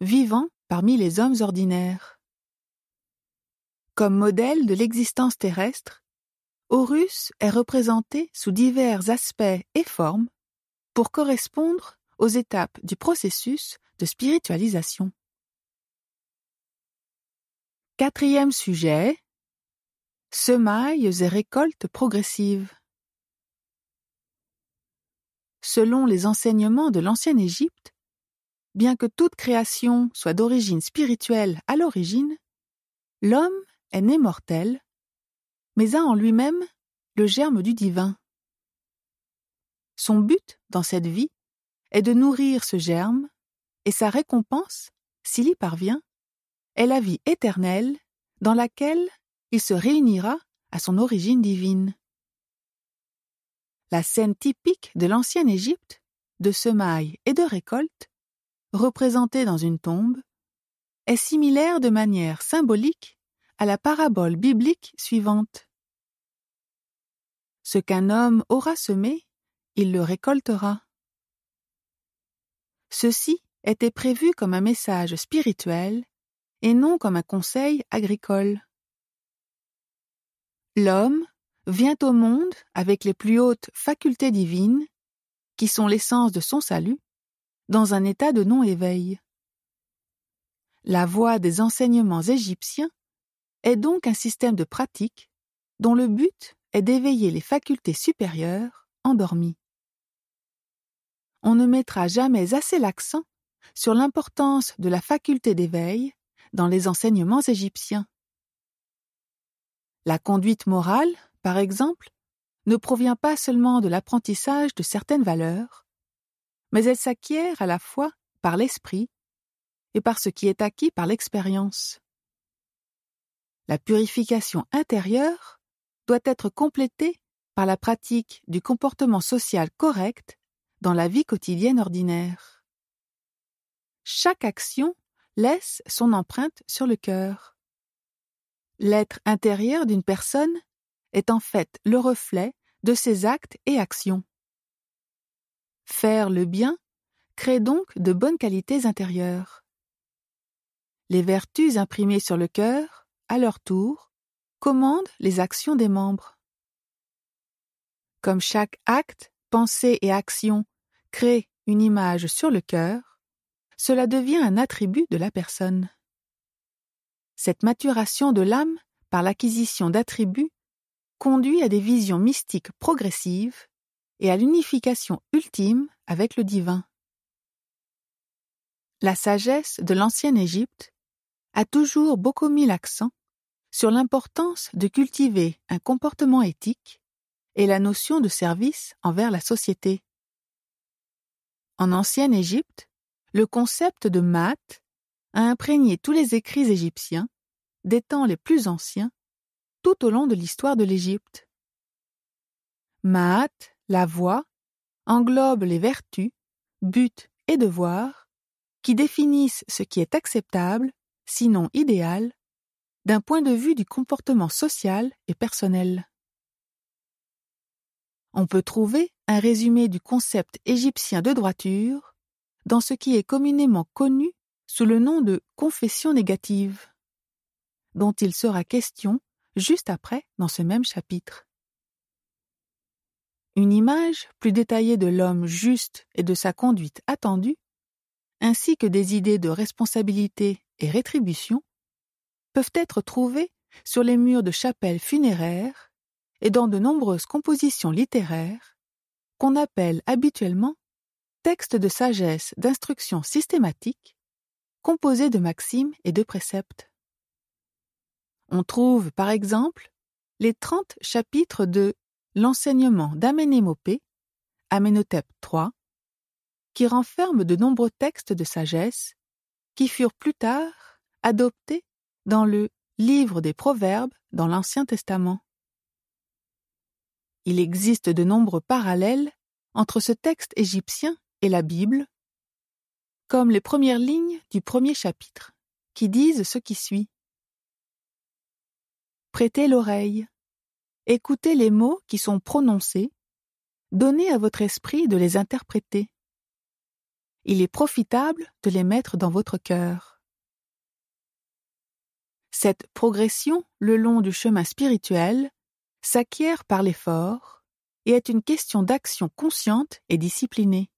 vivant parmi les hommes ordinaires. Comme modèle de l'existence terrestre, Horus est représenté sous divers aspects et formes pour correspondre aux étapes du processus de spiritualisation. Quatrième sujet Semailles et récoltes progressives. Selon les enseignements de l'ancienne Égypte, bien que toute création soit d'origine spirituelle à l'origine, l'homme est né mortel, mais a en lui-même le germe du divin. Son but dans cette vie est de nourrir ce germe, et sa récompense, s'il y parvient, est la vie éternelle dans laquelle il se réunira à son origine divine. La scène typique de l'ancienne Égypte, de semailles et de récolte, représentée dans une tombe, est similaire de manière symbolique à la parabole biblique suivante. Ce qu'un homme aura semé, il le récoltera. Ceci était prévu comme un message spirituel et non comme un conseil agricole. L'homme vient au monde avec les plus hautes facultés divines, qui sont l'essence de son salut, dans un état de non-éveil. La voie des enseignements égyptiens est donc un système de pratique dont le but est d'éveiller les facultés supérieures endormies. On ne mettra jamais assez l'accent sur l'importance de la faculté d'éveil dans les enseignements égyptiens. La conduite morale, par exemple, ne provient pas seulement de l'apprentissage de certaines valeurs, mais elle s'acquiert à la fois par l'esprit et par ce qui est acquis par l'expérience la purification intérieure doit être complétée par la pratique du comportement social correct dans la vie quotidienne ordinaire. Chaque action laisse son empreinte sur le cœur. L'être intérieur d'une personne est en fait le reflet de ses actes et actions. Faire le bien crée donc de bonnes qualités intérieures. Les vertus imprimées sur le cœur à leur tour, commandent les actions des membres. Comme chaque acte, pensée et action crée une image sur le cœur, cela devient un attribut de la personne. Cette maturation de l'âme par l'acquisition d'attributs conduit à des visions mystiques progressives et à l'unification ultime avec le divin. La sagesse de l'ancienne Égypte a toujours beaucoup mis l'accent sur l'importance de cultiver un comportement éthique et la notion de service envers la société. En ancienne Égypte, le concept de Maat a imprégné tous les écrits égyptiens, des temps les plus anciens, tout au long de l'histoire de l'Égypte. Maat, la voie, englobe les vertus, buts et devoirs qui définissent ce qui est acceptable sinon idéal, d'un point de vue du comportement social et personnel. On peut trouver un résumé du concept égyptien de droiture dans ce qui est communément connu sous le nom de confession négative, dont il sera question juste après dans ce même chapitre. Une image plus détaillée de l'homme juste et de sa conduite attendue, ainsi que des idées de responsabilité et rétribution peuvent être trouvés sur les murs de chapelles funéraires et dans de nombreuses compositions littéraires qu'on appelle habituellement textes de sagesse d'instruction systématique composés de maximes et de préceptes. On trouve, par exemple, les trente chapitres de L'enseignement d'Aménémopée, III, qui renferme de nombreux textes de sagesse qui furent plus tard adoptés dans le Livre des Proverbes dans l'Ancien Testament. Il existe de nombreux parallèles entre ce texte égyptien et la Bible, comme les premières lignes du premier chapitre, qui disent ce qui suit. Prêtez l'oreille, écoutez les mots qui sont prononcés, donnez à votre esprit de les interpréter il est profitable de les mettre dans votre cœur. Cette progression le long du chemin spirituel s'acquiert par l'effort et est une question d'action consciente et disciplinée.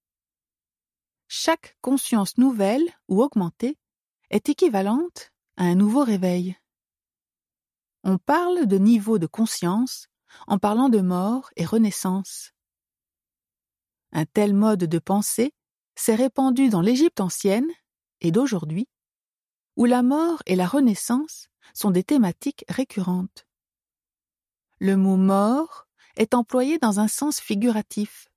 Chaque conscience nouvelle ou augmentée est équivalente à un nouveau réveil. On parle de niveau de conscience en parlant de mort et renaissance. Un tel mode de pensée s'est répandu dans l'Égypte ancienne et d'aujourd'hui, où la mort et la renaissance sont des thématiques récurrentes. Le mot mort est employé dans un sens figuratif.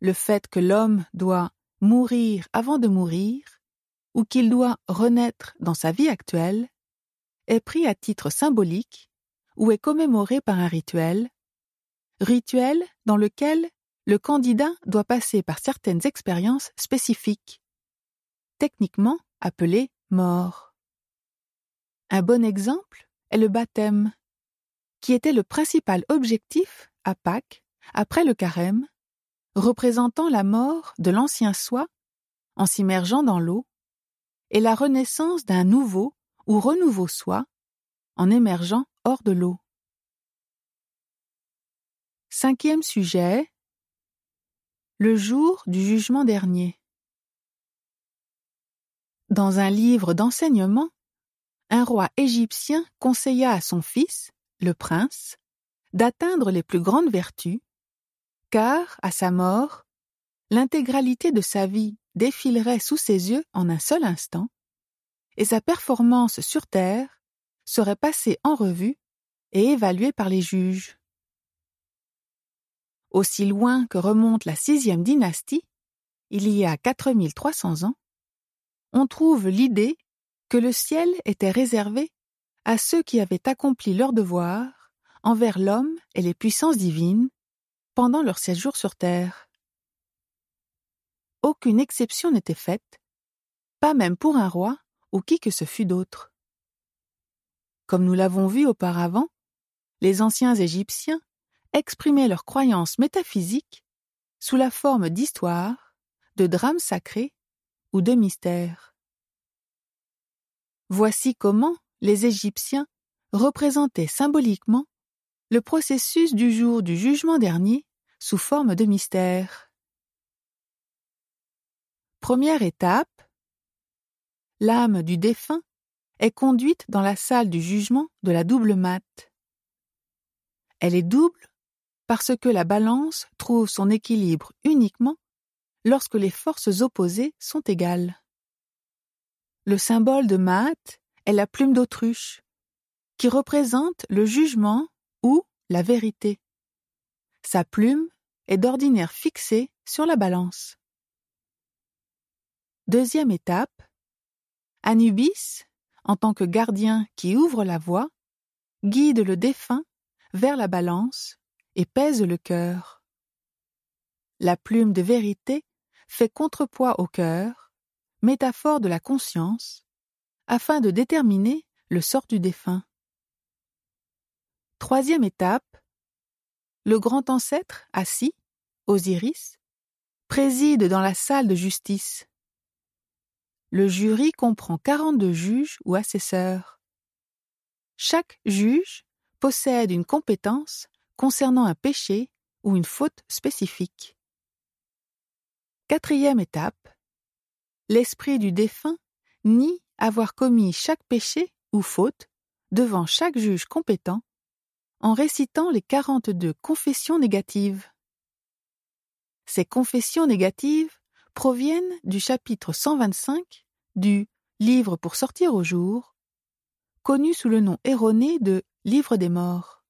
Le fait que l'homme doit mourir avant de mourir, ou qu'il doit renaître dans sa vie actuelle, est pris à titre symbolique ou est commémoré par un rituel, rituel dans lequel le candidat doit passer par certaines expériences spécifiques, techniquement appelées mort. Un bon exemple est le baptême, qui était le principal objectif à Pâques, après le carême, représentant la mort de l'ancien soi en s'immergeant dans l'eau, et la renaissance d'un nouveau ou renouveau soi en émergeant hors de l'eau. Cinquième sujet le jour du jugement dernier. Dans un livre d'enseignement, un roi égyptien conseilla à son fils, le prince, d'atteindre les plus grandes vertus, car, à sa mort, l'intégralité de sa vie défilerait sous ses yeux en un seul instant, et sa performance sur terre serait passée en revue et évaluée par les juges aussi loin que remonte la sixième dynastie, il y a 4300 ans, on trouve l'idée que le ciel était réservé à ceux qui avaient accompli leur devoir envers l'homme et les puissances divines pendant leur séjour sur terre. Aucune exception n'était faite, pas même pour un roi ou qui que ce fût d'autre. Comme nous l'avons vu auparavant, les anciens Égyptiens exprimer leurs croyances métaphysiques sous la forme d'histoires, de drames sacrés ou de mystères. Voici comment les Égyptiens représentaient symboliquement le processus du jour du jugement dernier sous forme de mystère. Première étape L'âme du défunt est conduite dans la salle du jugement de la double mate. Elle est double parce que la balance trouve son équilibre uniquement lorsque les forces opposées sont égales. Le symbole de Maat est la plume d'autruche, qui représente le jugement ou la vérité. Sa plume est d'ordinaire fixée sur la balance. Deuxième étape, Anubis, en tant que gardien qui ouvre la voie, guide le défunt vers la balance et pèse le cœur. La plume de vérité fait contrepoids au cœur, métaphore de la conscience, afin de déterminer le sort du défunt. Troisième étape, le grand ancêtre assis, Osiris, préside dans la salle de justice. Le jury comprend 42 juges ou assesseurs. Chaque juge possède une compétence concernant un péché ou une faute spécifique. Quatrième étape. L'esprit du défunt nie avoir commis chaque péché ou faute devant chaque juge compétent en récitant les 42 confessions négatives. Ces confessions négatives proviennent du chapitre 125 du Livre pour sortir au jour, connu sous le nom erroné de Livre des morts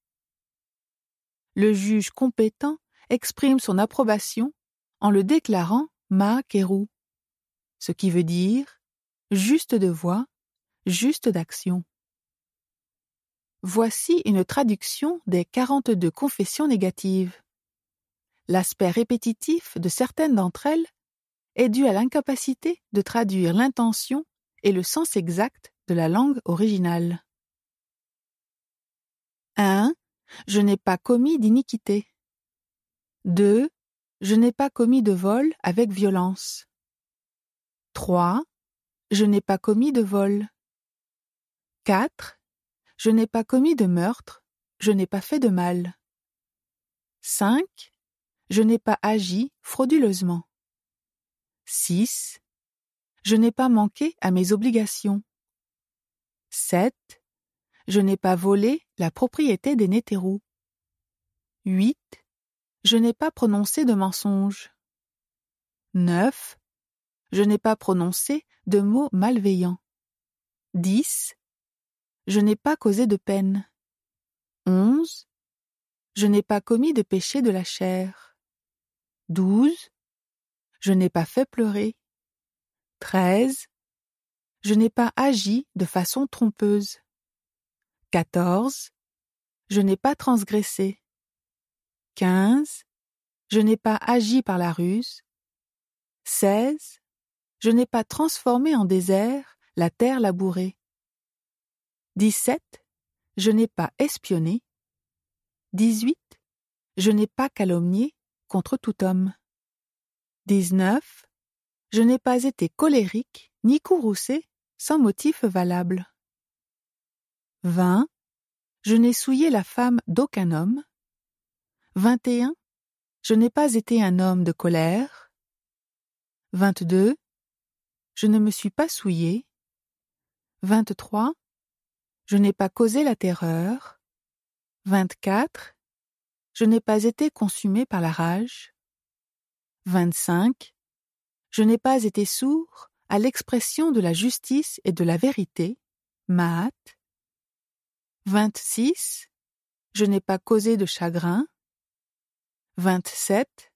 le juge compétent exprime son approbation en le déclarant ma ce qui veut dire juste de voix, juste d'action. Voici une traduction des 42 confessions négatives. L'aspect répétitif de certaines d'entre elles est dû à l'incapacité de traduire l'intention et le sens exact de la langue originale. Je n'ai pas commis d'iniquité. 2. Je n'ai pas commis de vol avec violence. 3. Je n'ai pas commis de vol. 4. Je n'ai pas commis de meurtre, je n'ai pas fait de mal. 5. Je n'ai pas agi frauduleusement. 6. Je n'ai pas manqué à mes obligations. 7. Je n'ai pas volé la propriété des Nétérous. 8. Je n'ai pas prononcé de mensonge. 9. Je n'ai pas prononcé de mots malveillants. 10. Je n'ai pas causé de peine. 11. Je n'ai pas commis de péché de la chair. 12. Je n'ai pas fait pleurer. 13. Je n'ai pas agi de façon trompeuse. 14. Je n'ai pas transgressé. 15. Je n'ai pas agi par la ruse. 16. Je n'ai pas transformé en désert la terre labourée. 17. Je n'ai pas espionné. 18. Je n'ai pas calomnié contre tout homme. 19. Je n'ai pas été colérique ni courroucé sans motif valable. 20. Je n'ai souillé la femme d'aucun homme. 21. Je n'ai pas été un homme de colère. 22. Je ne me suis pas souillé. 23. Je n'ai pas causé la terreur. 24. Je n'ai pas été consumé par la rage. 25. Je n'ai pas été sourd à l'expression de la justice et de la vérité. Maat. 26. Je n'ai pas causé de chagrin. 27.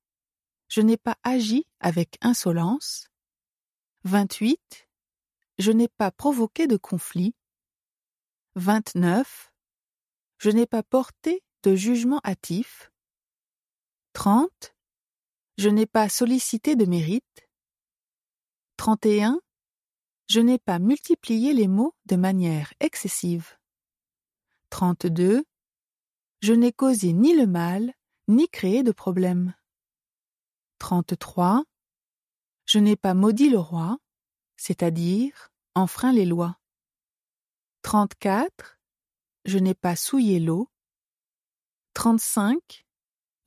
Je n'ai pas agi avec insolence. 28. Je n'ai pas provoqué de conflit. 29. Je n'ai pas porté de jugement hâtif. 30. Je n'ai pas sollicité de mérite. 31. Je n'ai pas multiplié les mots de manière excessive. 32 Je n'ai causé ni le mal, ni créé de problème. 33 Je n'ai pas maudit le roi, c'est-à-dire enfreint les lois. 34 Je n'ai pas souillé l'eau. 35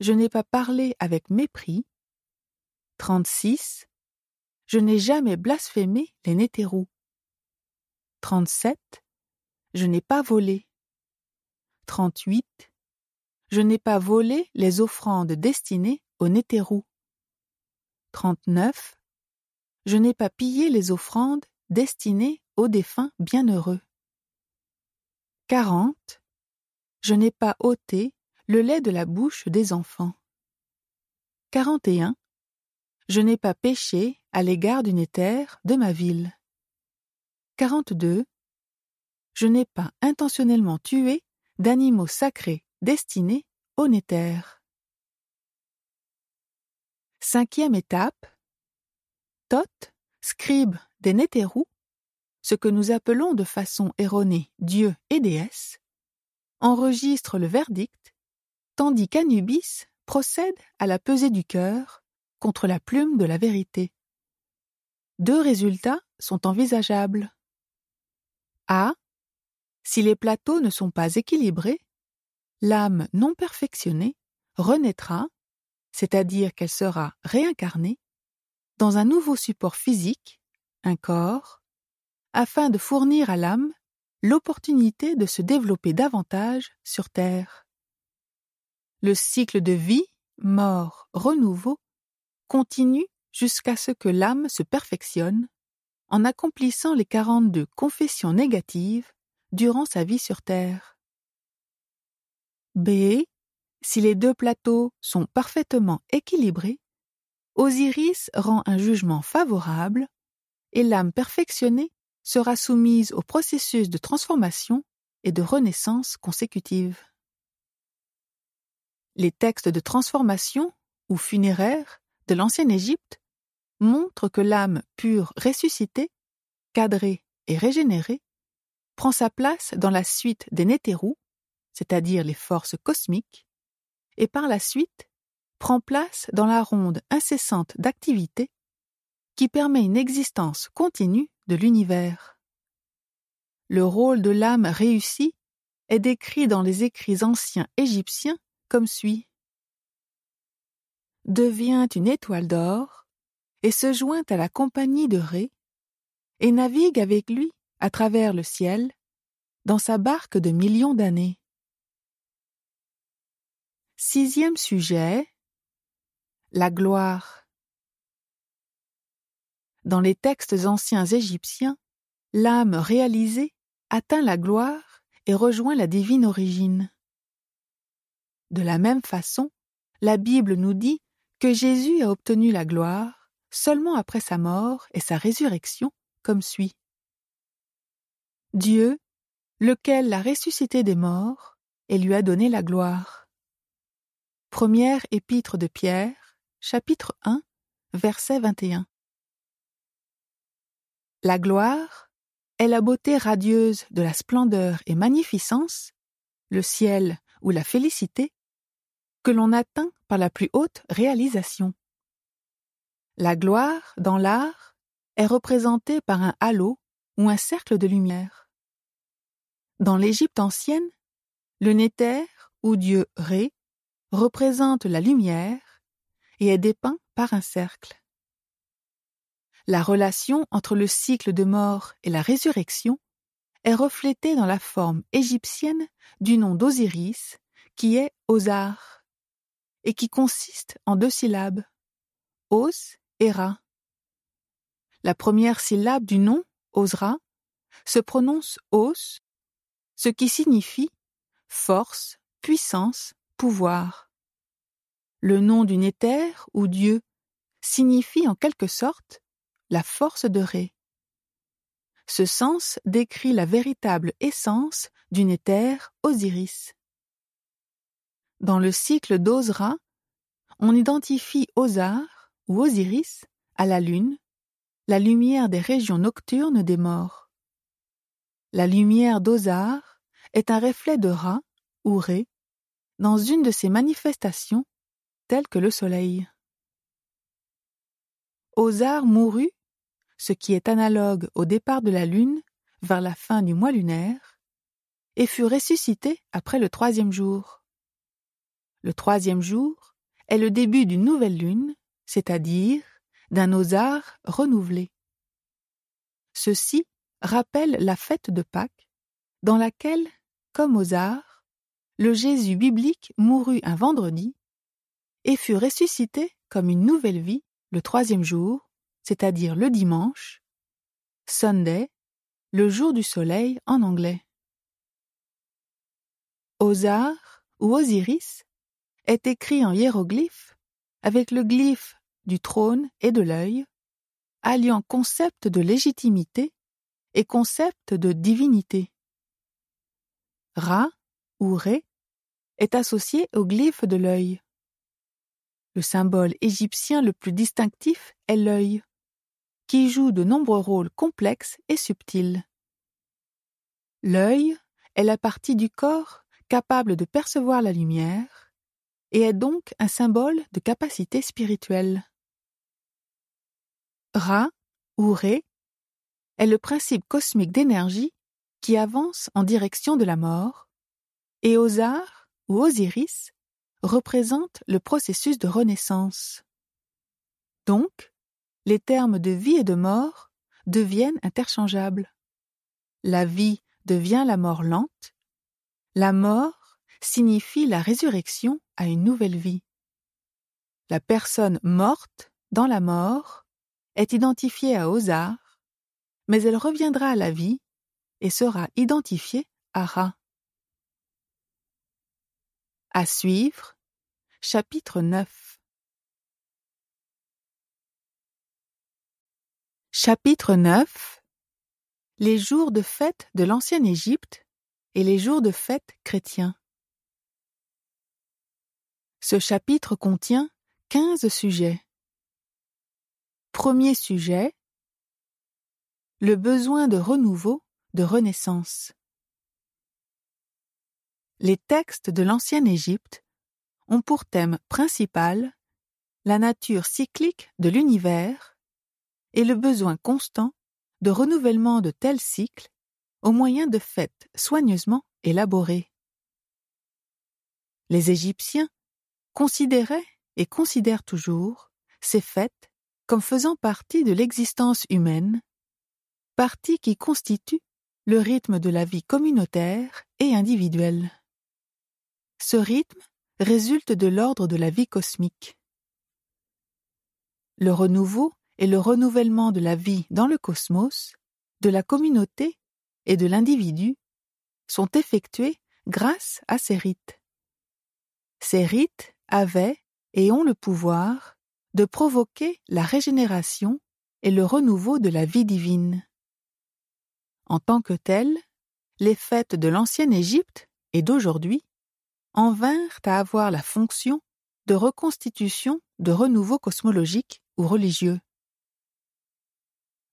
Je n'ai pas parlé avec mépris. 36 Je n'ai jamais blasphémé les Nétérous. 37 Je n'ai pas volé. 38 Je n'ai pas volé les offrandes destinées aux Nétérous. 39 Je n'ai pas pillé les offrandes destinées aux défunts bienheureux. 40 Je n'ai pas ôté le lait de la bouche des enfants. 41 Je n'ai pas péché à l'égard du éther de ma ville. 42 je n'ai pas intentionnellement tué d'animaux sacrés destinés au néther. Cinquième étape Thoth, scribe des Nétérous, ce que nous appelons de façon erronée Dieu et déesse, enregistre le verdict, tandis qu'Anubis procède à la pesée du cœur contre la plume de la vérité. Deux résultats sont envisageables. A. Si les plateaux ne sont pas équilibrés, l'âme non perfectionnée renaîtra, c'est-à-dire qu'elle sera réincarnée, dans un nouveau support physique, un corps, afin de fournir à l'âme l'opportunité de se développer davantage sur Terre. Le cycle de vie, mort, renouveau continue jusqu'à ce que l'âme se perfectionne en accomplissant les 42 confessions négatives durant sa vie sur Terre. B. Si les deux plateaux sont parfaitement équilibrés, Osiris rend un jugement favorable et l'âme perfectionnée sera soumise au processus de transformation et de renaissance consécutive. Les textes de transformation ou funéraires de l'ancienne Égypte montrent que l'âme pure ressuscitée, cadrée et régénérée prend sa place dans la suite des Nétérous, c'est-à-dire les forces cosmiques, et par la suite prend place dans la ronde incessante d'activité qui permet une existence continue de l'univers. Le rôle de l'âme réussie est décrit dans les écrits anciens égyptiens comme suit. Devient une étoile d'or et se joint à la compagnie de Ré et navigue avec lui à travers le ciel, dans sa barque de millions d'années. Sixième sujet La gloire. Dans les textes anciens égyptiens, l'âme réalisée atteint la gloire et rejoint la divine origine. De la même façon, la Bible nous dit que Jésus a obtenu la gloire seulement après sa mort et sa résurrection, comme suit. Dieu, lequel l'a ressuscité des morts et lui a donné la gloire. Première épître de Pierre, chapitre 1, verset 21. La gloire est la beauté radieuse de la splendeur et magnificence, le ciel ou la félicité, que l'on atteint par la plus haute réalisation. La gloire, dans l'art, est représentée par un halo ou un cercle de lumière. Dans l'Égypte ancienne, le Néther, ou dieu Ré, représente la lumière et est dépeint par un cercle. La relation entre le cycle de mort et la résurrection est reflétée dans la forme égyptienne du nom d'Osiris, qui est Osar, et qui consiste en deux syllabes, Os et Ra. La première syllabe du nom Osra se prononce os, ce qui signifie force, puissance, pouvoir. Le nom d'une éther ou Dieu signifie en quelque sorte la force de Ré. Ce sens décrit la véritable essence d'une éther Osiris. Dans le cycle d'Osra, on identifie Osar ou Osiris à la lune, la lumière des régions nocturnes des morts. La lumière d'Ozar est un reflet de Ra ou Ré dans une de ses manifestations telles que le soleil. Ozar mourut, ce qui est analogue au départ de la lune vers la fin du mois lunaire, et fut ressuscité après le troisième jour. Le troisième jour est le début d'une nouvelle lune, c'est-à-dire d'un Ozar renouvelé. Ceci rappelle la fête de Pâques, dans laquelle, comme Ozar, le Jésus biblique mourut un vendredi et fut ressuscité comme une nouvelle vie le troisième jour, c'est-à-dire le dimanche, Sunday, le jour du soleil en anglais. Ozar ou Osiris est écrit en hiéroglyphe avec le glyphe du trône et de l'œil, alliant concept de légitimité et concept de divinité. Ra ou Ré est associé au glyphe de l'œil. Le symbole égyptien le plus distinctif est l'œil, qui joue de nombreux rôles complexes et subtils. L'œil est la partie du corps capable de percevoir la lumière et est donc un symbole de capacité spirituelle. Ra ou Ré est le principe cosmique d'énergie qui avance en direction de la mort, et Osar ou Osiris représente le processus de renaissance. Donc, les termes de vie et de mort deviennent interchangeables. La vie devient la mort lente, la mort signifie la résurrection à une nouvelle vie. La personne morte dans la mort est identifiée à Osar, mais elle reviendra à la vie et sera identifiée à Ra. À suivre, chapitre 9. Chapitre 9 Les jours de fête de l'ancienne Égypte et les jours de fête chrétiens. Ce chapitre contient quinze sujets. Premier sujet Le besoin de renouveau, de renaissance. Les textes de l'ancienne Égypte ont pour thème principal la nature cyclique de l'univers et le besoin constant de renouvellement de tels cycles au moyen de fêtes soigneusement élaborées. Les Égyptiens considéraient et considèrent toujours ces fêtes comme faisant partie de l'existence humaine, partie qui constitue le rythme de la vie communautaire et individuelle. Ce rythme résulte de l'ordre de la vie cosmique. Le renouveau et le renouvellement de la vie dans le cosmos, de la communauté et de l'individu sont effectués grâce à ces rites. Ces rites avaient et ont le pouvoir de provoquer la régénération et le renouveau de la vie divine. En tant que telles, les fêtes de l'ancienne Égypte et d'aujourd'hui en vinrent à avoir la fonction de reconstitution de renouveau cosmologique ou religieux.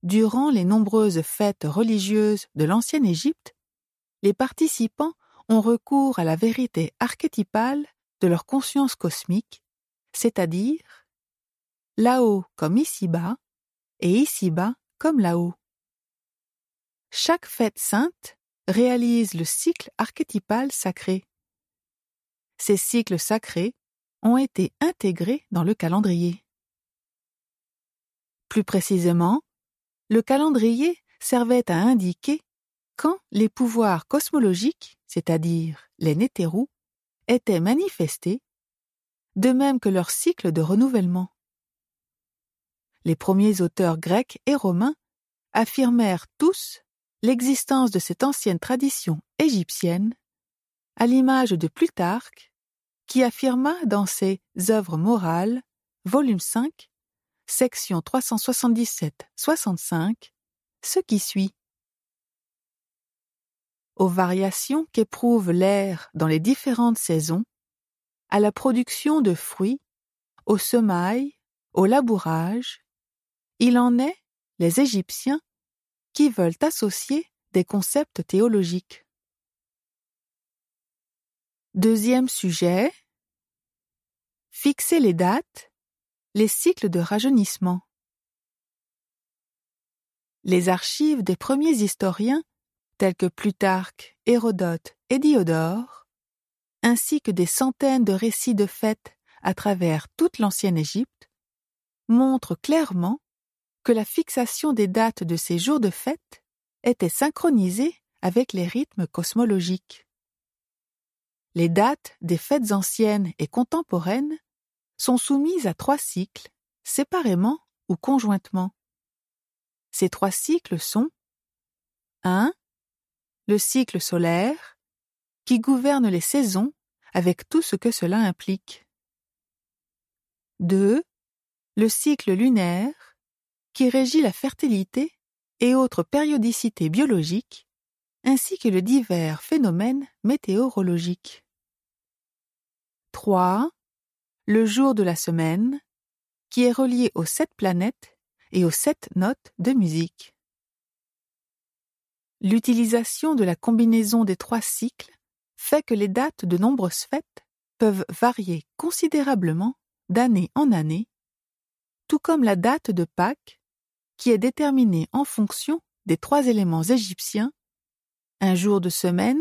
Durant les nombreuses fêtes religieuses de l'ancienne Égypte, les participants ont recours à la vérité archétypale de leur conscience cosmique, c'est-à-dire là-haut comme ici-bas, et ici-bas comme là-haut. Chaque fête sainte réalise le cycle archétypal sacré. Ces cycles sacrés ont été intégrés dans le calendrier. Plus précisément, le calendrier servait à indiquer quand les pouvoirs cosmologiques, c'est-à-dire les néterous, étaient manifestés, de même que leur cycle de renouvellement. Les premiers auteurs grecs et romains affirmèrent tous l'existence de cette ancienne tradition égyptienne, à l'image de Plutarque, qui affirma dans ses œuvres morales, volume 5, section 377-65, ce qui suit. Aux variations qu'éprouve l'air dans les différentes saisons, à la production de fruits, au semail, au labourage, il en est les Égyptiens qui veulent associer des concepts théologiques. Deuxième sujet Fixer les dates, les cycles de rajeunissement. Les archives des premiers historiens, tels que Plutarque, Hérodote et Diodore, ainsi que des centaines de récits de fêtes à travers toute l'ancienne Égypte, montrent clairement que la fixation des dates de ces jours de fête était synchronisée avec les rythmes cosmologiques. Les dates des fêtes anciennes et contemporaines sont soumises à trois cycles, séparément ou conjointement. Ces trois cycles sont 1. Le cycle solaire, qui gouverne les saisons avec tout ce que cela implique. 2. Le cycle lunaire, qui régit la fertilité et autres périodicités biologiques, ainsi que le divers phénomènes météorologiques. 3. Le jour de la semaine, qui est relié aux sept planètes et aux sept notes de musique. L'utilisation de la combinaison des trois cycles fait que les dates de nombreuses fêtes peuvent varier considérablement d'année en année, tout comme la date de Pâques qui est déterminé en fonction des trois éléments égyptiens un jour de semaine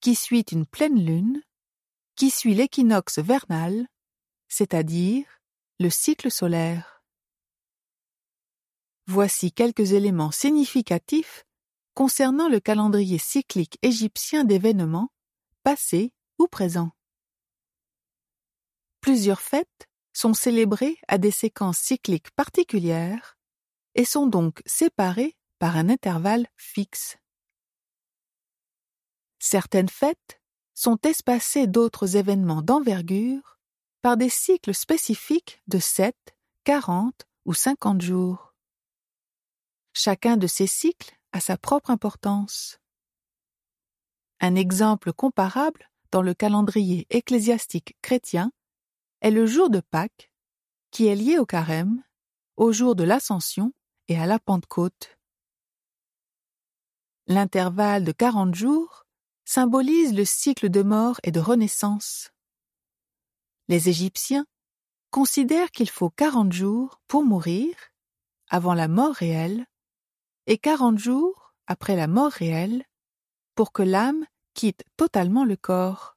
qui suit une pleine lune, qui suit l'équinoxe vernal, c'est-à-dire le cycle solaire. Voici quelques éléments significatifs concernant le calendrier cyclique égyptien d'événements, passés ou présents. Plusieurs fêtes sont célébrées à des séquences cycliques particulières et sont donc séparés par un intervalle fixe. Certaines fêtes sont espacées d'autres événements d'envergure par des cycles spécifiques de 7, 40 ou 50 jours. Chacun de ces cycles a sa propre importance. Un exemple comparable dans le calendrier ecclésiastique chrétien est le jour de Pâques, qui est lié au carême, au jour de l'Ascension et à la Pentecôte. L'intervalle de quarante jours symbolise le cycle de mort et de renaissance. Les Égyptiens considèrent qu'il faut quarante jours pour mourir avant la mort réelle et quarante jours après la mort réelle pour que l'âme quitte totalement le corps.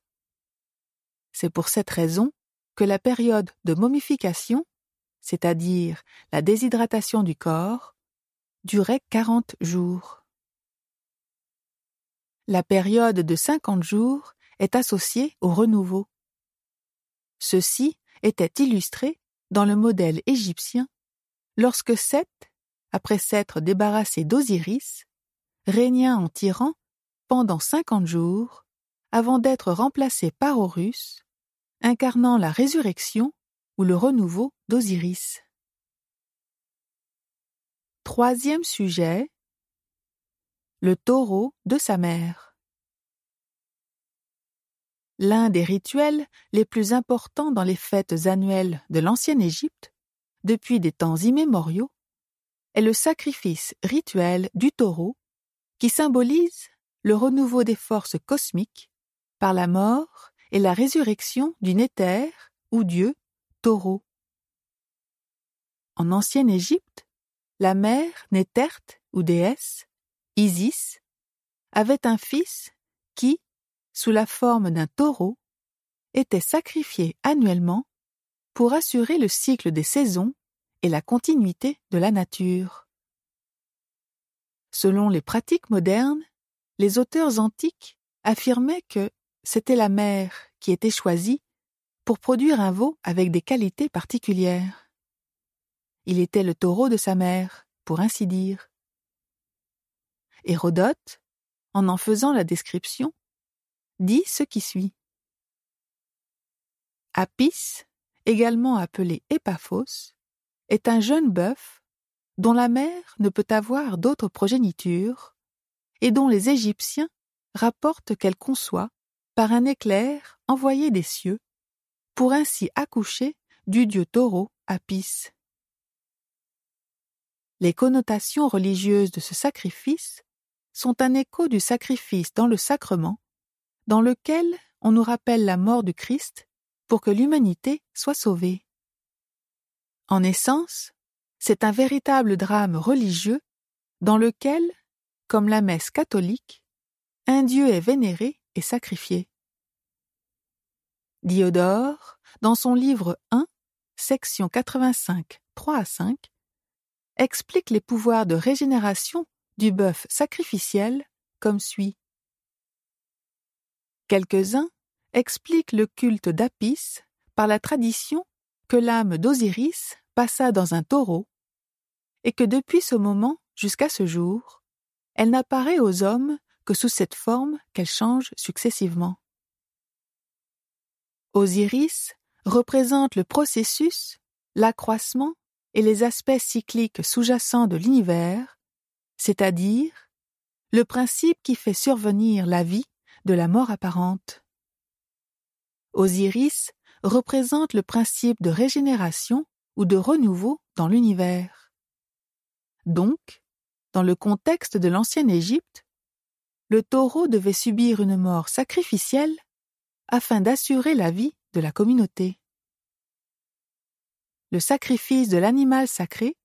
C'est pour cette raison que la période de momification c'est-à-dire la déshydratation du corps, durait quarante jours. La période de 50 jours est associée au renouveau. Ceci était illustré dans le modèle égyptien lorsque Seth, après s'être débarrassé d'Osiris, régna en tyran pendant cinquante jours avant d'être remplacé par Horus, incarnant la résurrection ou le renouveau d'Osiris. Troisième sujet Le taureau de sa mère. L'un des rituels les plus importants dans les fêtes annuelles de l'ancienne Égypte, depuis des temps immémoriaux, est le sacrifice rituel du taureau qui symbolise le renouveau des forces cosmiques par la mort et la résurrection d'une éther ou Dieu taureau. En ancienne Égypte, la mère, Néterte ou déesse, Isis, avait un fils qui, sous la forme d'un taureau, était sacrifié annuellement pour assurer le cycle des saisons et la continuité de la nature. Selon les pratiques modernes, les auteurs antiques affirmaient que c'était la mère qui était choisie pour produire un veau avec des qualités particulières. Il était le taureau de sa mère, pour ainsi dire. Hérodote, en en faisant la description, dit ce qui suit. Apis, également appelé Épaphos, est un jeune bœuf dont la mère ne peut avoir d'autre progéniture et dont les Égyptiens rapportent qu'elle conçoit, par un éclair envoyé des cieux, pour ainsi accoucher du dieu taureau Apis. Les connotations religieuses de ce sacrifice sont un écho du sacrifice dans le sacrement, dans lequel on nous rappelle la mort du Christ pour que l'humanité soit sauvée. En essence, c'est un véritable drame religieux dans lequel, comme la messe catholique, un Dieu est vénéré et sacrifié. Diodore, dans son livre I, section 85, 3 à 5, explique les pouvoirs de régénération du bœuf sacrificiel comme suit. Quelques-uns expliquent le culte d'Apis par la tradition que l'âme d'Osiris passa dans un taureau et que depuis ce moment jusqu'à ce jour, elle n'apparaît aux hommes que sous cette forme qu'elle change successivement. Osiris représente le processus, l'accroissement et les aspects cycliques sous-jacents de l'univers, c'est-à-dire le principe qui fait survenir la vie de la mort apparente. Osiris représente le principe de régénération ou de renouveau dans l'univers. Donc, dans le contexte de l'ancienne Égypte, le taureau devait subir une mort sacrificielle afin d'assurer la vie de la communauté. Le sacrifice de l'animal sacré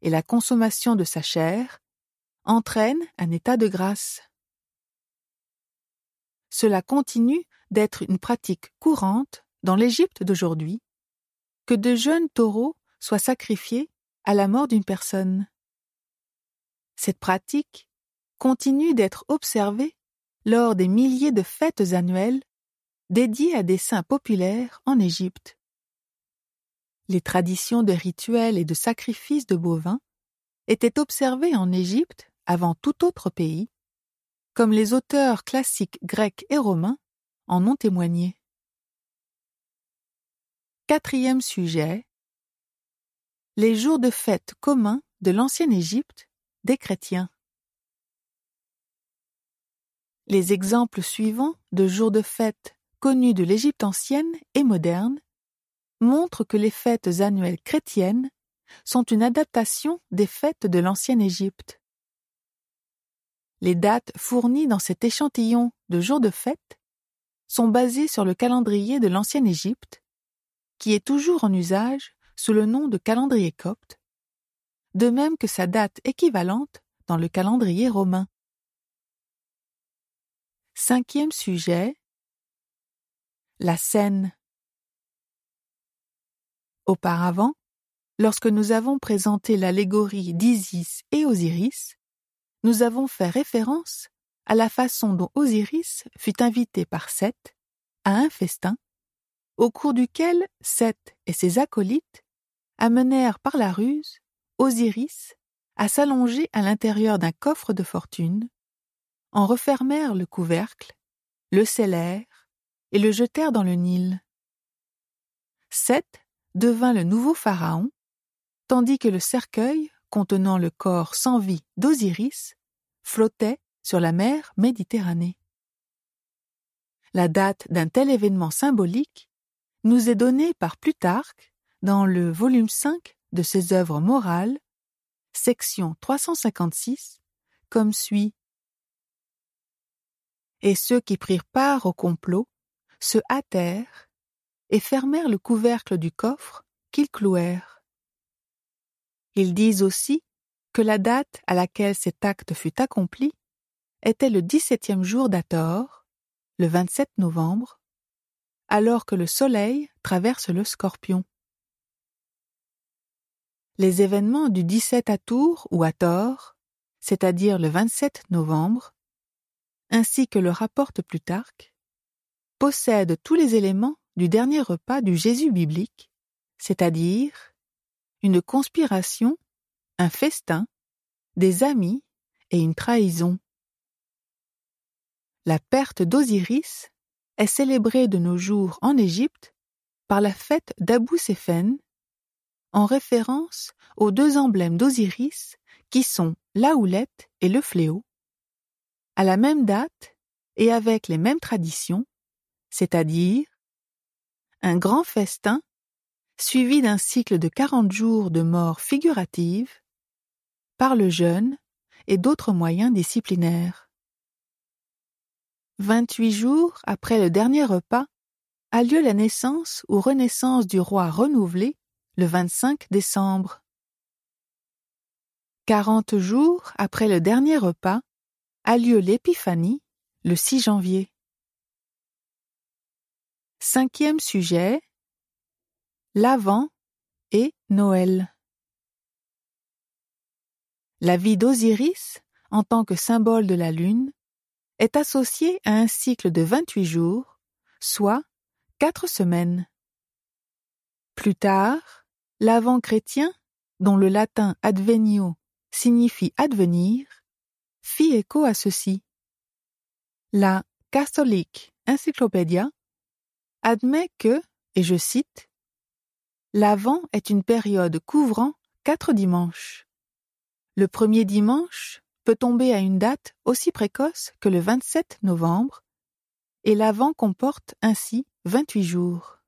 et la consommation de sa chair entraînent un état de grâce. Cela continue d'être une pratique courante dans l'Égypte d'aujourd'hui que de jeunes taureaux soient sacrifiés à la mort d'une personne. Cette pratique continue d'être observée lors des milliers de fêtes annuelles Dédiés à des saints populaires en Égypte. Les traditions de rituels et de sacrifices de bovins étaient observées en Égypte avant tout autre pays, comme les auteurs classiques grecs et romains en ont témoigné. Quatrième sujet Les jours de fête communs de l'ancienne Égypte des chrétiens. Les exemples suivants de jours de fête connue de l'Égypte ancienne et moderne, montre que les fêtes annuelles chrétiennes sont une adaptation des fêtes de l'ancienne Égypte. Les dates fournies dans cet échantillon de jours de fête sont basées sur le calendrier de l'ancienne Égypte, qui est toujours en usage sous le nom de calendrier copte, de même que sa date équivalente dans le calendrier romain. Cinquième sujet la scène. Auparavant, lorsque nous avons présenté l'allégorie d'Isis et Osiris, nous avons fait référence à la façon dont Osiris fut invité par Seth à un festin, au cours duquel Seth et ses acolytes amenèrent par la ruse Osiris à s'allonger à l'intérieur d'un coffre de fortune, en refermèrent le couvercle, le scellèrent et le jetèrent dans le Nil. Seth devint le nouveau pharaon, tandis que le cercueil, contenant le corps sans vie d'Osiris, flottait sur la mer Méditerranée. La date d'un tel événement symbolique nous est donnée par Plutarque dans le volume 5 de ses œuvres morales, section 356, comme suit. Et ceux qui prirent part au complot se hâtèrent et fermèrent le couvercle du coffre qu'ils clouèrent. Ils disent aussi que la date à laquelle cet acte fut accompli était le dix-septième jour d'Ator, le 27 novembre, alors que le soleil traverse le scorpion. Les événements du 17 à Tour ou à c'est-à-dire le 27 novembre, ainsi que le rapporte Plutarque, possède tous les éléments du dernier repas du Jésus biblique, c'est-à-dire une conspiration, un festin, des amis et une trahison. La perte d'Osiris est célébrée de nos jours en Égypte par la fête d'Abou en référence aux deux emblèmes d'Osiris qui sont la houlette et le fléau, à la même date et avec les mêmes traditions, c'est-à-dire un grand festin suivi d'un cycle de quarante jours de mort figurative par le jeûne et d'autres moyens disciplinaires. Vingt-huit jours après le dernier repas a lieu la naissance ou renaissance du roi renouvelé le 25 décembre. Quarante jours après le dernier repas a lieu l'épiphanie le 6 janvier. Cinquième sujet L'Avent et Noël. La vie d'Osiris, en tant que symbole de la Lune, est associée à un cycle de 28 jours, soit quatre semaines. Plus tard, l'Avent chrétien, dont le latin advenio signifie advenir, fit écho à ceci. La Catholic Encyclopedia admet que, et je cite, L'Avent est une période couvrant quatre dimanches. Le premier dimanche peut tomber à une date aussi précoce que le 27 novembre, et l'Avent comporte ainsi 28 jours.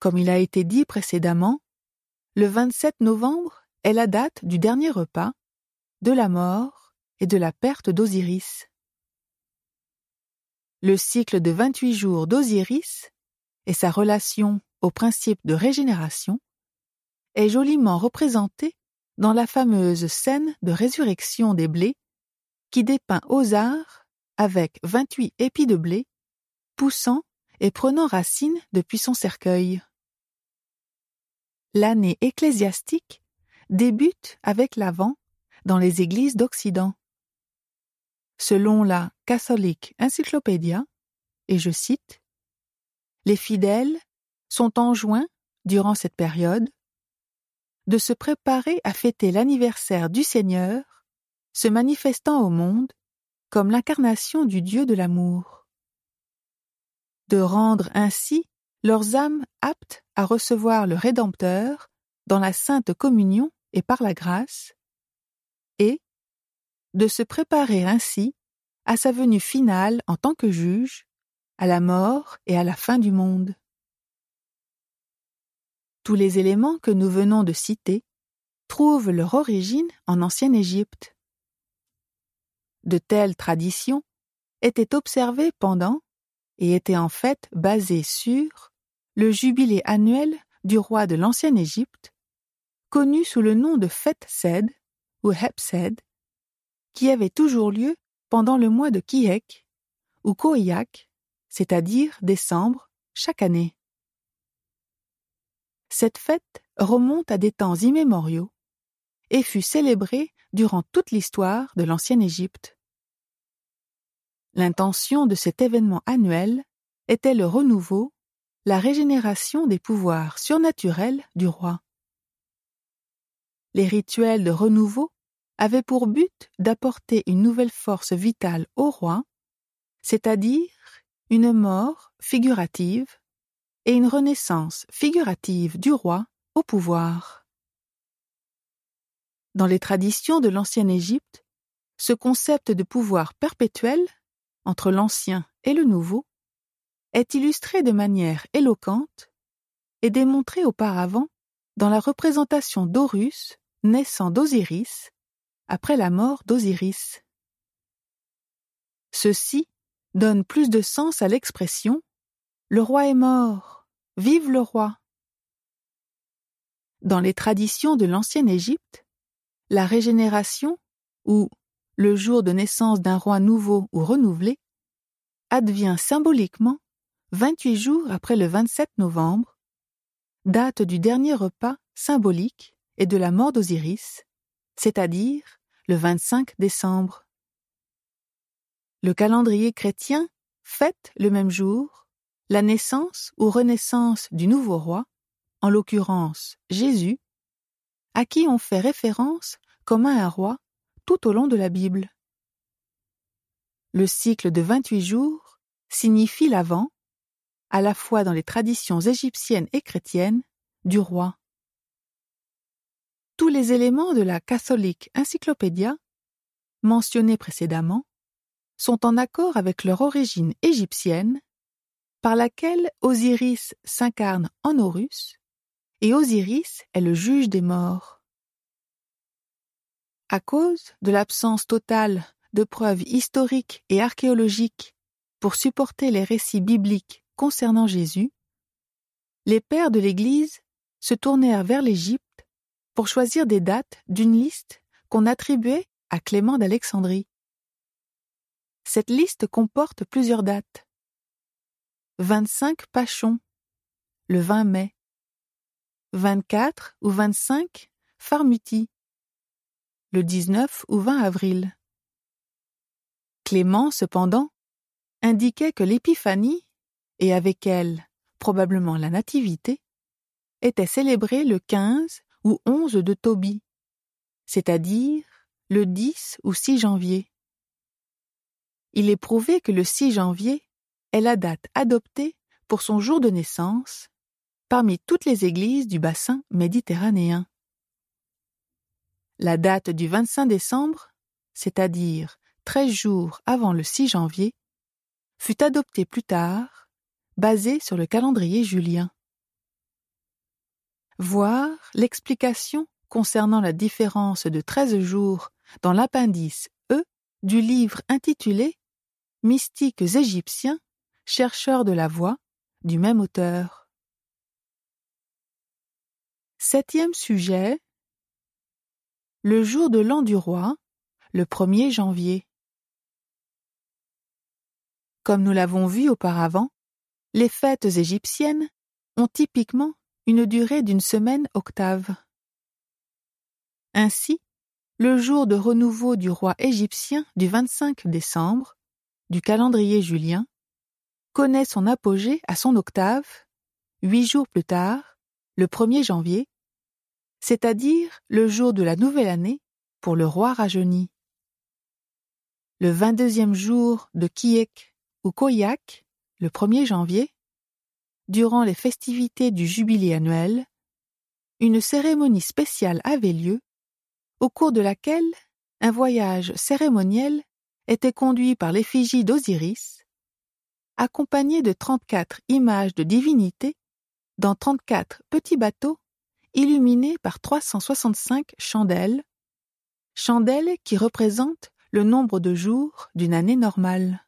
Comme il a été dit précédemment, le 27 novembre est la date du dernier repas, de la mort et de la perte d'Osiris le cycle de 28 jours d'Osiris et sa relation au principe de régénération est joliment représenté dans la fameuse scène de résurrection des blés qui dépeint Osar avec 28 épis de blé poussant et prenant racine depuis son cercueil. L'année ecclésiastique débute avec l'Avent dans les églises d'Occident. Selon la Catholic Encyclopedia, et je cite, Les fidèles sont enjoints, durant cette période, de se préparer à fêter l'anniversaire du Seigneur, se manifestant au monde comme l'incarnation du Dieu de l'amour, de rendre ainsi leurs âmes aptes à recevoir le Rédempteur dans la sainte communion et par la grâce, de se préparer ainsi à sa venue finale en tant que juge, à la mort et à la fin du monde. Tous les éléments que nous venons de citer trouvent leur origine en ancienne Égypte. De telles traditions étaient observées pendant et étaient en fait basées sur le jubilé annuel du roi de l'ancienne Égypte, connu sous le nom de Fête Sed ou Hep-Sed, qui avait toujours lieu pendant le mois de Kihek ou Koyak, c'est-à-dire décembre, chaque année. Cette fête remonte à des temps immémoriaux et fut célébrée durant toute l'histoire de l'ancienne Égypte. L'intention de cet événement annuel était le renouveau, la régénération des pouvoirs surnaturels du roi. Les rituels de renouveau avait pour but d'apporter une nouvelle force vitale au roi, c'est-à-dire une mort figurative et une renaissance figurative du roi au pouvoir. Dans les traditions de l'ancienne Égypte, ce concept de pouvoir perpétuel entre l'ancien et le nouveau est illustré de manière éloquente et démontré auparavant dans la représentation d'Horus naissant d'Osiris après la mort d'Osiris. Ceci donne plus de sens à l'expression Le roi est mort, vive le roi. Dans les traditions de l'ancienne Égypte, la régénération, ou le jour de naissance d'un roi nouveau ou renouvelé, advient symboliquement 28 jours après le 27 novembre, date du dernier repas symbolique et de la mort d'Osiris, c'est-à-dire le 25 décembre. Le calendrier chrétien fête le même jour la naissance ou renaissance du nouveau roi, en l'occurrence Jésus, à qui on fait référence comme un roi tout au long de la Bible. Le cycle de 28 jours signifie l'avant, à la fois dans les traditions égyptiennes et chrétiennes, du roi tous les éléments de la catholique encyclopédia mentionnés précédemment sont en accord avec leur origine égyptienne, par laquelle Osiris s'incarne en Horus, et Osiris est le juge des morts. À cause de l'absence totale de preuves historiques et archéologiques pour supporter les récits bibliques concernant Jésus, les pères de l'Église se tournèrent vers l'Égypte pour choisir des dates d'une liste qu'on attribuait à Clément d'Alexandrie. Cette liste comporte plusieurs dates. 25 Pachon, le 20 mai. 24 ou 25 Farmuti, le 19 ou 20 avril. Clément, cependant, indiquait que l'épiphanie, et avec elle probablement la nativité, était célébrée le 15 ou onze de Tobie, c'est-à-dire le 10 ou 6 janvier. Il est prouvé que le 6 janvier est la date adoptée pour son jour de naissance parmi toutes les églises du bassin méditerranéen. La date du 25 décembre, c'est-à-dire 13 jours avant le 6 janvier, fut adoptée plus tard, basée sur le calendrier julien. Voir l'explication concernant la différence de 13 jours dans l'appendice E du livre intitulé Mystiques égyptiens, chercheurs de la voie, du même auteur. Septième sujet Le jour de l'an du roi, le 1er janvier. Comme nous l'avons vu auparavant, les fêtes égyptiennes ont typiquement une durée d'une semaine octave. Ainsi, le jour de renouveau du roi égyptien du 25 décembre, du calendrier julien, connaît son apogée à son octave, huit jours plus tard, le 1er janvier, c'est-à-dire le jour de la nouvelle année pour le roi rajeuni. Le 22e jour de Kiek ou Koyak, le 1er janvier, durant les festivités du jubilé annuel, une cérémonie spéciale avait lieu, au cours de laquelle un voyage cérémoniel était conduit par l'effigie d'Osiris, accompagné de trente-quatre images de divinités dans trente-quatre petits bateaux illuminés par 365 chandelles, chandelles qui représentent le nombre de jours d'une année normale.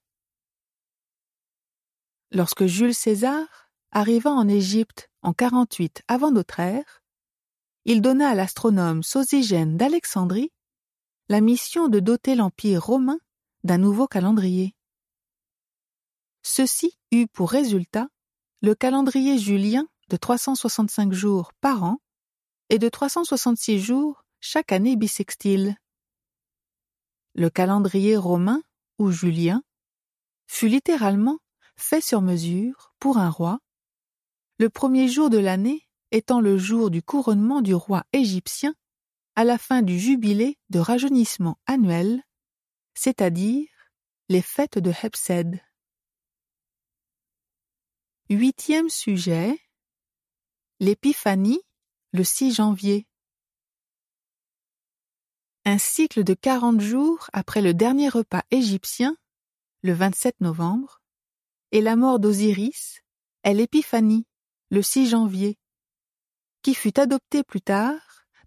Lorsque Jules César Arrivant en Égypte en 48 avant notre ère, il donna à l'astronome Sosigène d'Alexandrie la mission de doter l'Empire romain d'un nouveau calendrier. Ceci eut pour résultat le calendrier julien de 365 jours par an et de 366 jours chaque année bissextile. Le calendrier romain ou julien fut littéralement fait sur mesure pour un roi le premier jour de l'année étant le jour du couronnement du roi égyptien à la fin du jubilé de rajeunissement annuel, c'est-à-dire les fêtes de Hepsed. Huitième sujet L'épiphanie le 6 janvier. Un cycle de quarante jours après le dernier repas égyptien, le 27 novembre, et la mort d'Osiris est l'épiphanie, le 6 janvier, qui fut adopté plus tard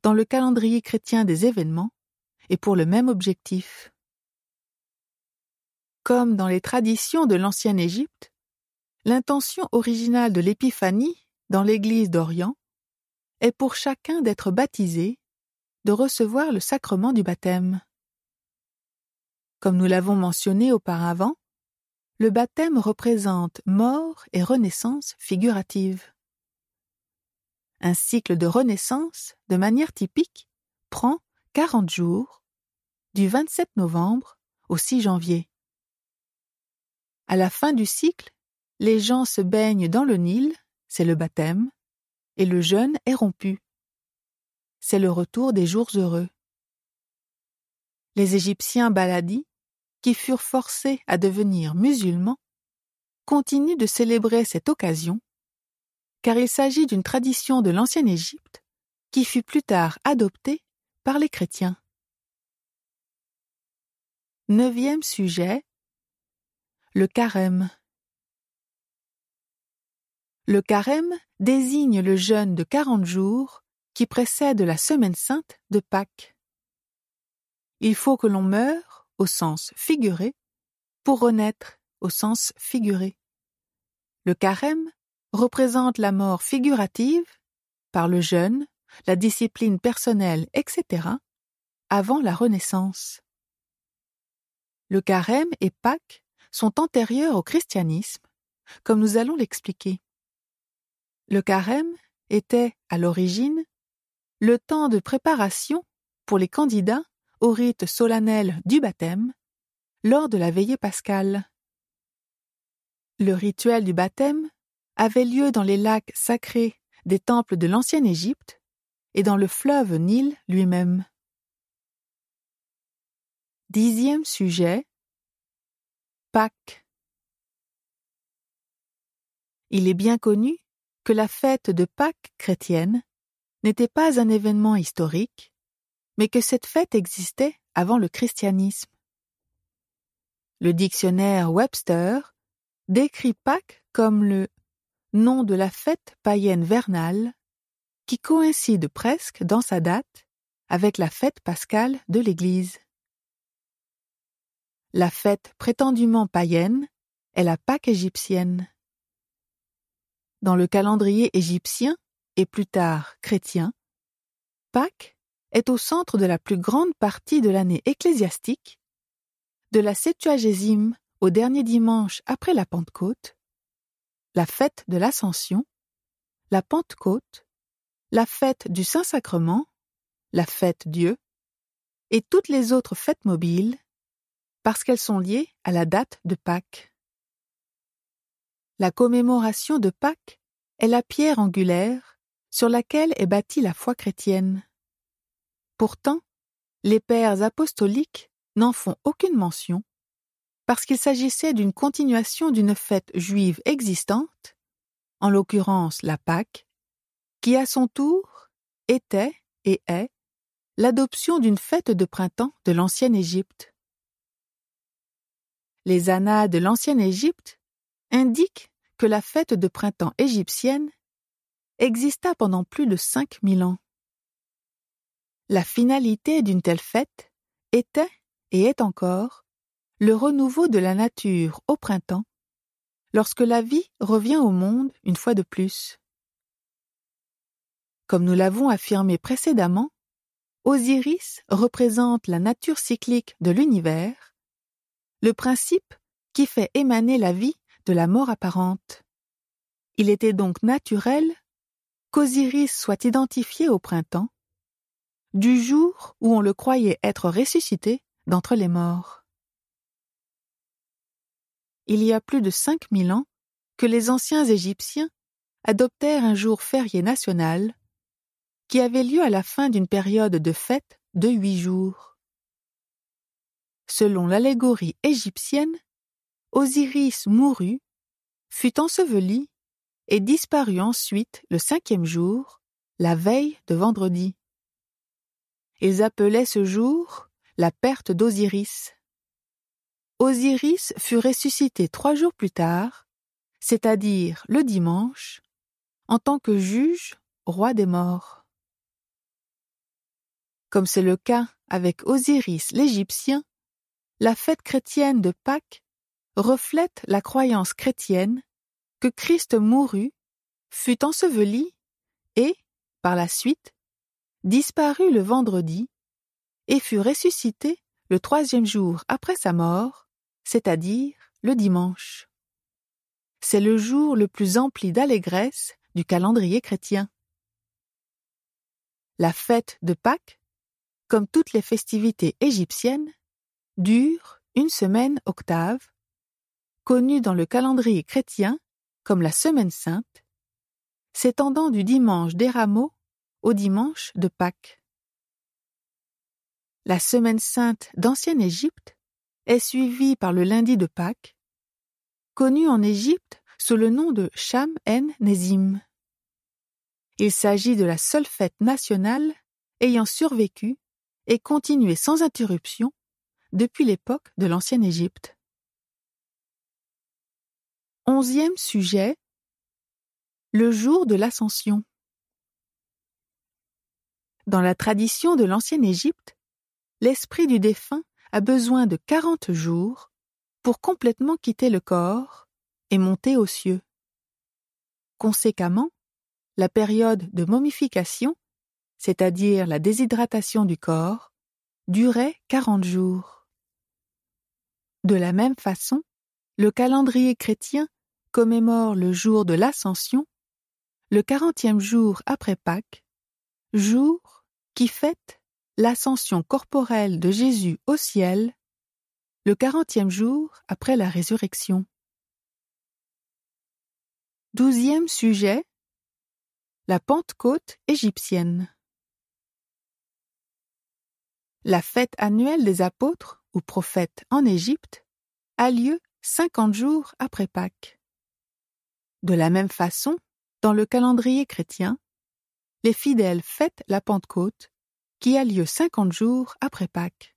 dans le calendrier chrétien des événements et pour le même objectif. Comme dans les traditions de l'ancienne Égypte, l'intention originale de l'Épiphanie dans l'Église d'Orient est pour chacun d'être baptisé, de recevoir le sacrement du baptême. Comme nous l'avons mentionné auparavant, le baptême représente mort et renaissance figurative. Un cycle de renaissance, de manière typique, prend 40 jours, du 27 novembre au 6 janvier. À la fin du cycle, les gens se baignent dans le Nil, c'est le baptême, et le jeûne est rompu. C'est le retour des jours heureux. Les Égyptiens baladis qui furent forcés à devenir musulmans, continuent de célébrer cette occasion, car il s'agit d'une tradition de l'ancienne Égypte qui fut plus tard adoptée par les chrétiens. Neuvième sujet Le carême. Le carême désigne le jeûne de quarante jours qui précède la semaine sainte de Pâques. Il faut que l'on meure au sens figuré pour renaître au sens figuré. Le carême représente la mort figurative par le jeûne, la discipline personnelle, etc., avant la Renaissance. Le carême et Pâques sont antérieurs au christianisme, comme nous allons l'expliquer. Le carême était, à l'origine, le temps de préparation pour les candidats au rite solennel du baptême, lors de la veillée pascale. Le rituel du baptême avait lieu dans les lacs sacrés des temples de l'ancienne Égypte et dans le fleuve Nil lui-même. Dixième sujet Pâques. Il est bien connu que la fête de Pâques chrétienne n'était pas un événement historique, mais que cette fête existait avant le christianisme. Le dictionnaire Webster décrit Pâques comme le nom de la fête païenne vernale qui coïncide presque dans sa date avec la fête pascale de l'Église. La fête prétendument païenne est la Pâque égyptienne. Dans le calendrier égyptien et plus tard chrétien, Pâques est au centre de la plus grande partie de l'année ecclésiastique, de la septuagésime au dernier dimanche après la Pentecôte, la fête de l'Ascension, la Pentecôte, la fête du Saint-Sacrement, la fête Dieu, et toutes les autres fêtes mobiles, parce qu'elles sont liées à la date de Pâques. La commémoration de Pâques est la pierre angulaire sur laquelle est bâtie la foi chrétienne. Pourtant, les pères apostoliques n'en font aucune mention, parce qu'il s'agissait d'une continuation d'une fête juive existante, en l'occurrence la Pâque, qui à son tour était et est l'adoption d'une fête de printemps de l'ancienne Égypte. Les annales de l'ancienne Égypte indiquent que la fête de printemps égyptienne exista pendant plus de 5000 ans. La finalité d'une telle fête était, et est encore, le renouveau de la nature au printemps, lorsque la vie revient au monde une fois de plus. Comme nous l'avons affirmé précédemment, Osiris représente la nature cyclique de l'univers, le principe qui fait émaner la vie de la mort apparente. Il était donc naturel qu'Osiris soit identifié au printemps du jour où on le croyait être ressuscité d'entre les morts. Il y a plus de cinq mille ans que les anciens Égyptiens adoptèrent un jour férié national qui avait lieu à la fin d'une période de fête de huit jours. Selon l'allégorie égyptienne, Osiris mourut, fut enseveli et disparut ensuite le cinquième jour, la veille de vendredi. Ils appelaient ce jour la perte d'Osiris. Osiris fut ressuscité trois jours plus tard, c'est-à-dire le dimanche, en tant que juge, roi des morts. Comme c'est le cas avec Osiris l'Égyptien, la fête chrétienne de Pâques reflète la croyance chrétienne que Christ mourut, fut enseveli et, par la suite, disparut le vendredi et fut ressuscité le troisième jour après sa mort, c'est-à-dire le dimanche. C'est le jour le plus empli d'allégresse du calendrier chrétien. La fête de Pâques, comme toutes les festivités égyptiennes, dure une semaine octave, connue dans le calendrier chrétien comme la semaine sainte, s'étendant du dimanche des rameaux au dimanche de Pâques. La semaine sainte d'ancienne Égypte est suivie par le lundi de Pâques, connu en Égypte sous le nom de Sham en Nezim. Il s'agit de la seule fête nationale ayant survécu et continué sans interruption depuis l'époque de l'ancienne Égypte. Onzième sujet Le jour de l'Ascension. Dans la tradition de l'ancienne Égypte, l'esprit du défunt a besoin de quarante jours pour complètement quitter le corps et monter aux cieux. Conséquemment, la période de momification, c'est-à-dire la déshydratation du corps, durait quarante jours. De la même façon, le calendrier chrétien commémore le jour de l'ascension, le quarantième jour après Pâques, jour qui fête l'ascension corporelle de Jésus au ciel le quarantième jour après la résurrection. Douzième sujet La Pentecôte égyptienne. La fête annuelle des apôtres ou prophètes en Égypte a lieu cinquante jours après Pâques. De la même façon, dans le calendrier chrétien, les fidèles fêtent la Pentecôte, qui a lieu cinquante jours après Pâques.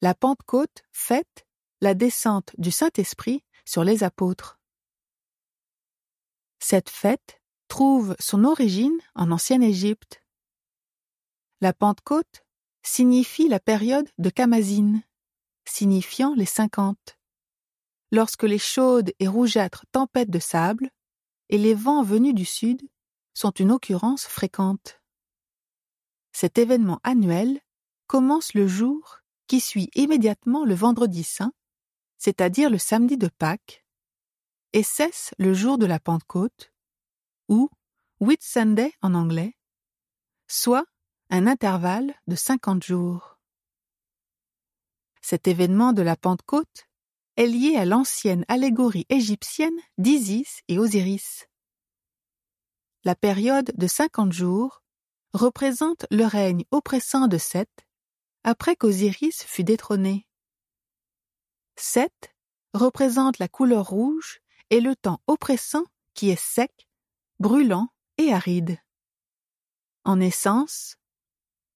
La Pentecôte fête la descente du Saint-Esprit sur les apôtres. Cette fête trouve son origine en ancienne Égypte. La Pentecôte signifie la période de Camazine, signifiant les cinquante. Lorsque les chaudes et rougeâtres tempêtes de sable et les vents venus du sud sont une occurrence fréquente. Cet événement annuel commence le jour qui suit immédiatement le vendredi saint, c'est-à-dire le samedi de Pâques, et cesse le jour de la Pentecôte, ou Whit Sunday en anglais, soit un intervalle de cinquante jours. Cet événement de la Pentecôte est lié à l'ancienne allégorie égyptienne d'Isis et Osiris la période de cinquante jours, représente le règne oppressant de Seth, après qu'Osiris fut détrôné. Seth représente la couleur rouge et le temps oppressant qui est sec, brûlant et aride. En essence,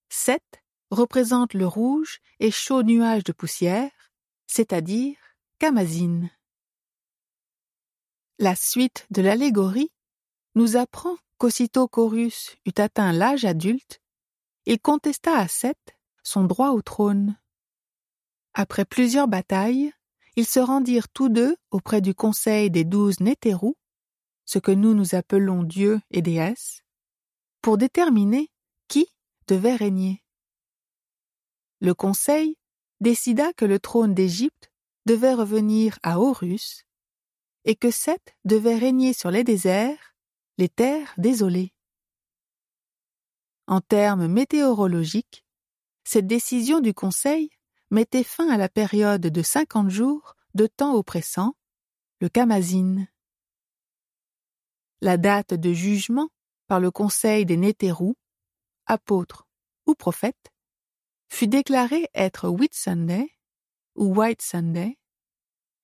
Seth représente le rouge et chaud nuage de poussière, c'est-à-dire Camazine. La suite de l'allégorie nous apprend qu'aussitôt qu'Horus eut atteint l'âge adulte, il contesta à Seth son droit au trône. Après plusieurs batailles, ils se rendirent tous deux auprès du conseil des douze Néterous, ce que nous nous appelons dieux et déesses, pour déterminer qui devait régner. Le conseil décida que le trône d'Égypte devait revenir à Horus et que Seth devait régner sur les déserts les terres désolées. En termes météorologiques, cette décision du Conseil mettait fin à la période de 50 jours de temps oppressant, le Kamazine. La date de jugement par le Conseil des Nétérous, apôtres ou prophètes, fut déclarée être Whit Sunday ou White Sunday,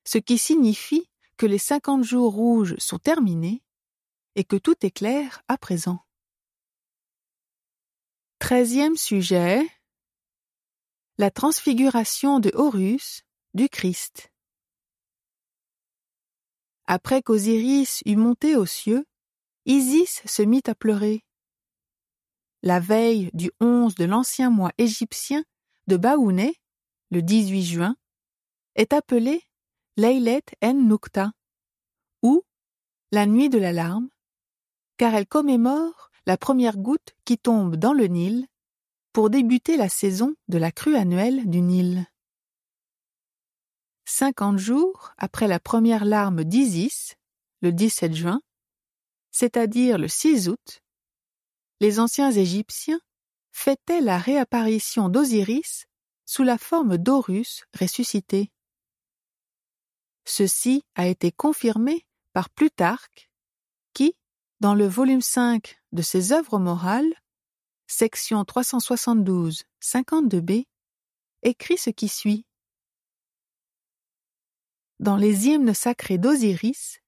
ce qui signifie que les 50 jours rouges sont terminés et que tout est clair à présent. Treizième sujet La transfiguration de Horus du Christ. Après qu'Osiris eut monté aux cieux, Isis se mit à pleurer. La veille du 11 de l'ancien mois égyptien de Baouné, le 18 juin, est appelée Leilet en Nukta, ou la nuit de l'alarme car elle commémore la première goutte qui tombe dans le Nil pour débuter la saison de la crue annuelle du Nil. Cinquante jours après la première larme d'Isis, le 17 juin, c'est-à-dire le 6 août, les anciens Égyptiens fêtaient la réapparition d'Osiris sous la forme d'Horus ressuscité. Ceci a été confirmé par Plutarque dans le volume 5 de ses œuvres morales, section 372 52b, écrit ce qui suit. Dans les hymnes sacrés d'Osiris,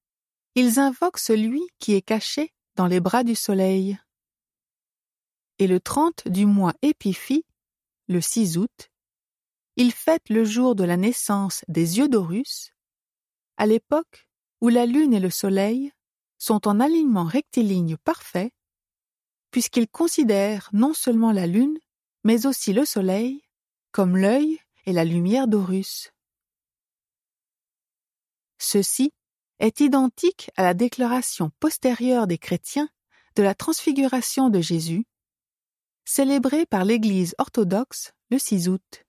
ils invoquent celui qui est caché dans les bras du soleil. Et le 30 du mois Épiphie, le 6 août, ils fêtent le jour de la naissance des yeux d'Horus, à l'époque où la lune et le soleil sont en alignement rectiligne parfait, puisqu'ils considèrent non seulement la Lune, mais aussi le Soleil, comme l'œil et la lumière d'Horus. Ceci est identique à la déclaration postérieure des chrétiens de la transfiguration de Jésus, célébrée par l'Église orthodoxe le 6 août.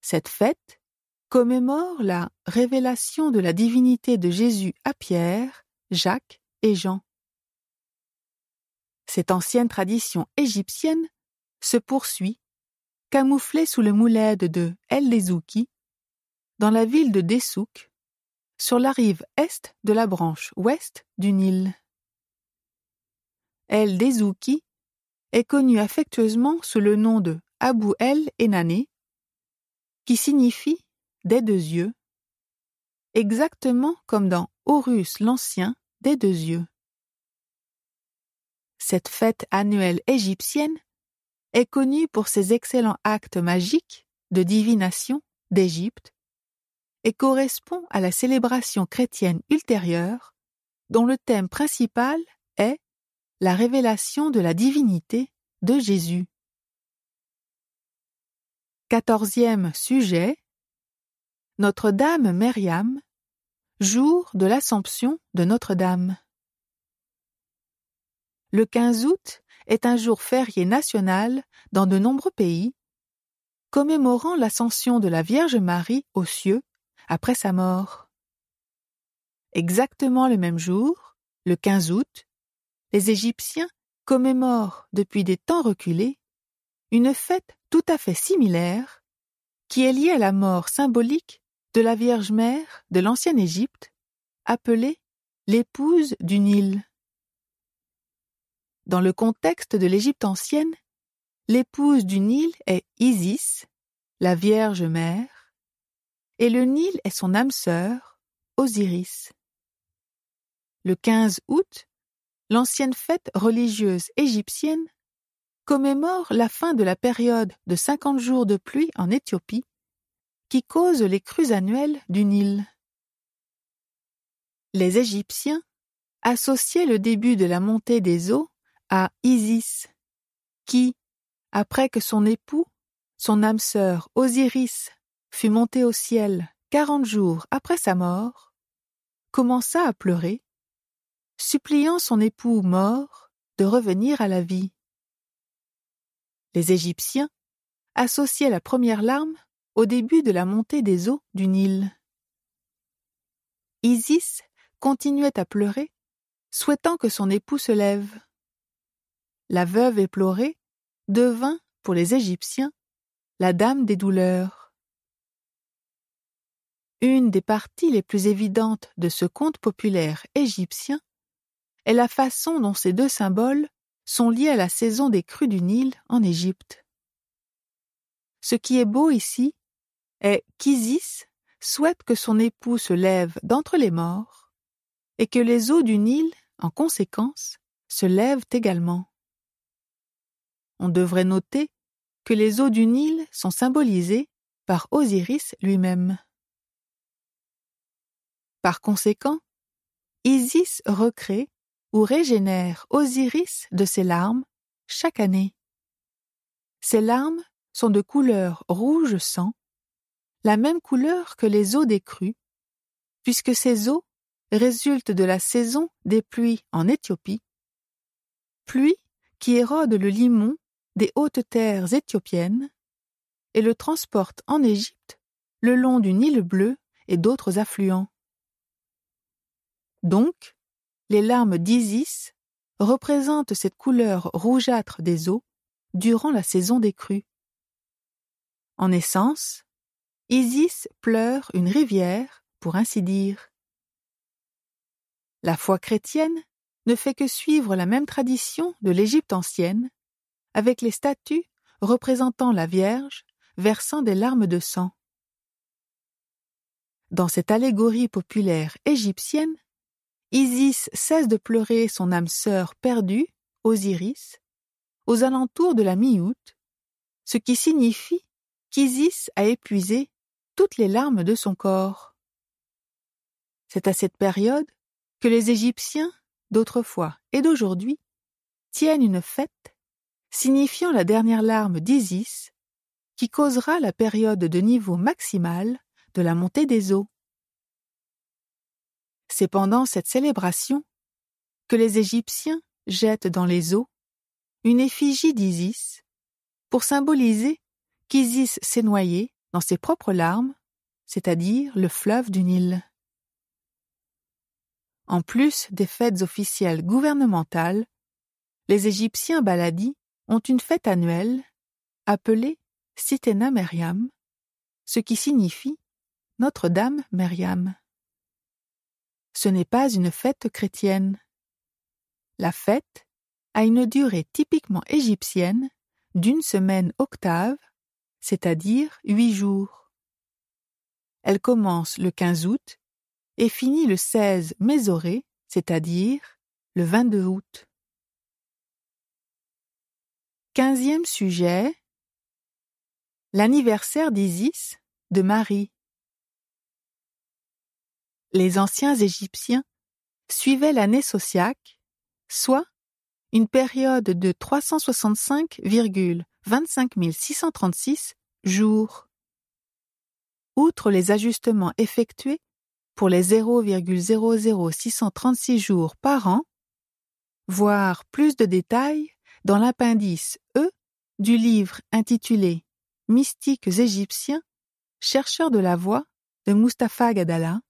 Cette fête commémore la révélation de la divinité de Jésus à Pierre Jacques et Jean. Cette ancienne tradition égyptienne se poursuit, camouflée sous le mouled de El Lezouki, dans la ville de Dessouk, sur la rive est de la branche ouest du Nil. El Dezouki est connu affectueusement sous le nom de Abou El Enane, qui signifie des deux yeux, exactement comme dans Horus l'Ancien des deux yeux. Cette fête annuelle égyptienne est connue pour ses excellents actes magiques de divination d'Égypte et correspond à la célébration chrétienne ultérieure dont le thème principal est la révélation de la divinité de Jésus. Quatorzième sujet Notre-Dame Mériam jour de l'Assomption de Notre-Dame. Le 15 août est un jour férié national dans de nombreux pays, commémorant l'ascension de la Vierge Marie aux cieux après sa mort. Exactement le même jour, le 15 août, les Égyptiens commémorent depuis des temps reculés une fête tout à fait similaire qui est liée à la mort symbolique de la Vierge Mère de l'ancienne Égypte, appelée l'épouse du Nil. Dans le contexte de l'Égypte ancienne, l'épouse du Nil est Isis, la Vierge Mère, et le Nil est son âme sœur, Osiris. Le 15 août, l'ancienne fête religieuse égyptienne commémore la fin de la période de 50 jours de pluie en Éthiopie qui causent les crues annuelles du Nil. Les Égyptiens associaient le début de la montée des eaux à Isis, qui, après que son époux, son âme sœur Osiris, fut monté au ciel quarante jours après sa mort, commença à pleurer, suppliant son époux mort de revenir à la vie. Les Égyptiens associaient la première larme au début de la montée des eaux du Nil. Isis continuait à pleurer, souhaitant que son époux se lève. La veuve éplorée devint, pour les Égyptiens, la dame des douleurs. Une des parties les plus évidentes de ce conte populaire égyptien est la façon dont ces deux symboles sont liés à la saison des crues du Nil en Égypte. Ce qui est beau ici, est qu'Isis souhaite que son époux se lève d'entre les morts et que les eaux du Nil, en conséquence, se lèvent également. On devrait noter que les eaux du Nil sont symbolisées par Osiris lui-même. Par conséquent, Isis recrée ou régénère Osiris de ses larmes chaque année. Ces larmes sont de couleur rouge sang la même couleur que les eaux des crues, puisque ces eaux résultent de la saison des pluies en Éthiopie, pluie qui érode le limon des hautes terres éthiopiennes et le transporte en Égypte le long du Nil bleu et d'autres affluents. Donc, les larmes d'Isis représentent cette couleur rougeâtre des eaux durant la saison des crues. En essence, Isis pleure une rivière, pour ainsi dire. La foi chrétienne ne fait que suivre la même tradition de l'Égypte ancienne, avec les statues représentant la Vierge versant des larmes de sang. Dans cette allégorie populaire égyptienne, Isis cesse de pleurer son âme sœur perdue, Osiris, aux alentours de la mi-août, ce qui signifie qu'Isis a épuisé toutes les larmes de son corps. C'est à cette période que les Égyptiens d'autrefois et d'aujourd'hui tiennent une fête signifiant la dernière larme d'Isis qui causera la période de niveau maximal de la montée des eaux. C'est pendant cette célébration que les Égyptiens jettent dans les eaux une effigie d'Isis pour symboliser qu'Isis s'est noyée dans ses propres larmes, c'est-à-dire le fleuve du Nil. En plus des fêtes officielles gouvernementales, les Égyptiens baladis ont une fête annuelle appelée Sitena Meriam, ce qui signifie Notre-Dame Meriam. Ce n'est pas une fête chrétienne. La fête a une durée typiquement égyptienne d'une semaine octave c'est-à-dire huit jours. Elle commence le 15 août et finit le 16 Mésoré, c'est-à-dire le 22 août. Quinzième sujet L'anniversaire d'Isis de Marie. Les anciens Égyptiens suivaient l'année sociaque, soit une période de 365,25 636 jours. Outre les ajustements effectués pour les 0,00636 jours par an, voir plus de détails dans l'appendice E du livre intitulé Mystiques égyptiens, chercheurs de la voie de Mustapha Gadala.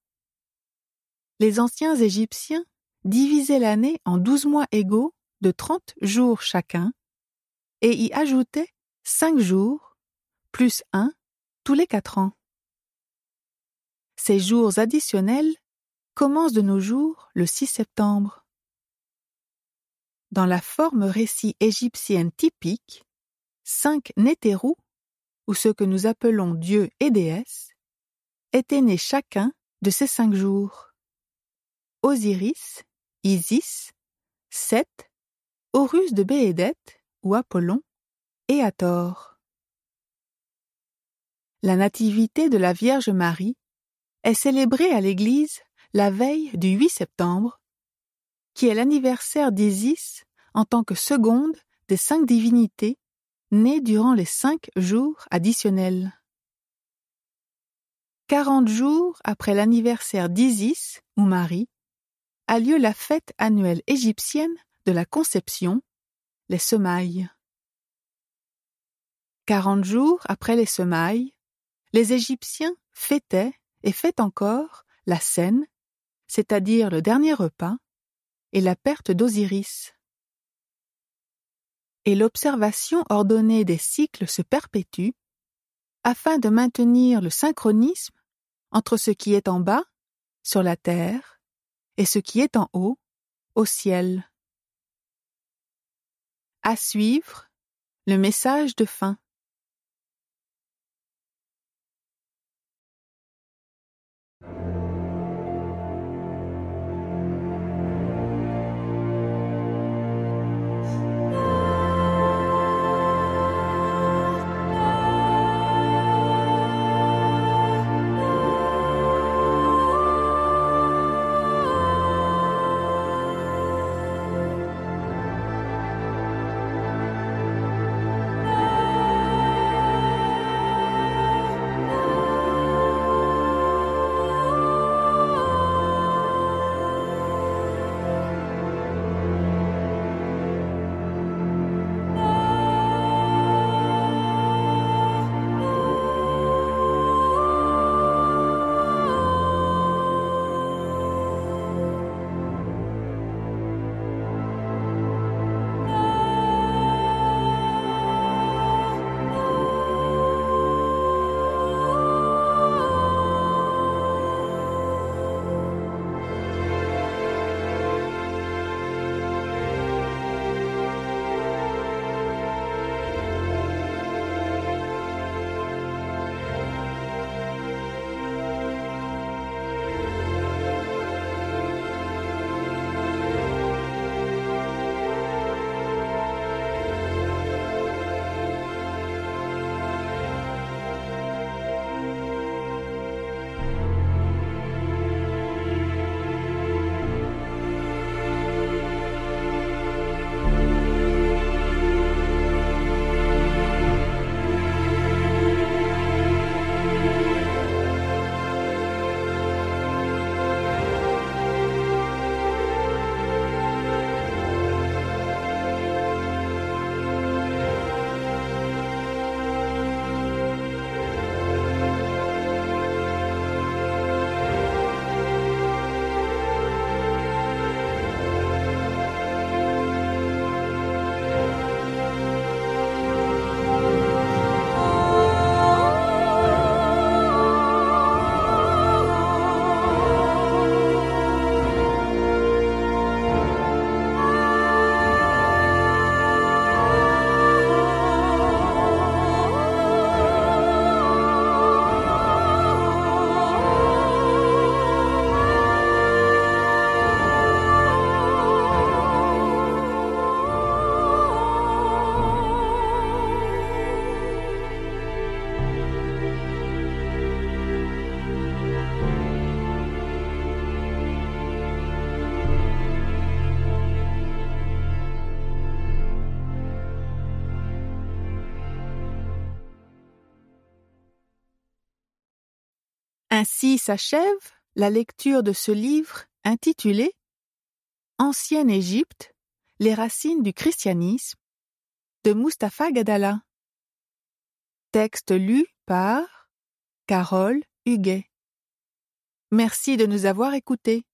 Les anciens Égyptiens divisaient l'année en douze mois égaux de trente jours chacun et y ajoutaient cinq jours plus un tous les quatre ans. Ces jours additionnels commencent de nos jours le 6 septembre. Dans la forme récit égyptienne typique, cinq Nétérous, ou ce que nous appelons dieux et déesses, étaient nés chacun de ces cinq jours. Osiris, Isis, Seth, Horus de Bédette ou Apollon, et Hathor. La nativité de la Vierge Marie est célébrée à l'Église la veille du 8 septembre, qui est l'anniversaire d'Isis en tant que seconde des cinq divinités nées durant les cinq jours additionnels. Quarante jours après l'anniversaire d'Isis ou Marie, a lieu la fête annuelle égyptienne de la conception, les semailles. Quarante jours après les semailles, les Égyptiens fêtaient et fêtent encore la scène, c'est-à-dire le dernier repas, et la perte d'Osiris. Et l'observation ordonnée des cycles se perpétue afin de maintenir le synchronisme entre ce qui est en bas, sur la terre, et ce qui est en haut, au ciel. À suivre, le message de fin. you s'achève la lecture de ce livre intitulé Ancienne Égypte, les racines du christianisme de Mustapha Gadala. Texte lu par Carole Huguet. Merci de nous avoir écoutés.